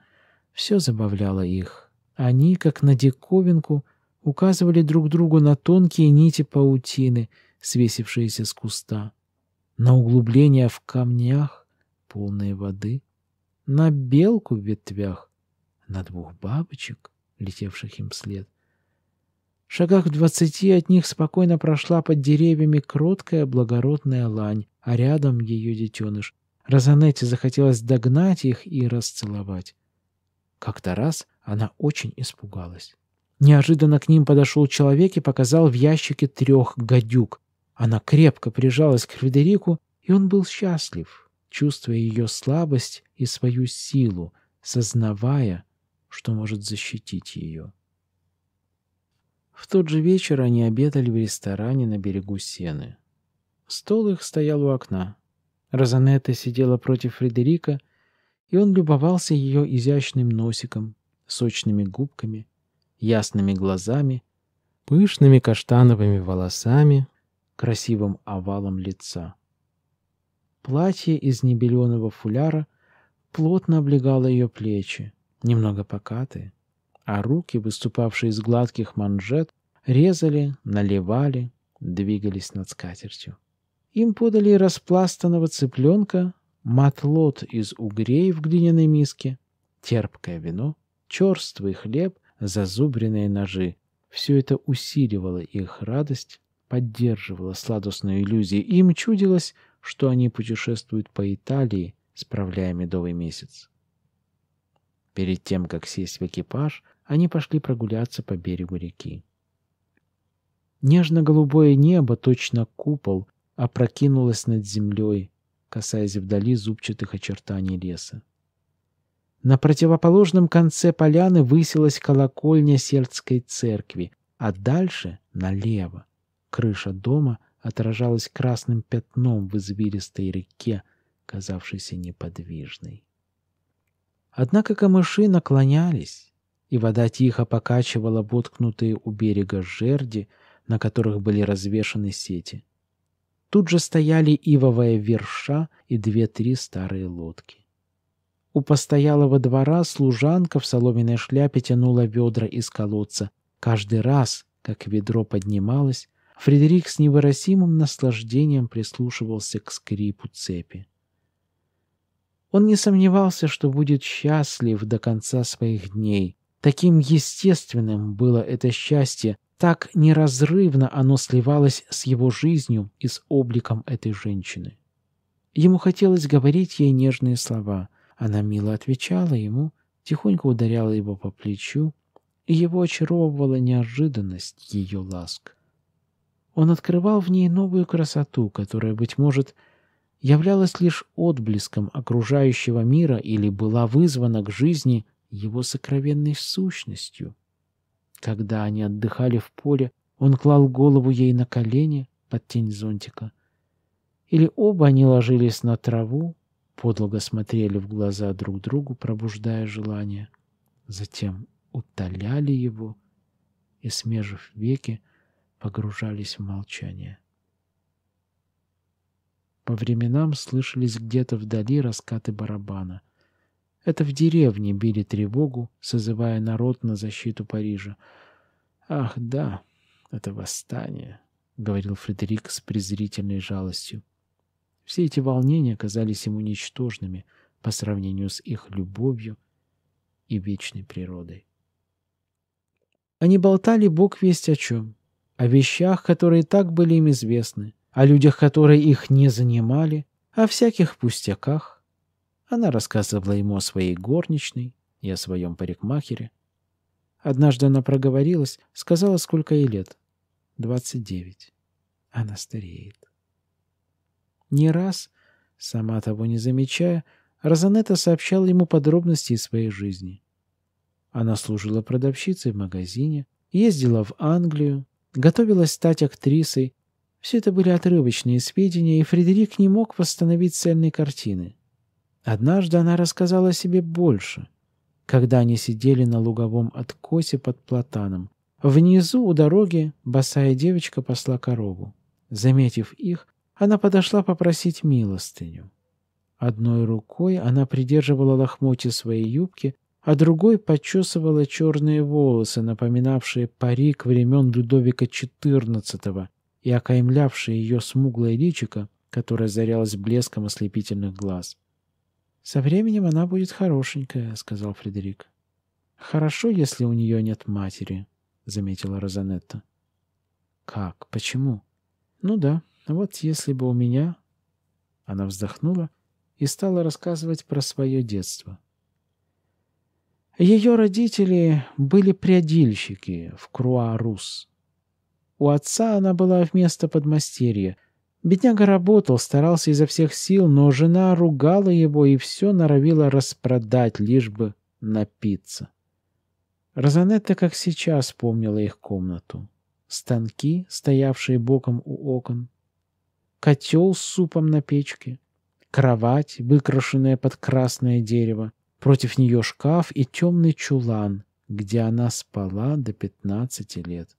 Все забавляло их. Они, как на диковинку, указывали друг другу на тонкие нити паутины, свесившиеся с куста, на углубления в камнях, полные воды, на белку в ветвях, на двух бабочек, летевших им вслед. В шагах в двадцати от них спокойно прошла под деревьями кроткая благородная лань, а рядом ее детеныш Розанетте захотелось догнать их и расцеловать. Как-то раз она очень испугалась. Неожиданно к ним подошел человек и показал в ящике трех гадюк. Она крепко прижалась к Фредерику, и он был счастлив, чувствуя ее слабость и свою силу, сознавая, что может защитить ее. В тот же вечер они обедали в ресторане на берегу Сены. Стол их стоял у окна. Розанетта сидела против Фредерика, и он любовался ее изящным носиком, сочными губками, ясными глазами, пышными каштановыми волосами, красивым овалом лица. Платье из небеленого фуляра плотно облегало ее плечи, немного покатые, а руки, выступавшие из гладких манжет, резали, наливали, двигались над скатертью. Им подали распластанного цыпленка, матлот из угрей в глиняной миске, терпкое вино, черствый хлеб, зазубренные ножи. Все это усиливало их радость, поддерживало сладостную иллюзию, и им чудилось, что они путешествуют по Италии, справляя медовый месяц. Перед тем, как сесть в экипаж, они пошли прогуляться по берегу реки. Нежно-голубое небо, точно купол, опрокинулась над землей, касаясь вдали зубчатых очертаний леса. На противоположном конце поляны высилась колокольня сердской церкви, а дальше, налево, крыша дома отражалась красным пятном в извилистой реке, казавшейся неподвижной. Однако камыши наклонялись, и вода тихо покачивала воткнутые у берега жерди, на которых были развешаны сети. Тут же стояли ивовая верша и две-три старые лодки. У постоялого двора служанка в соломенной шляпе тянула ведра из колодца. Каждый раз, как ведро поднималось, Фредерик с невыразимым наслаждением прислушивался к скрипу цепи. Он не сомневался, что будет счастлив до конца своих дней. Таким естественным было это счастье, так неразрывно оно сливалось с его жизнью и с обликом этой женщины. Ему хотелось говорить ей нежные слова. Она мило отвечала ему, тихонько ударяла его по плечу, и его очаровывала неожиданность ее ласк. Он открывал в ней новую красоту, которая, быть может, являлась лишь отблеском окружающего мира или была вызвана к жизни его сокровенной сущностью — когда они отдыхали в поле, он клал голову ей на колени под тень зонтика. Или оба они ложились на траву, подолго смотрели в глаза друг другу, пробуждая желание. Затем утоляли его и, смежив веки, погружались в молчание. По временам слышались где-то вдали раскаты барабана — это в деревне били тревогу, созывая народ на защиту Парижа. «Ах, да, это восстание», — говорил Фредерик с презрительной жалостью. Все эти волнения казались ему ничтожными по сравнению с их любовью и вечной природой. Они болтали бог весть о чем, о вещах, которые так были им известны, о людях, которые их не занимали, о всяких пустяках, она рассказывала ему о своей горничной и о своем парикмахере. Однажды она проговорилась, сказала, сколько ей лет. 29. Она стареет. Не раз, сама того не замечая, Розанетта сообщала ему подробности из своей жизни. Она служила продавщицей в магазине, ездила в Англию, готовилась стать актрисой. Все это были отрывочные сведения, и Фредерик не мог восстановить цельной картины. Однажды она рассказала себе больше, когда они сидели на луговом откосе под платаном. Внизу у дороги босая девочка посла корову. Заметив их, она подошла попросить милостыню. Одной рукой она придерживала лохмотья своей юбки, а другой подчесывала черные волосы, напоминавшие парик времен Людовика XIV и окаймлявшие ее смуглое личико, которое зарялось блеском ослепительных глаз. «Со временем она будет хорошенькая», — сказал Фредерик. «Хорошо, если у нее нет матери», — заметила Розанетта. «Как? Почему?» «Ну да, вот если бы у меня...» Она вздохнула и стала рассказывать про свое детство. Ее родители были приодильщики в Круа-Рус. У отца она была вместо подмастерья, Бедняга работал, старался изо всех сил, но жена ругала его и все норовила распродать, лишь бы напиться. Розанетта, как сейчас, помнила их комнату. Станки, стоявшие боком у окон, котел с супом на печке, кровать, выкрашенная под красное дерево, против нее шкаф и темный чулан, где она спала до пятнадцати лет.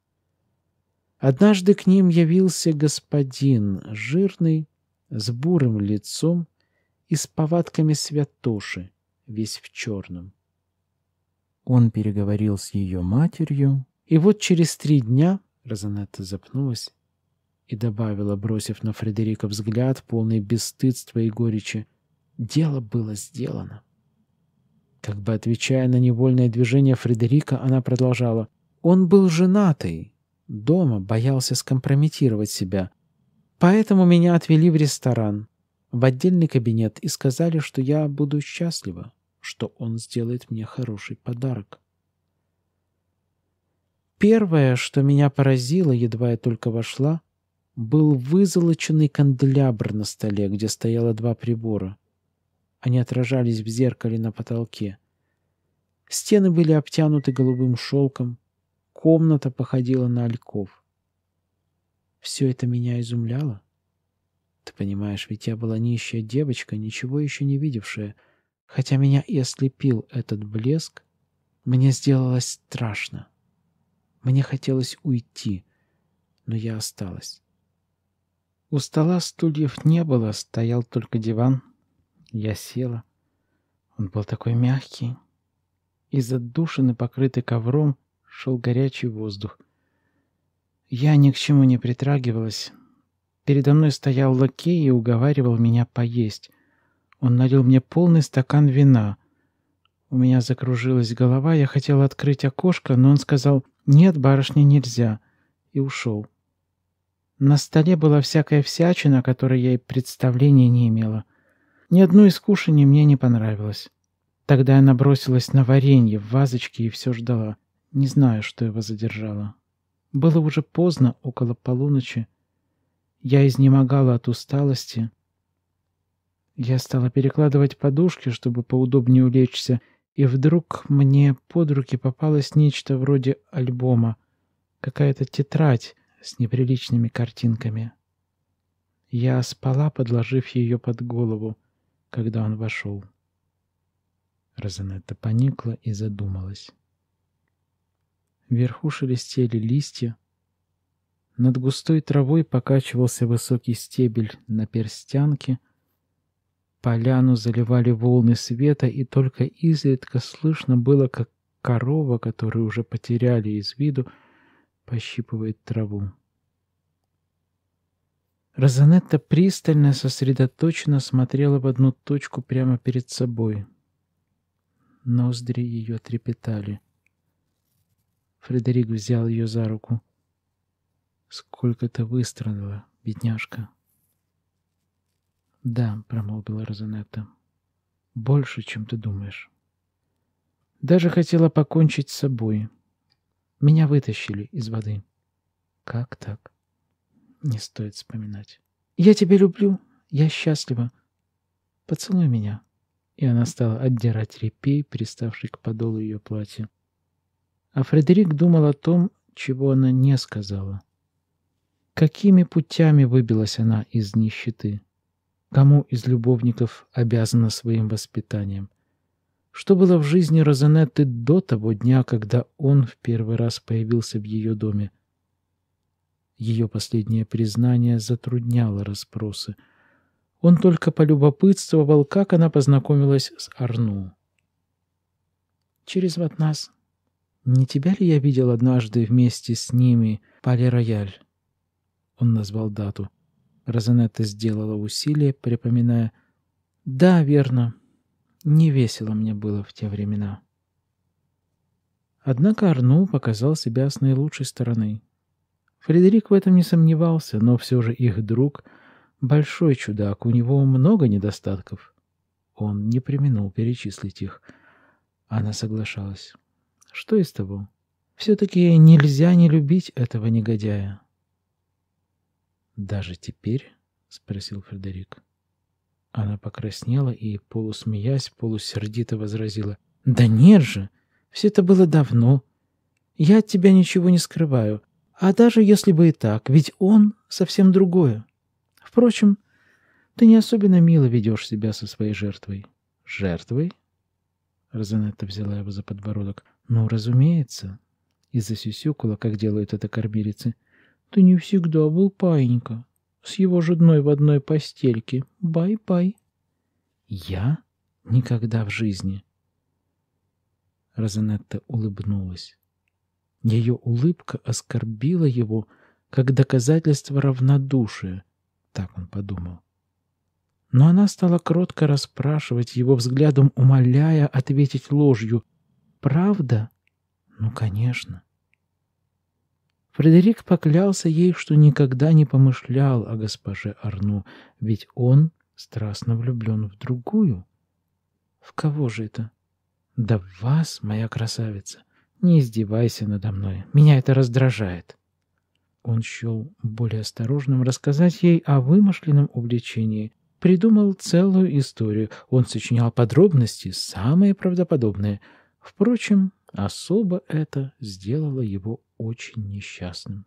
Однажды к ним явился господин, жирный, с бурым лицом и с повадками святоши, весь в черном. Он переговорил с ее матерью, и вот через три дня Розанетта запнулась и добавила, бросив на Фредерика взгляд, полный бесстыдства и горечи, «Дело было сделано». Как бы отвечая на невольное движение Фредерика, она продолжала, «Он был женатый, Дома боялся скомпрометировать себя. Поэтому меня отвели в ресторан, в отдельный кабинет и сказали, что я буду счастлива, что он сделает мне хороший подарок. Первое, что меня поразило, едва я только вошла, был вызолоченный канделябр на столе, где стояло два прибора. Они отражались в зеркале на потолке. Стены были обтянуты голубым шелком, комната походила на альков. Все это меня изумляло. Ты понимаешь, ведь я была нищая девочка, ничего еще не видевшая. Хотя меня и ослепил этот блеск, мне сделалось страшно. Мне хотелось уйти, но я осталась. У стола стульев не было, стоял только диван. Я села. Он был такой мягкий. Из отдушины, покрытый ковром, шел горячий воздух. Я ни к чему не притрагивалась. Передо мной стоял лакей и уговаривал меня поесть. Он налил мне полный стакан вина. У меня закружилась голова, я хотела открыть окошко, но он сказал «Нет, барышня, нельзя» и ушел. На столе была всякая всячина, о которой я и представления не имела. Ни одно из кушаний мне не понравилось. Тогда я набросилась на варенье в вазочке и все ждала. Не знаю, что его задержало. Было уже поздно, около полуночи. Я изнемогала от усталости. Я стала перекладывать подушки, чтобы поудобнее улечься, и вдруг мне под руки попалось нечто вроде альбома, какая-то тетрадь с неприличными картинками. Я спала, подложив ее под голову, когда он вошел. Розанетта поникла и задумалась. Вверху шелестели листья. Над густой травой покачивался высокий стебель на перстянке. Поляну заливали волны света, и только изредка слышно было, как корова, которую уже потеряли из виду, пощипывает траву. Розанетта пристально, сосредоточенно смотрела в одну точку прямо перед собой. Ноздри ее трепетали. Фредерик взял ее за руку. «Сколько ты выстрадала, бедняжка!» «Да», — промолвила Розанетта, — «больше, чем ты думаешь. Даже хотела покончить с собой. Меня вытащили из воды». «Как так?» «Не стоит вспоминать». «Я тебя люблю, я счастлива. Поцелуй меня». И она стала отдирать репей, приставший к подолу ее платья. А Фредерик думал о том, чего она не сказала. Какими путями выбилась она из нищеты? Кому из любовников обязана своим воспитанием? Что было в жизни Розанетты до того дня, когда он в первый раз появился в ее доме? Ее последнее признание затрудняло расспросы. Он только полюбопытствовал, как она познакомилась с Арну. «Через вот нас», не тебя ли я видел однажды вместе с ними, Пале Рояль?» Он назвал дату. Розанетта сделала усилие, припоминая. «Да, верно. Не весело мне было в те времена». Однако Арну показал себя с наилучшей стороны. Фредерик в этом не сомневался, но все же их друг — большой чудак, у него много недостатков. Он не применил перечислить их. Она соглашалась. Что из того? Все-таки нельзя не любить этого негодяя. «Даже теперь?» — спросил Фредерик. Она покраснела и, полусмеясь, полусердито возразила. «Да нет же! Все это было давно. Я от тебя ничего не скрываю. А даже если бы и так, ведь он совсем другое. Впрочем, ты не особенно мило ведешь себя со своей жертвой». «Жертвой?» Розанетта взяла его за подбородок. «Ну, разумеется», — и засюсюкала, как делают это кормилицы. «Ты не всегда был паинька. С его жедной в одной постельке. Бай-бай». «Я? Никогда в жизни». Розанетта улыбнулась. Ее улыбка оскорбила его, как доказательство равнодушия, так он подумал. Но она стала кротко расспрашивать его взглядом, умоляя ответить ложью — Правда? Ну, конечно. Фредерик поклялся ей, что никогда не помышлял о госпоже Арну, ведь он страстно влюблен в другую. В кого же это? Да в вас, моя красавица. Не издевайся надо мной, меня это раздражает. Он счел более осторожным рассказать ей о вымышленном увлечении. Придумал целую историю. Он сочинял подробности, самые правдоподобные — Впрочем, особо это сделало его очень несчастным.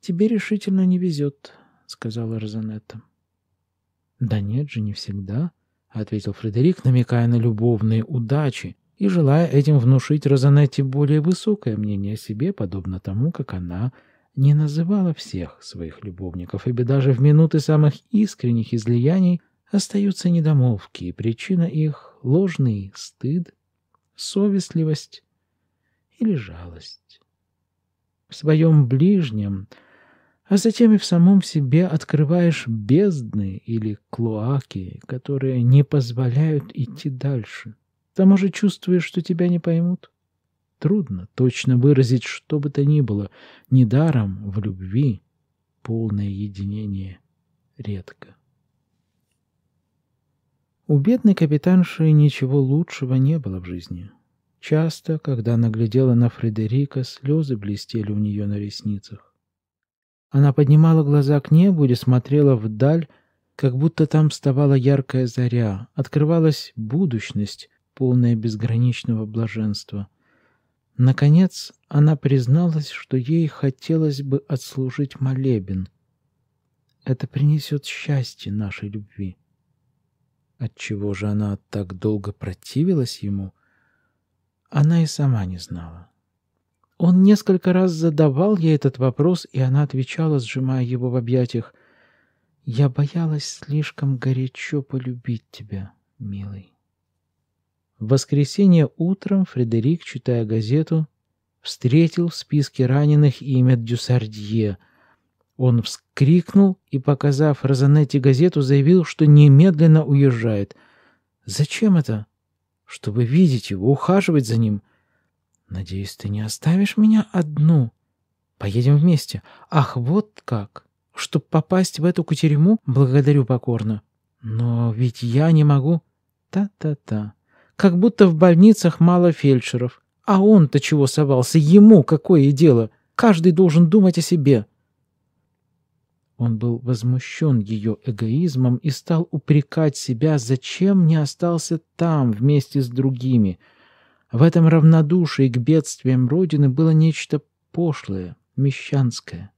«Тебе решительно не везет», — сказала Розанетта. «Да нет же, не всегда», — ответил Фредерик, намекая на любовные удачи и желая этим внушить Розанетте более высокое мнение о себе, подобно тому, как она не называла всех своих любовников, ибо даже в минуты самых искренних излияний остаются недомолвки, и причина их — ложный стыд совестливость или жалость. В своем ближнем, а затем и в самом себе открываешь бездны или клоаки, которые не позволяют идти дальше. К тому же чувствуешь, что тебя не поймут. Трудно точно выразить что бы то ни было, недаром в любви полное единение редко. У бедной капитанши ничего лучшего не было в жизни. Часто, когда она глядела на Фредерика, слезы блестели у нее на ресницах. Она поднимала глаза к небу и смотрела вдаль, как будто там вставала яркая заря, открывалась будущность, полная безграничного блаженства. Наконец, она призналась, что ей хотелось бы отслужить молебен. Это принесет счастье нашей любви. Отчего же она так долго противилась ему, она и сама не знала. Он несколько раз задавал ей этот вопрос, и она отвечала, сжимая его в объятиях. «Я боялась слишком горячо полюбить тебя, милый». В воскресенье утром Фредерик, читая газету, встретил в списке раненых имя Дюсардье — он вскрикнул и, показав Розанетти газету, заявил, что немедленно уезжает. «Зачем это?» «Чтобы видеть его, ухаживать за ним». «Надеюсь, ты не оставишь меня одну?» «Поедем вместе». «Ах, вот как! Чтоб попасть в эту кутерему, благодарю покорно». «Но ведь я не могу...» «Та-та-та. Как будто в больницах мало фельдшеров. А он-то чего совался? Ему какое дело? Каждый должен думать о себе». Он был возмущен ее эгоизмом и стал упрекать себя, зачем не остался там вместе с другими. В этом равнодушии к бедствиям Родины было нечто пошлое, мещанское.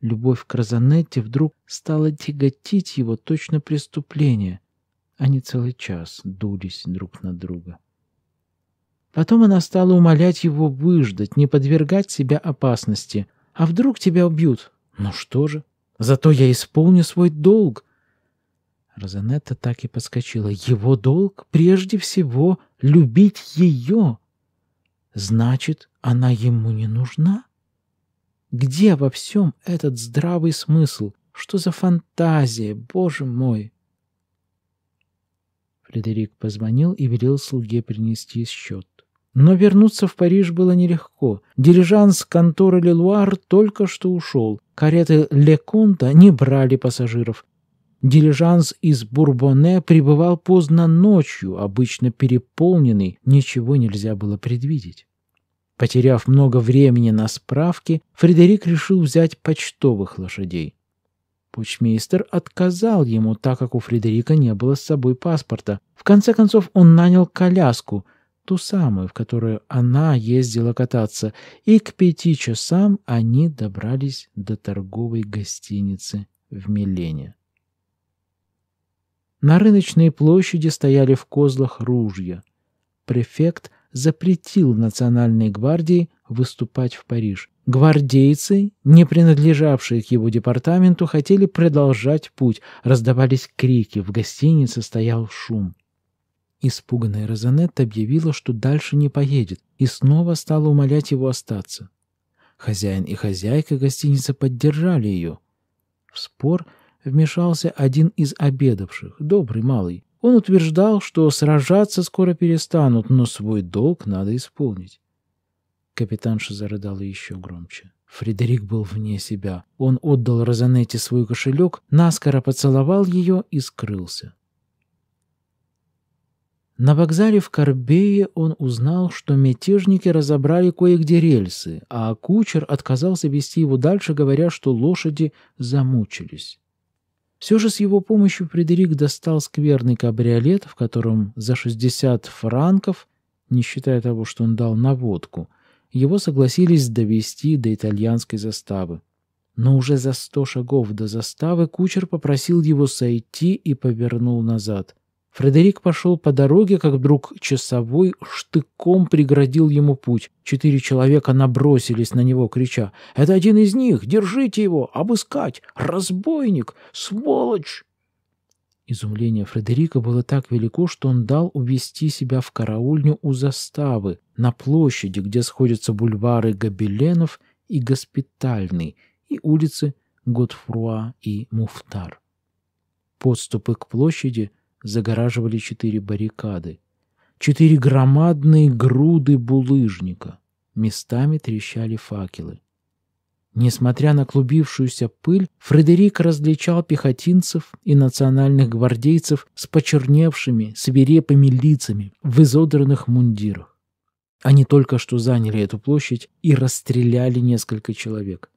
Любовь к Розанетте вдруг стала тяготить его точно преступление. Они целый час дулись друг на друга. Потом она стала умолять его выждать, не подвергать себя опасности. «А вдруг тебя убьют?» «Ну что же?» Зато я исполню свой долг. Розанетта так и подскочила. Его долг прежде всего любить ее. Значит, она ему не нужна? Где во всем этот здравый смысл? Что за фантазия, боже мой? Фредерик позвонил и велел слуге принести счет. Но вернуться в Париж было нелегко. Дирижанс конторы Лелуар только что ушел, Кареты Лекунта не брали пассажиров. Дилижанс из Бурбоне прибывал поздно ночью, обычно переполненный, ничего нельзя было предвидеть. Потеряв много времени на справки, Фредерик решил взять почтовых лошадей. Почмейстер отказал ему, так как у Фредерика не было с собой паспорта. В конце концов он нанял коляску — ту самую, в которую она ездила кататься, и к пяти часам они добрались до торговой гостиницы в Милене. На рыночной площади стояли в козлах ружья. Префект запретил Национальной гвардии выступать в Париж. Гвардейцы, не принадлежавшие к его департаменту, хотели продолжать путь. Раздавались крики, в гостинице стоял шум. Испуганная Розанетта объявила, что дальше не поедет, и снова стала умолять его остаться. Хозяин и хозяйка гостиницы поддержали ее. В спор вмешался один из обедавших, добрый малый. Он утверждал, что сражаться скоро перестанут, но свой долг надо исполнить. Капитанша зарыдала еще громче. Фредерик был вне себя. Он отдал Розанетте свой кошелек, наскоро поцеловал ее и скрылся. На вокзале в Корбее он узнал, что мятежники разобрали кое-где рельсы, а кучер отказался вести его дальше, говоря, что лошади замучились. Все же с его помощью Фредерик достал скверный кабриолет, в котором за 60 франков, не считая того, что он дал на водку, его согласились довести до итальянской заставы. Но уже за сто шагов до заставы кучер попросил его сойти и повернул назад – Фредерик пошел по дороге, как вдруг часовой штыком преградил ему путь. Четыре человека набросились на него, крича «Это один из них! Держите его! Обыскать! Разбойник! Сволочь!» Изумление Фредерика было так велико, что он дал увести себя в караульню у заставы, на площади, где сходятся бульвары Гобеленов и Госпитальный, и улицы Готфруа и Муфтар. Подступы к площади – загораживали четыре баррикады. Четыре громадные груды булыжника. Местами трещали факелы. Несмотря на клубившуюся пыль, Фредерик различал пехотинцев и национальных гвардейцев с почерневшими, свирепыми лицами в изодранных мундирах. Они только что заняли эту площадь и расстреляли несколько человек.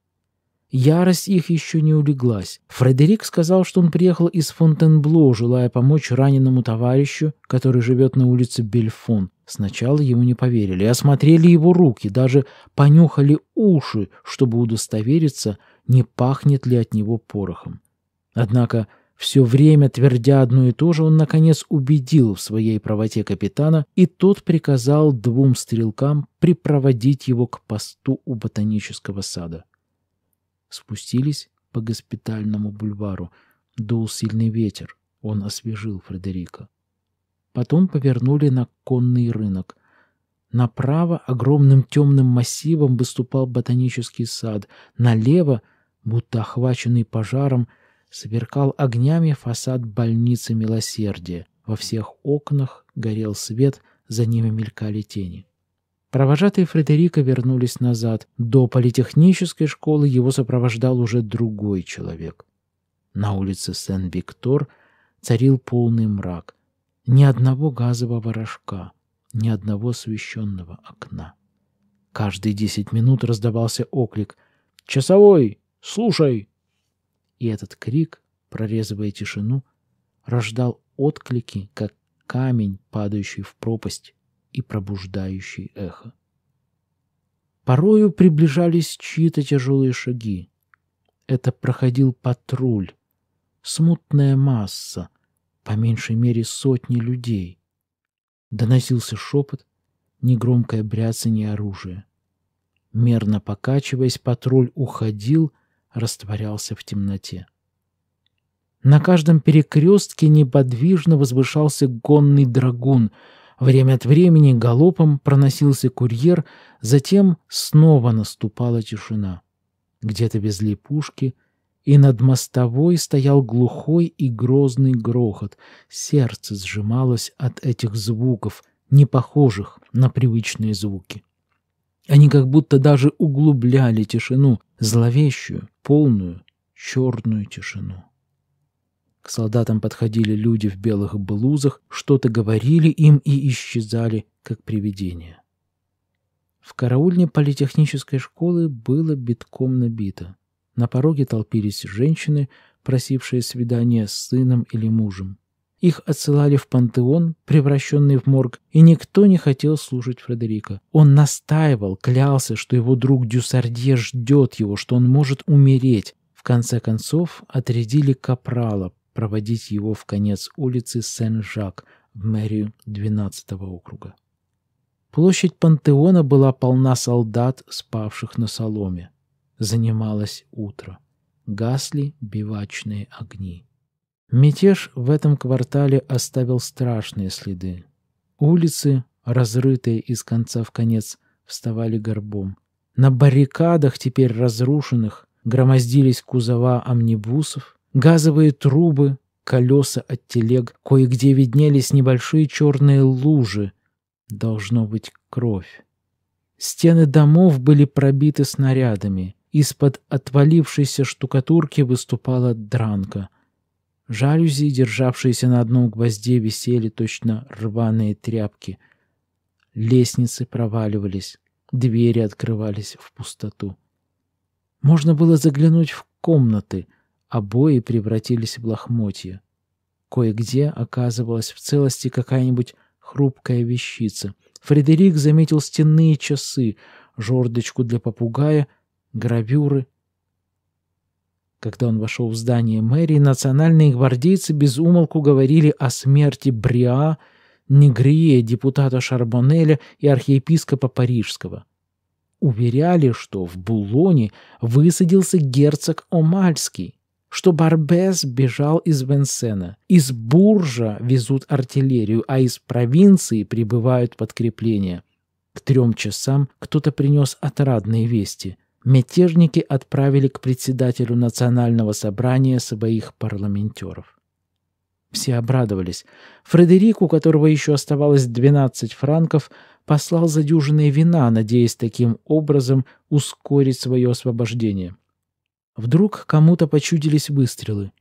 Ярость их еще не улеглась. Фредерик сказал, что он приехал из Фонтенбло, желая помочь раненому товарищу, который живет на улице Бельфон. Сначала ему не поверили, осмотрели его руки, даже понюхали уши, чтобы удостовериться, не пахнет ли от него порохом. Однако, все время твердя одно и то же, он, наконец, убедил в своей правоте капитана, и тот приказал двум стрелкам припроводить его к посту у ботанического сада. Спустились по госпитальному бульвару. Дул сильный ветер. Он освежил Фредерика. Потом повернули на конный рынок. Направо огромным темным массивом выступал ботанический сад. Налево, будто охваченный пожаром, сверкал огнями фасад больницы Милосердия. Во всех окнах горел свет, за ними мелькали тени. Провожатые Фредерика вернулись назад. До политехнической школы его сопровождал уже другой человек. На улице Сен-Виктор царил полный мрак. Ни одного газового рожка, ни одного освещенного окна. Каждые десять минут раздавался оклик «Часовой! Слушай!» И этот крик, прорезывая тишину, рождал отклики, как камень, падающий в пропасть и пробуждающий эхо. Порою приближались чьи-то тяжелые шаги. Это проходил патруль, смутная масса, по меньшей мере сотни людей. Доносился шепот, негромкое бряцание оружия. Мерно покачиваясь, патруль уходил, растворялся в темноте. На каждом перекрестке неподвижно возвышался гонный драгун — Время от времени галопом проносился курьер, затем снова наступала тишина. Где-то везли пушки, и над мостовой стоял глухой и грозный грохот. Сердце сжималось от этих звуков, не похожих на привычные звуки. Они как будто даже углубляли тишину, зловещую, полную, черную тишину. К солдатам подходили люди в белых блузах, что-то говорили им и исчезали, как привидения. В караульне политехнической школы было битком набито. На пороге толпились женщины, просившие свидания с сыном или мужем. Их отсылали в пантеон, превращенный в морг, и никто не хотел слушать Фредерика. Он настаивал, клялся, что его друг Дюсардье ждет его, что он может умереть. В конце концов, отрядили капрала, проводить его в конец улицы Сен-Жак в мэрию 12 округа. Площадь Пантеона была полна солдат, спавших на соломе. Занималось утро. Гасли бивачные огни. Мятеж в этом квартале оставил страшные следы. Улицы, разрытые из конца в конец, вставали горбом. На баррикадах, теперь разрушенных, громоздились кузова амнибусов, газовые трубы, колеса от телег, кое-где виднелись небольшие черные лужи. Должно быть кровь. Стены домов были пробиты снарядами. Из-под отвалившейся штукатурки выступала дранка. Жалюзи, державшиеся на одном гвозде, висели точно рваные тряпки. Лестницы проваливались, двери открывались в пустоту. Можно было заглянуть в комнаты, Обои превратились в лохмотья. Кое-где оказывалась в целости какая-нибудь хрупкая вещица. Фредерик заметил стенные часы, жердочку для попугая, гравюры. Когда он вошел в здание мэрии, национальные гвардейцы без умолку говорили о смерти Бриа, Негрие, депутата Шарбонеля и архиепископа Парижского. Уверяли, что в Булоне высадился герцог Омальский что Барбес бежал из Венсена. Из Буржа везут артиллерию, а из провинции прибывают подкрепления. К трем часам кто-то принес отрадные вести. Мятежники отправили к председателю национального собрания своих парламентеров. Все обрадовались. Фредерик, у которого еще оставалось 12 франков, послал задюженные вина, надеясь таким образом ускорить свое освобождение. Вдруг кому-то почудились выстрелы.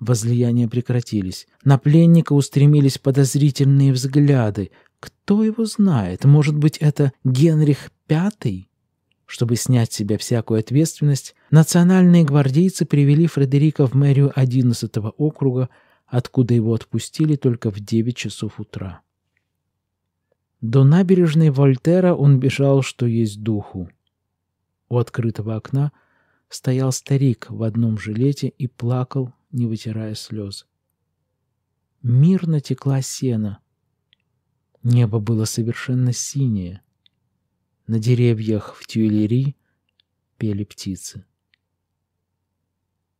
Возлияния прекратились. На пленника устремились подозрительные взгляды. Кто его знает? Может быть, это Генрих Пятый? Чтобы снять с себя всякую ответственность, национальные гвардейцы привели Фредерика в мэрию 11 округа, откуда его отпустили только в 9 часов утра. До набережной Вольтера он бежал, что есть духу. У открытого окна – стоял старик в одном жилете и плакал, не вытирая слез. Мирно текла сена. Небо было совершенно синее. На деревьях в Тюильри пели птицы.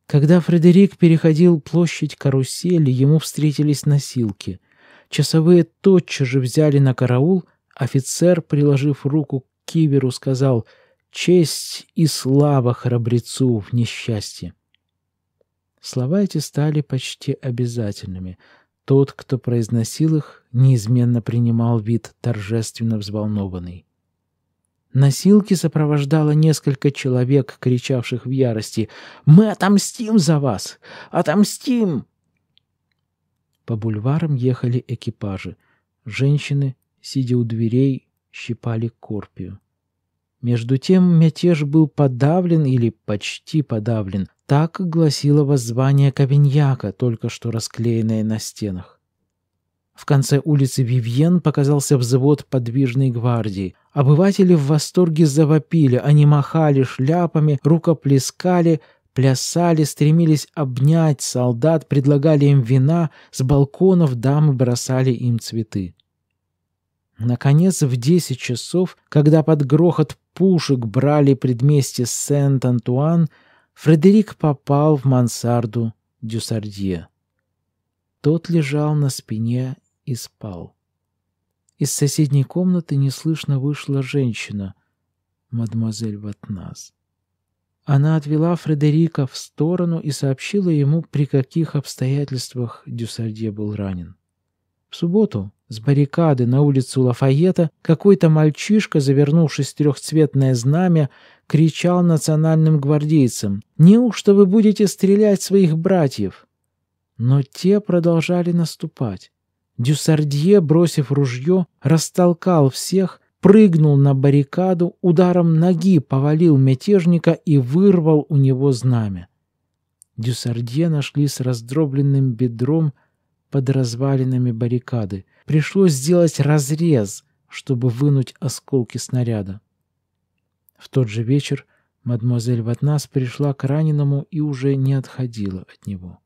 Когда Фредерик переходил площадь карусели, ему встретились носилки. Часовые тотчас же взяли на караул, офицер, приложив руку к киверу, сказал — Честь и слава храбрецу в несчастье. Слова эти стали почти обязательными. Тот, кто произносил их, неизменно принимал вид торжественно взволнованный. Насилки сопровождало несколько человек, кричавших в ярости «Мы отомстим за вас! Отомстим!» По бульварам ехали экипажи. Женщины, сидя у дверей, щипали корпию. Между тем мятеж был подавлен или почти подавлен. Так гласило воззвание Кавиньяка, только что расклеенное на стенах. В конце улицы Вивьен показался взвод подвижной гвардии. Обыватели в восторге завопили, они махали шляпами, рукоплескали, плясали, стремились обнять солдат, предлагали им вина, с балконов дамы бросали им цветы. Наконец, в десять часов, когда под грохот пушек брали предместье Сент-Антуан, Фредерик попал в мансарду Дюсардье. Тот лежал на спине и спал. Из соседней комнаты неслышно вышла женщина, мадемуазель Ватнас. Она отвела Фредерика в сторону и сообщила ему, при каких обстоятельствах Дюсардье был ранен. В субботу, с баррикады на улицу Лафаета какой-то мальчишка, завернувшись в трехцветное знамя, кричал национальным гвардейцам «Неужто вы будете стрелять своих братьев?» Но те продолжали наступать. Дюсардье, бросив ружье, растолкал всех, прыгнул на баррикаду, ударом ноги повалил мятежника и вырвал у него знамя. Дюсардье нашли с раздробленным бедром под развалинами баррикады. Пришлось сделать разрез, чтобы вынуть осколки снаряда. В тот же вечер мадемуазель Ватнас пришла к раненому и уже не отходила от него.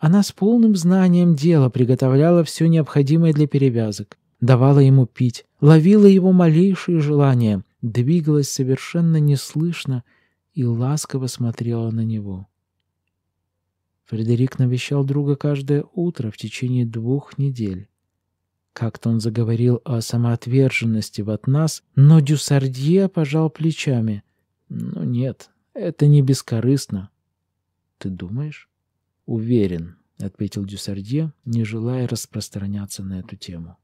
Она с полным знанием дела приготовляла все необходимое для перевязок, давала ему пить, ловила его малейшие желания, двигалась совершенно неслышно и ласково смотрела на него. Фредерик навещал друга каждое утро в течение двух недель. Как-то он заговорил о самоотверженности в Атнас, но Дюсардье пожал плечами. «Ну нет, это не бескорыстно». «Ты думаешь?» «Уверен», — ответил Дюсардье, не желая распространяться на эту тему.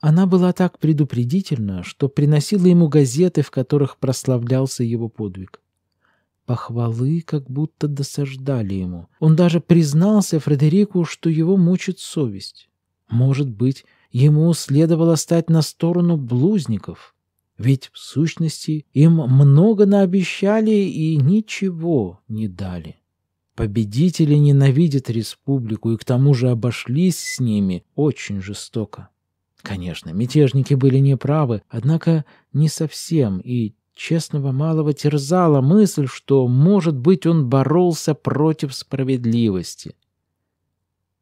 Она была так предупредительна, что приносила ему газеты, в которых прославлялся его подвиг. Похвалы как будто досаждали ему. Он даже признался Фредерику, что его мучит совесть. Может быть, ему следовало стать на сторону блузников. Ведь, в сущности, им много наобещали и ничего не дали. Победители ненавидят республику и к тому же обошлись с ними очень жестоко. Конечно, мятежники были неправы, однако не совсем, и Честного малого терзала мысль, что, может быть, он боролся против справедливости.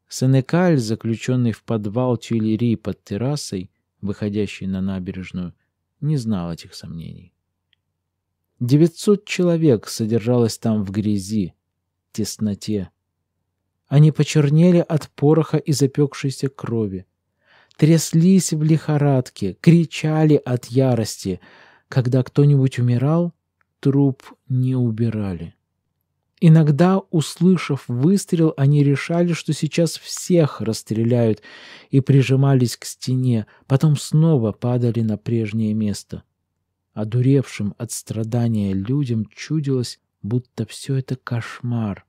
Сенекаль, заключенный в подвал Тюильри под террасой, выходящей на набережную, не знал этих сомнений. Девятьсот человек содержалось там в грязи, тесноте. Они почернели от пороха и запекшейся крови. Тряслись в лихорадке, кричали от ярости — когда кто-нибудь умирал, труп не убирали. Иногда, услышав выстрел, они решали, что сейчас всех расстреляют, и прижимались к стене, потом снова падали на прежнее место. Одуревшим от страдания людям чудилось, будто все это кошмар,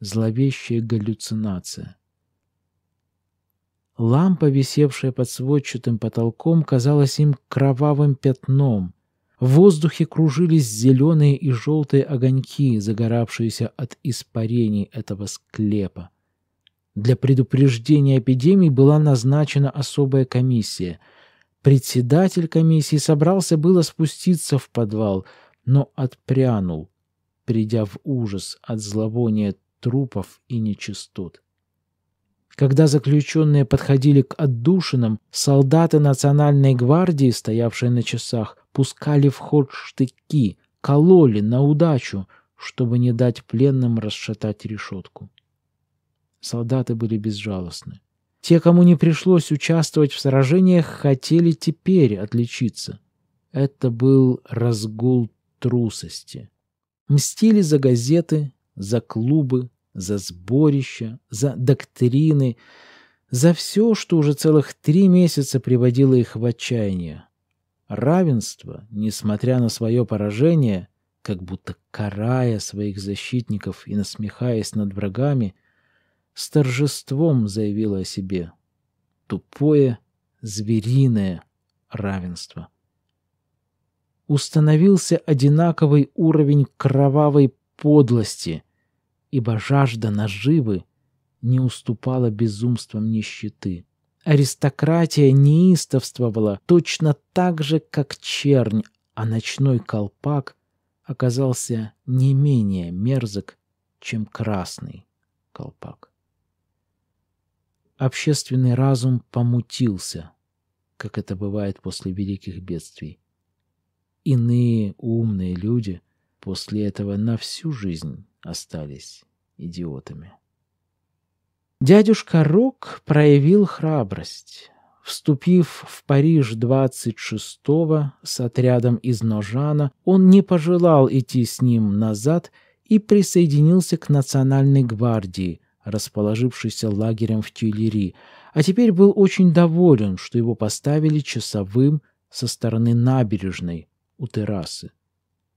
зловещая галлюцинация. Лампа, висевшая под сводчатым потолком, казалась им кровавым пятном — в воздухе кружились зеленые и желтые огоньки, загоравшиеся от испарений этого склепа. Для предупреждения эпидемии была назначена особая комиссия. Председатель комиссии собрался было спуститься в подвал, но отпрянул, придя в ужас от зловония трупов и нечистот. Когда заключенные подходили к отдушинам, солдаты национальной гвардии, стоявшие на часах, пускали в ход штыки, кололи на удачу, чтобы не дать пленным расшатать решетку. Солдаты были безжалостны. Те, кому не пришлось участвовать в сражениях, хотели теперь отличиться. Это был разгул трусости. Мстили за газеты, за клубы, за сборища, за доктрины, за все, что уже целых три месяца приводило их в отчаяние. Равенство, несмотря на свое поражение, как будто карая своих защитников и насмехаясь над врагами, с торжеством заявило о себе. Тупое, звериное равенство. Установился одинаковый уровень кровавой подлости – ибо жажда наживы не уступала безумствам нищеты. Аристократия неистовствовала точно так же, как чернь, а ночной колпак оказался не менее мерзок, чем красный колпак. Общественный разум помутился, как это бывает после великих бедствий. Иные умные люди после этого на всю жизнь остались идиотами. Дядюшка Рок проявил храбрость. Вступив в Париж 26-го с отрядом из Ножана, он не пожелал идти с ним назад и присоединился к Национальной гвардии, расположившейся лагерем в Тюильри, а теперь был очень доволен, что его поставили часовым со стороны набережной у террасы.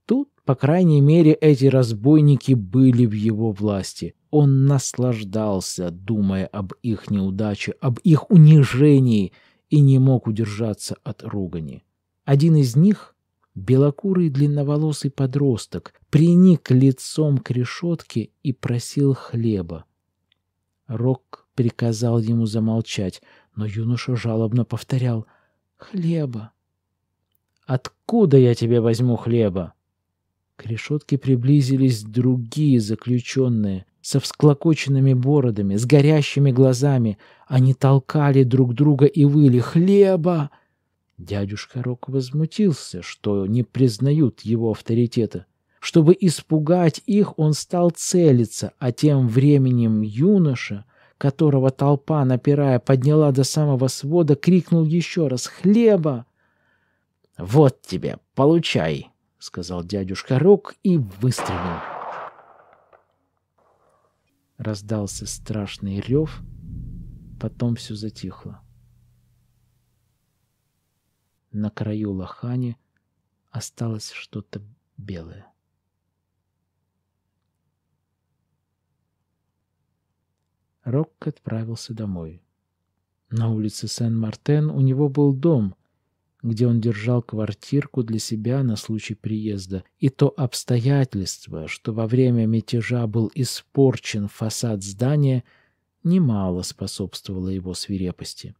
Тут по крайней мере, эти разбойники были в его власти. Он наслаждался, думая об их неудаче, об их унижении, и не мог удержаться от ругани. Один из них, белокурый длинноволосый подросток, приник лицом к решетке и просил хлеба. Рок приказал ему замолчать, но юноша жалобно повторял «Хлеба». «Откуда я тебе возьму хлеба?» К решетке приблизились другие заключенные со всклокоченными бородами, с горящими глазами. Они толкали друг друга и выли «Хлеба!». Дядюшка Рок возмутился, что не признают его авторитета. Чтобы испугать их, он стал целиться, а тем временем юноша, которого толпа, напирая, подняла до самого свода, крикнул еще раз «Хлеба!». «Вот тебе, получай!» — сказал дядюшка Рок и выстрелил. Раздался страшный рев, потом все затихло. На краю лохани осталось что-то белое. Рок отправился домой. На улице Сен-Мартен у него был дом, где он держал квартирку для себя на случай приезда, и то обстоятельство, что во время мятежа был испорчен фасад здания, немало способствовало его свирепости.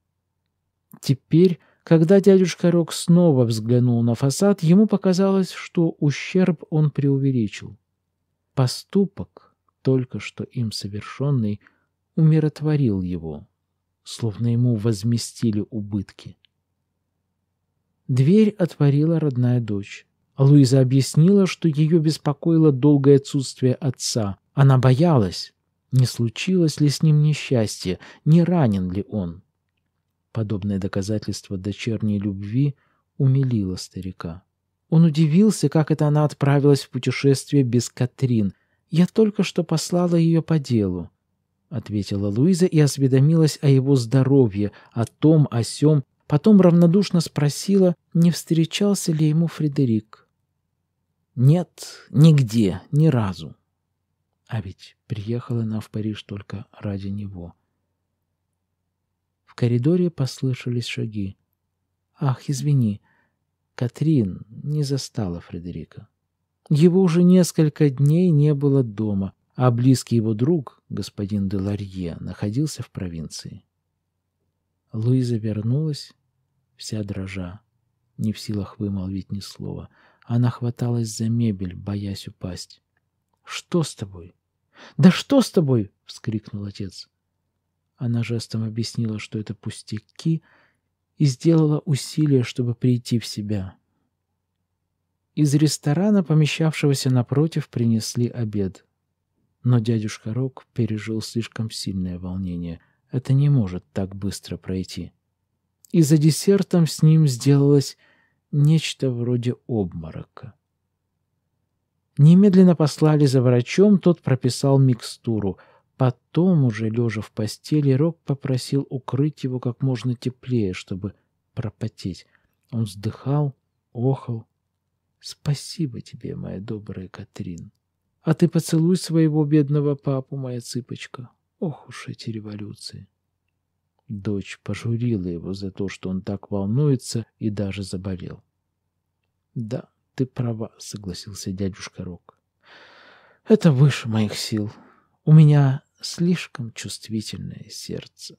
Теперь, когда дядюшка Рок снова взглянул на фасад, ему показалось, что ущерб он преувеличил. Поступок, только что им совершенный, умиротворил его, словно ему возместили убытки. Дверь отворила родная дочь. Луиза объяснила, что ее беспокоило долгое отсутствие отца. Она боялась, не случилось ли с ним несчастье, не ранен ли он. Подобное доказательство дочерней любви умилило старика. Он удивился, как это она отправилась в путешествие без Катрин. «Я только что послала ее по делу», — ответила Луиза и осведомилась о его здоровье, о том, о сём, Потом равнодушно спросила, не встречался ли ему Фредерик. «Нет, нигде, ни разу». А ведь приехала она в Париж только ради него. В коридоре послышались шаги. «Ах, извини, Катрин не застала Фредерика. Его уже несколько дней не было дома, а близкий его друг, господин Деларье, находился в провинции». Луиза вернулась вся дрожа, не в силах вымолвить ни слова. Она хваталась за мебель, боясь упасть. «Что с тобой?» «Да что с тобой?» — вскрикнул отец. Она жестом объяснила, что это пустяки, и сделала усилие, чтобы прийти в себя. Из ресторана, помещавшегося напротив, принесли обед. Но дядюшка Рок пережил слишком сильное волнение. Это не может так быстро пройти и за десертом с ним сделалось нечто вроде обморока. Немедленно послали за врачом, тот прописал микстуру. Потом, уже лежа в постели, Рок попросил укрыть его как можно теплее, чтобы пропотеть. Он вздыхал, охал. «Спасибо тебе, моя добрая Катрин. А ты поцелуй своего бедного папу, моя цыпочка. Ох уж эти революции!» Дочь пожурила его за то, что он так волнуется и даже заболел. «Да, ты права», — согласился дядюшка Рок. «Это выше моих сил. У меня слишком чувствительное сердце».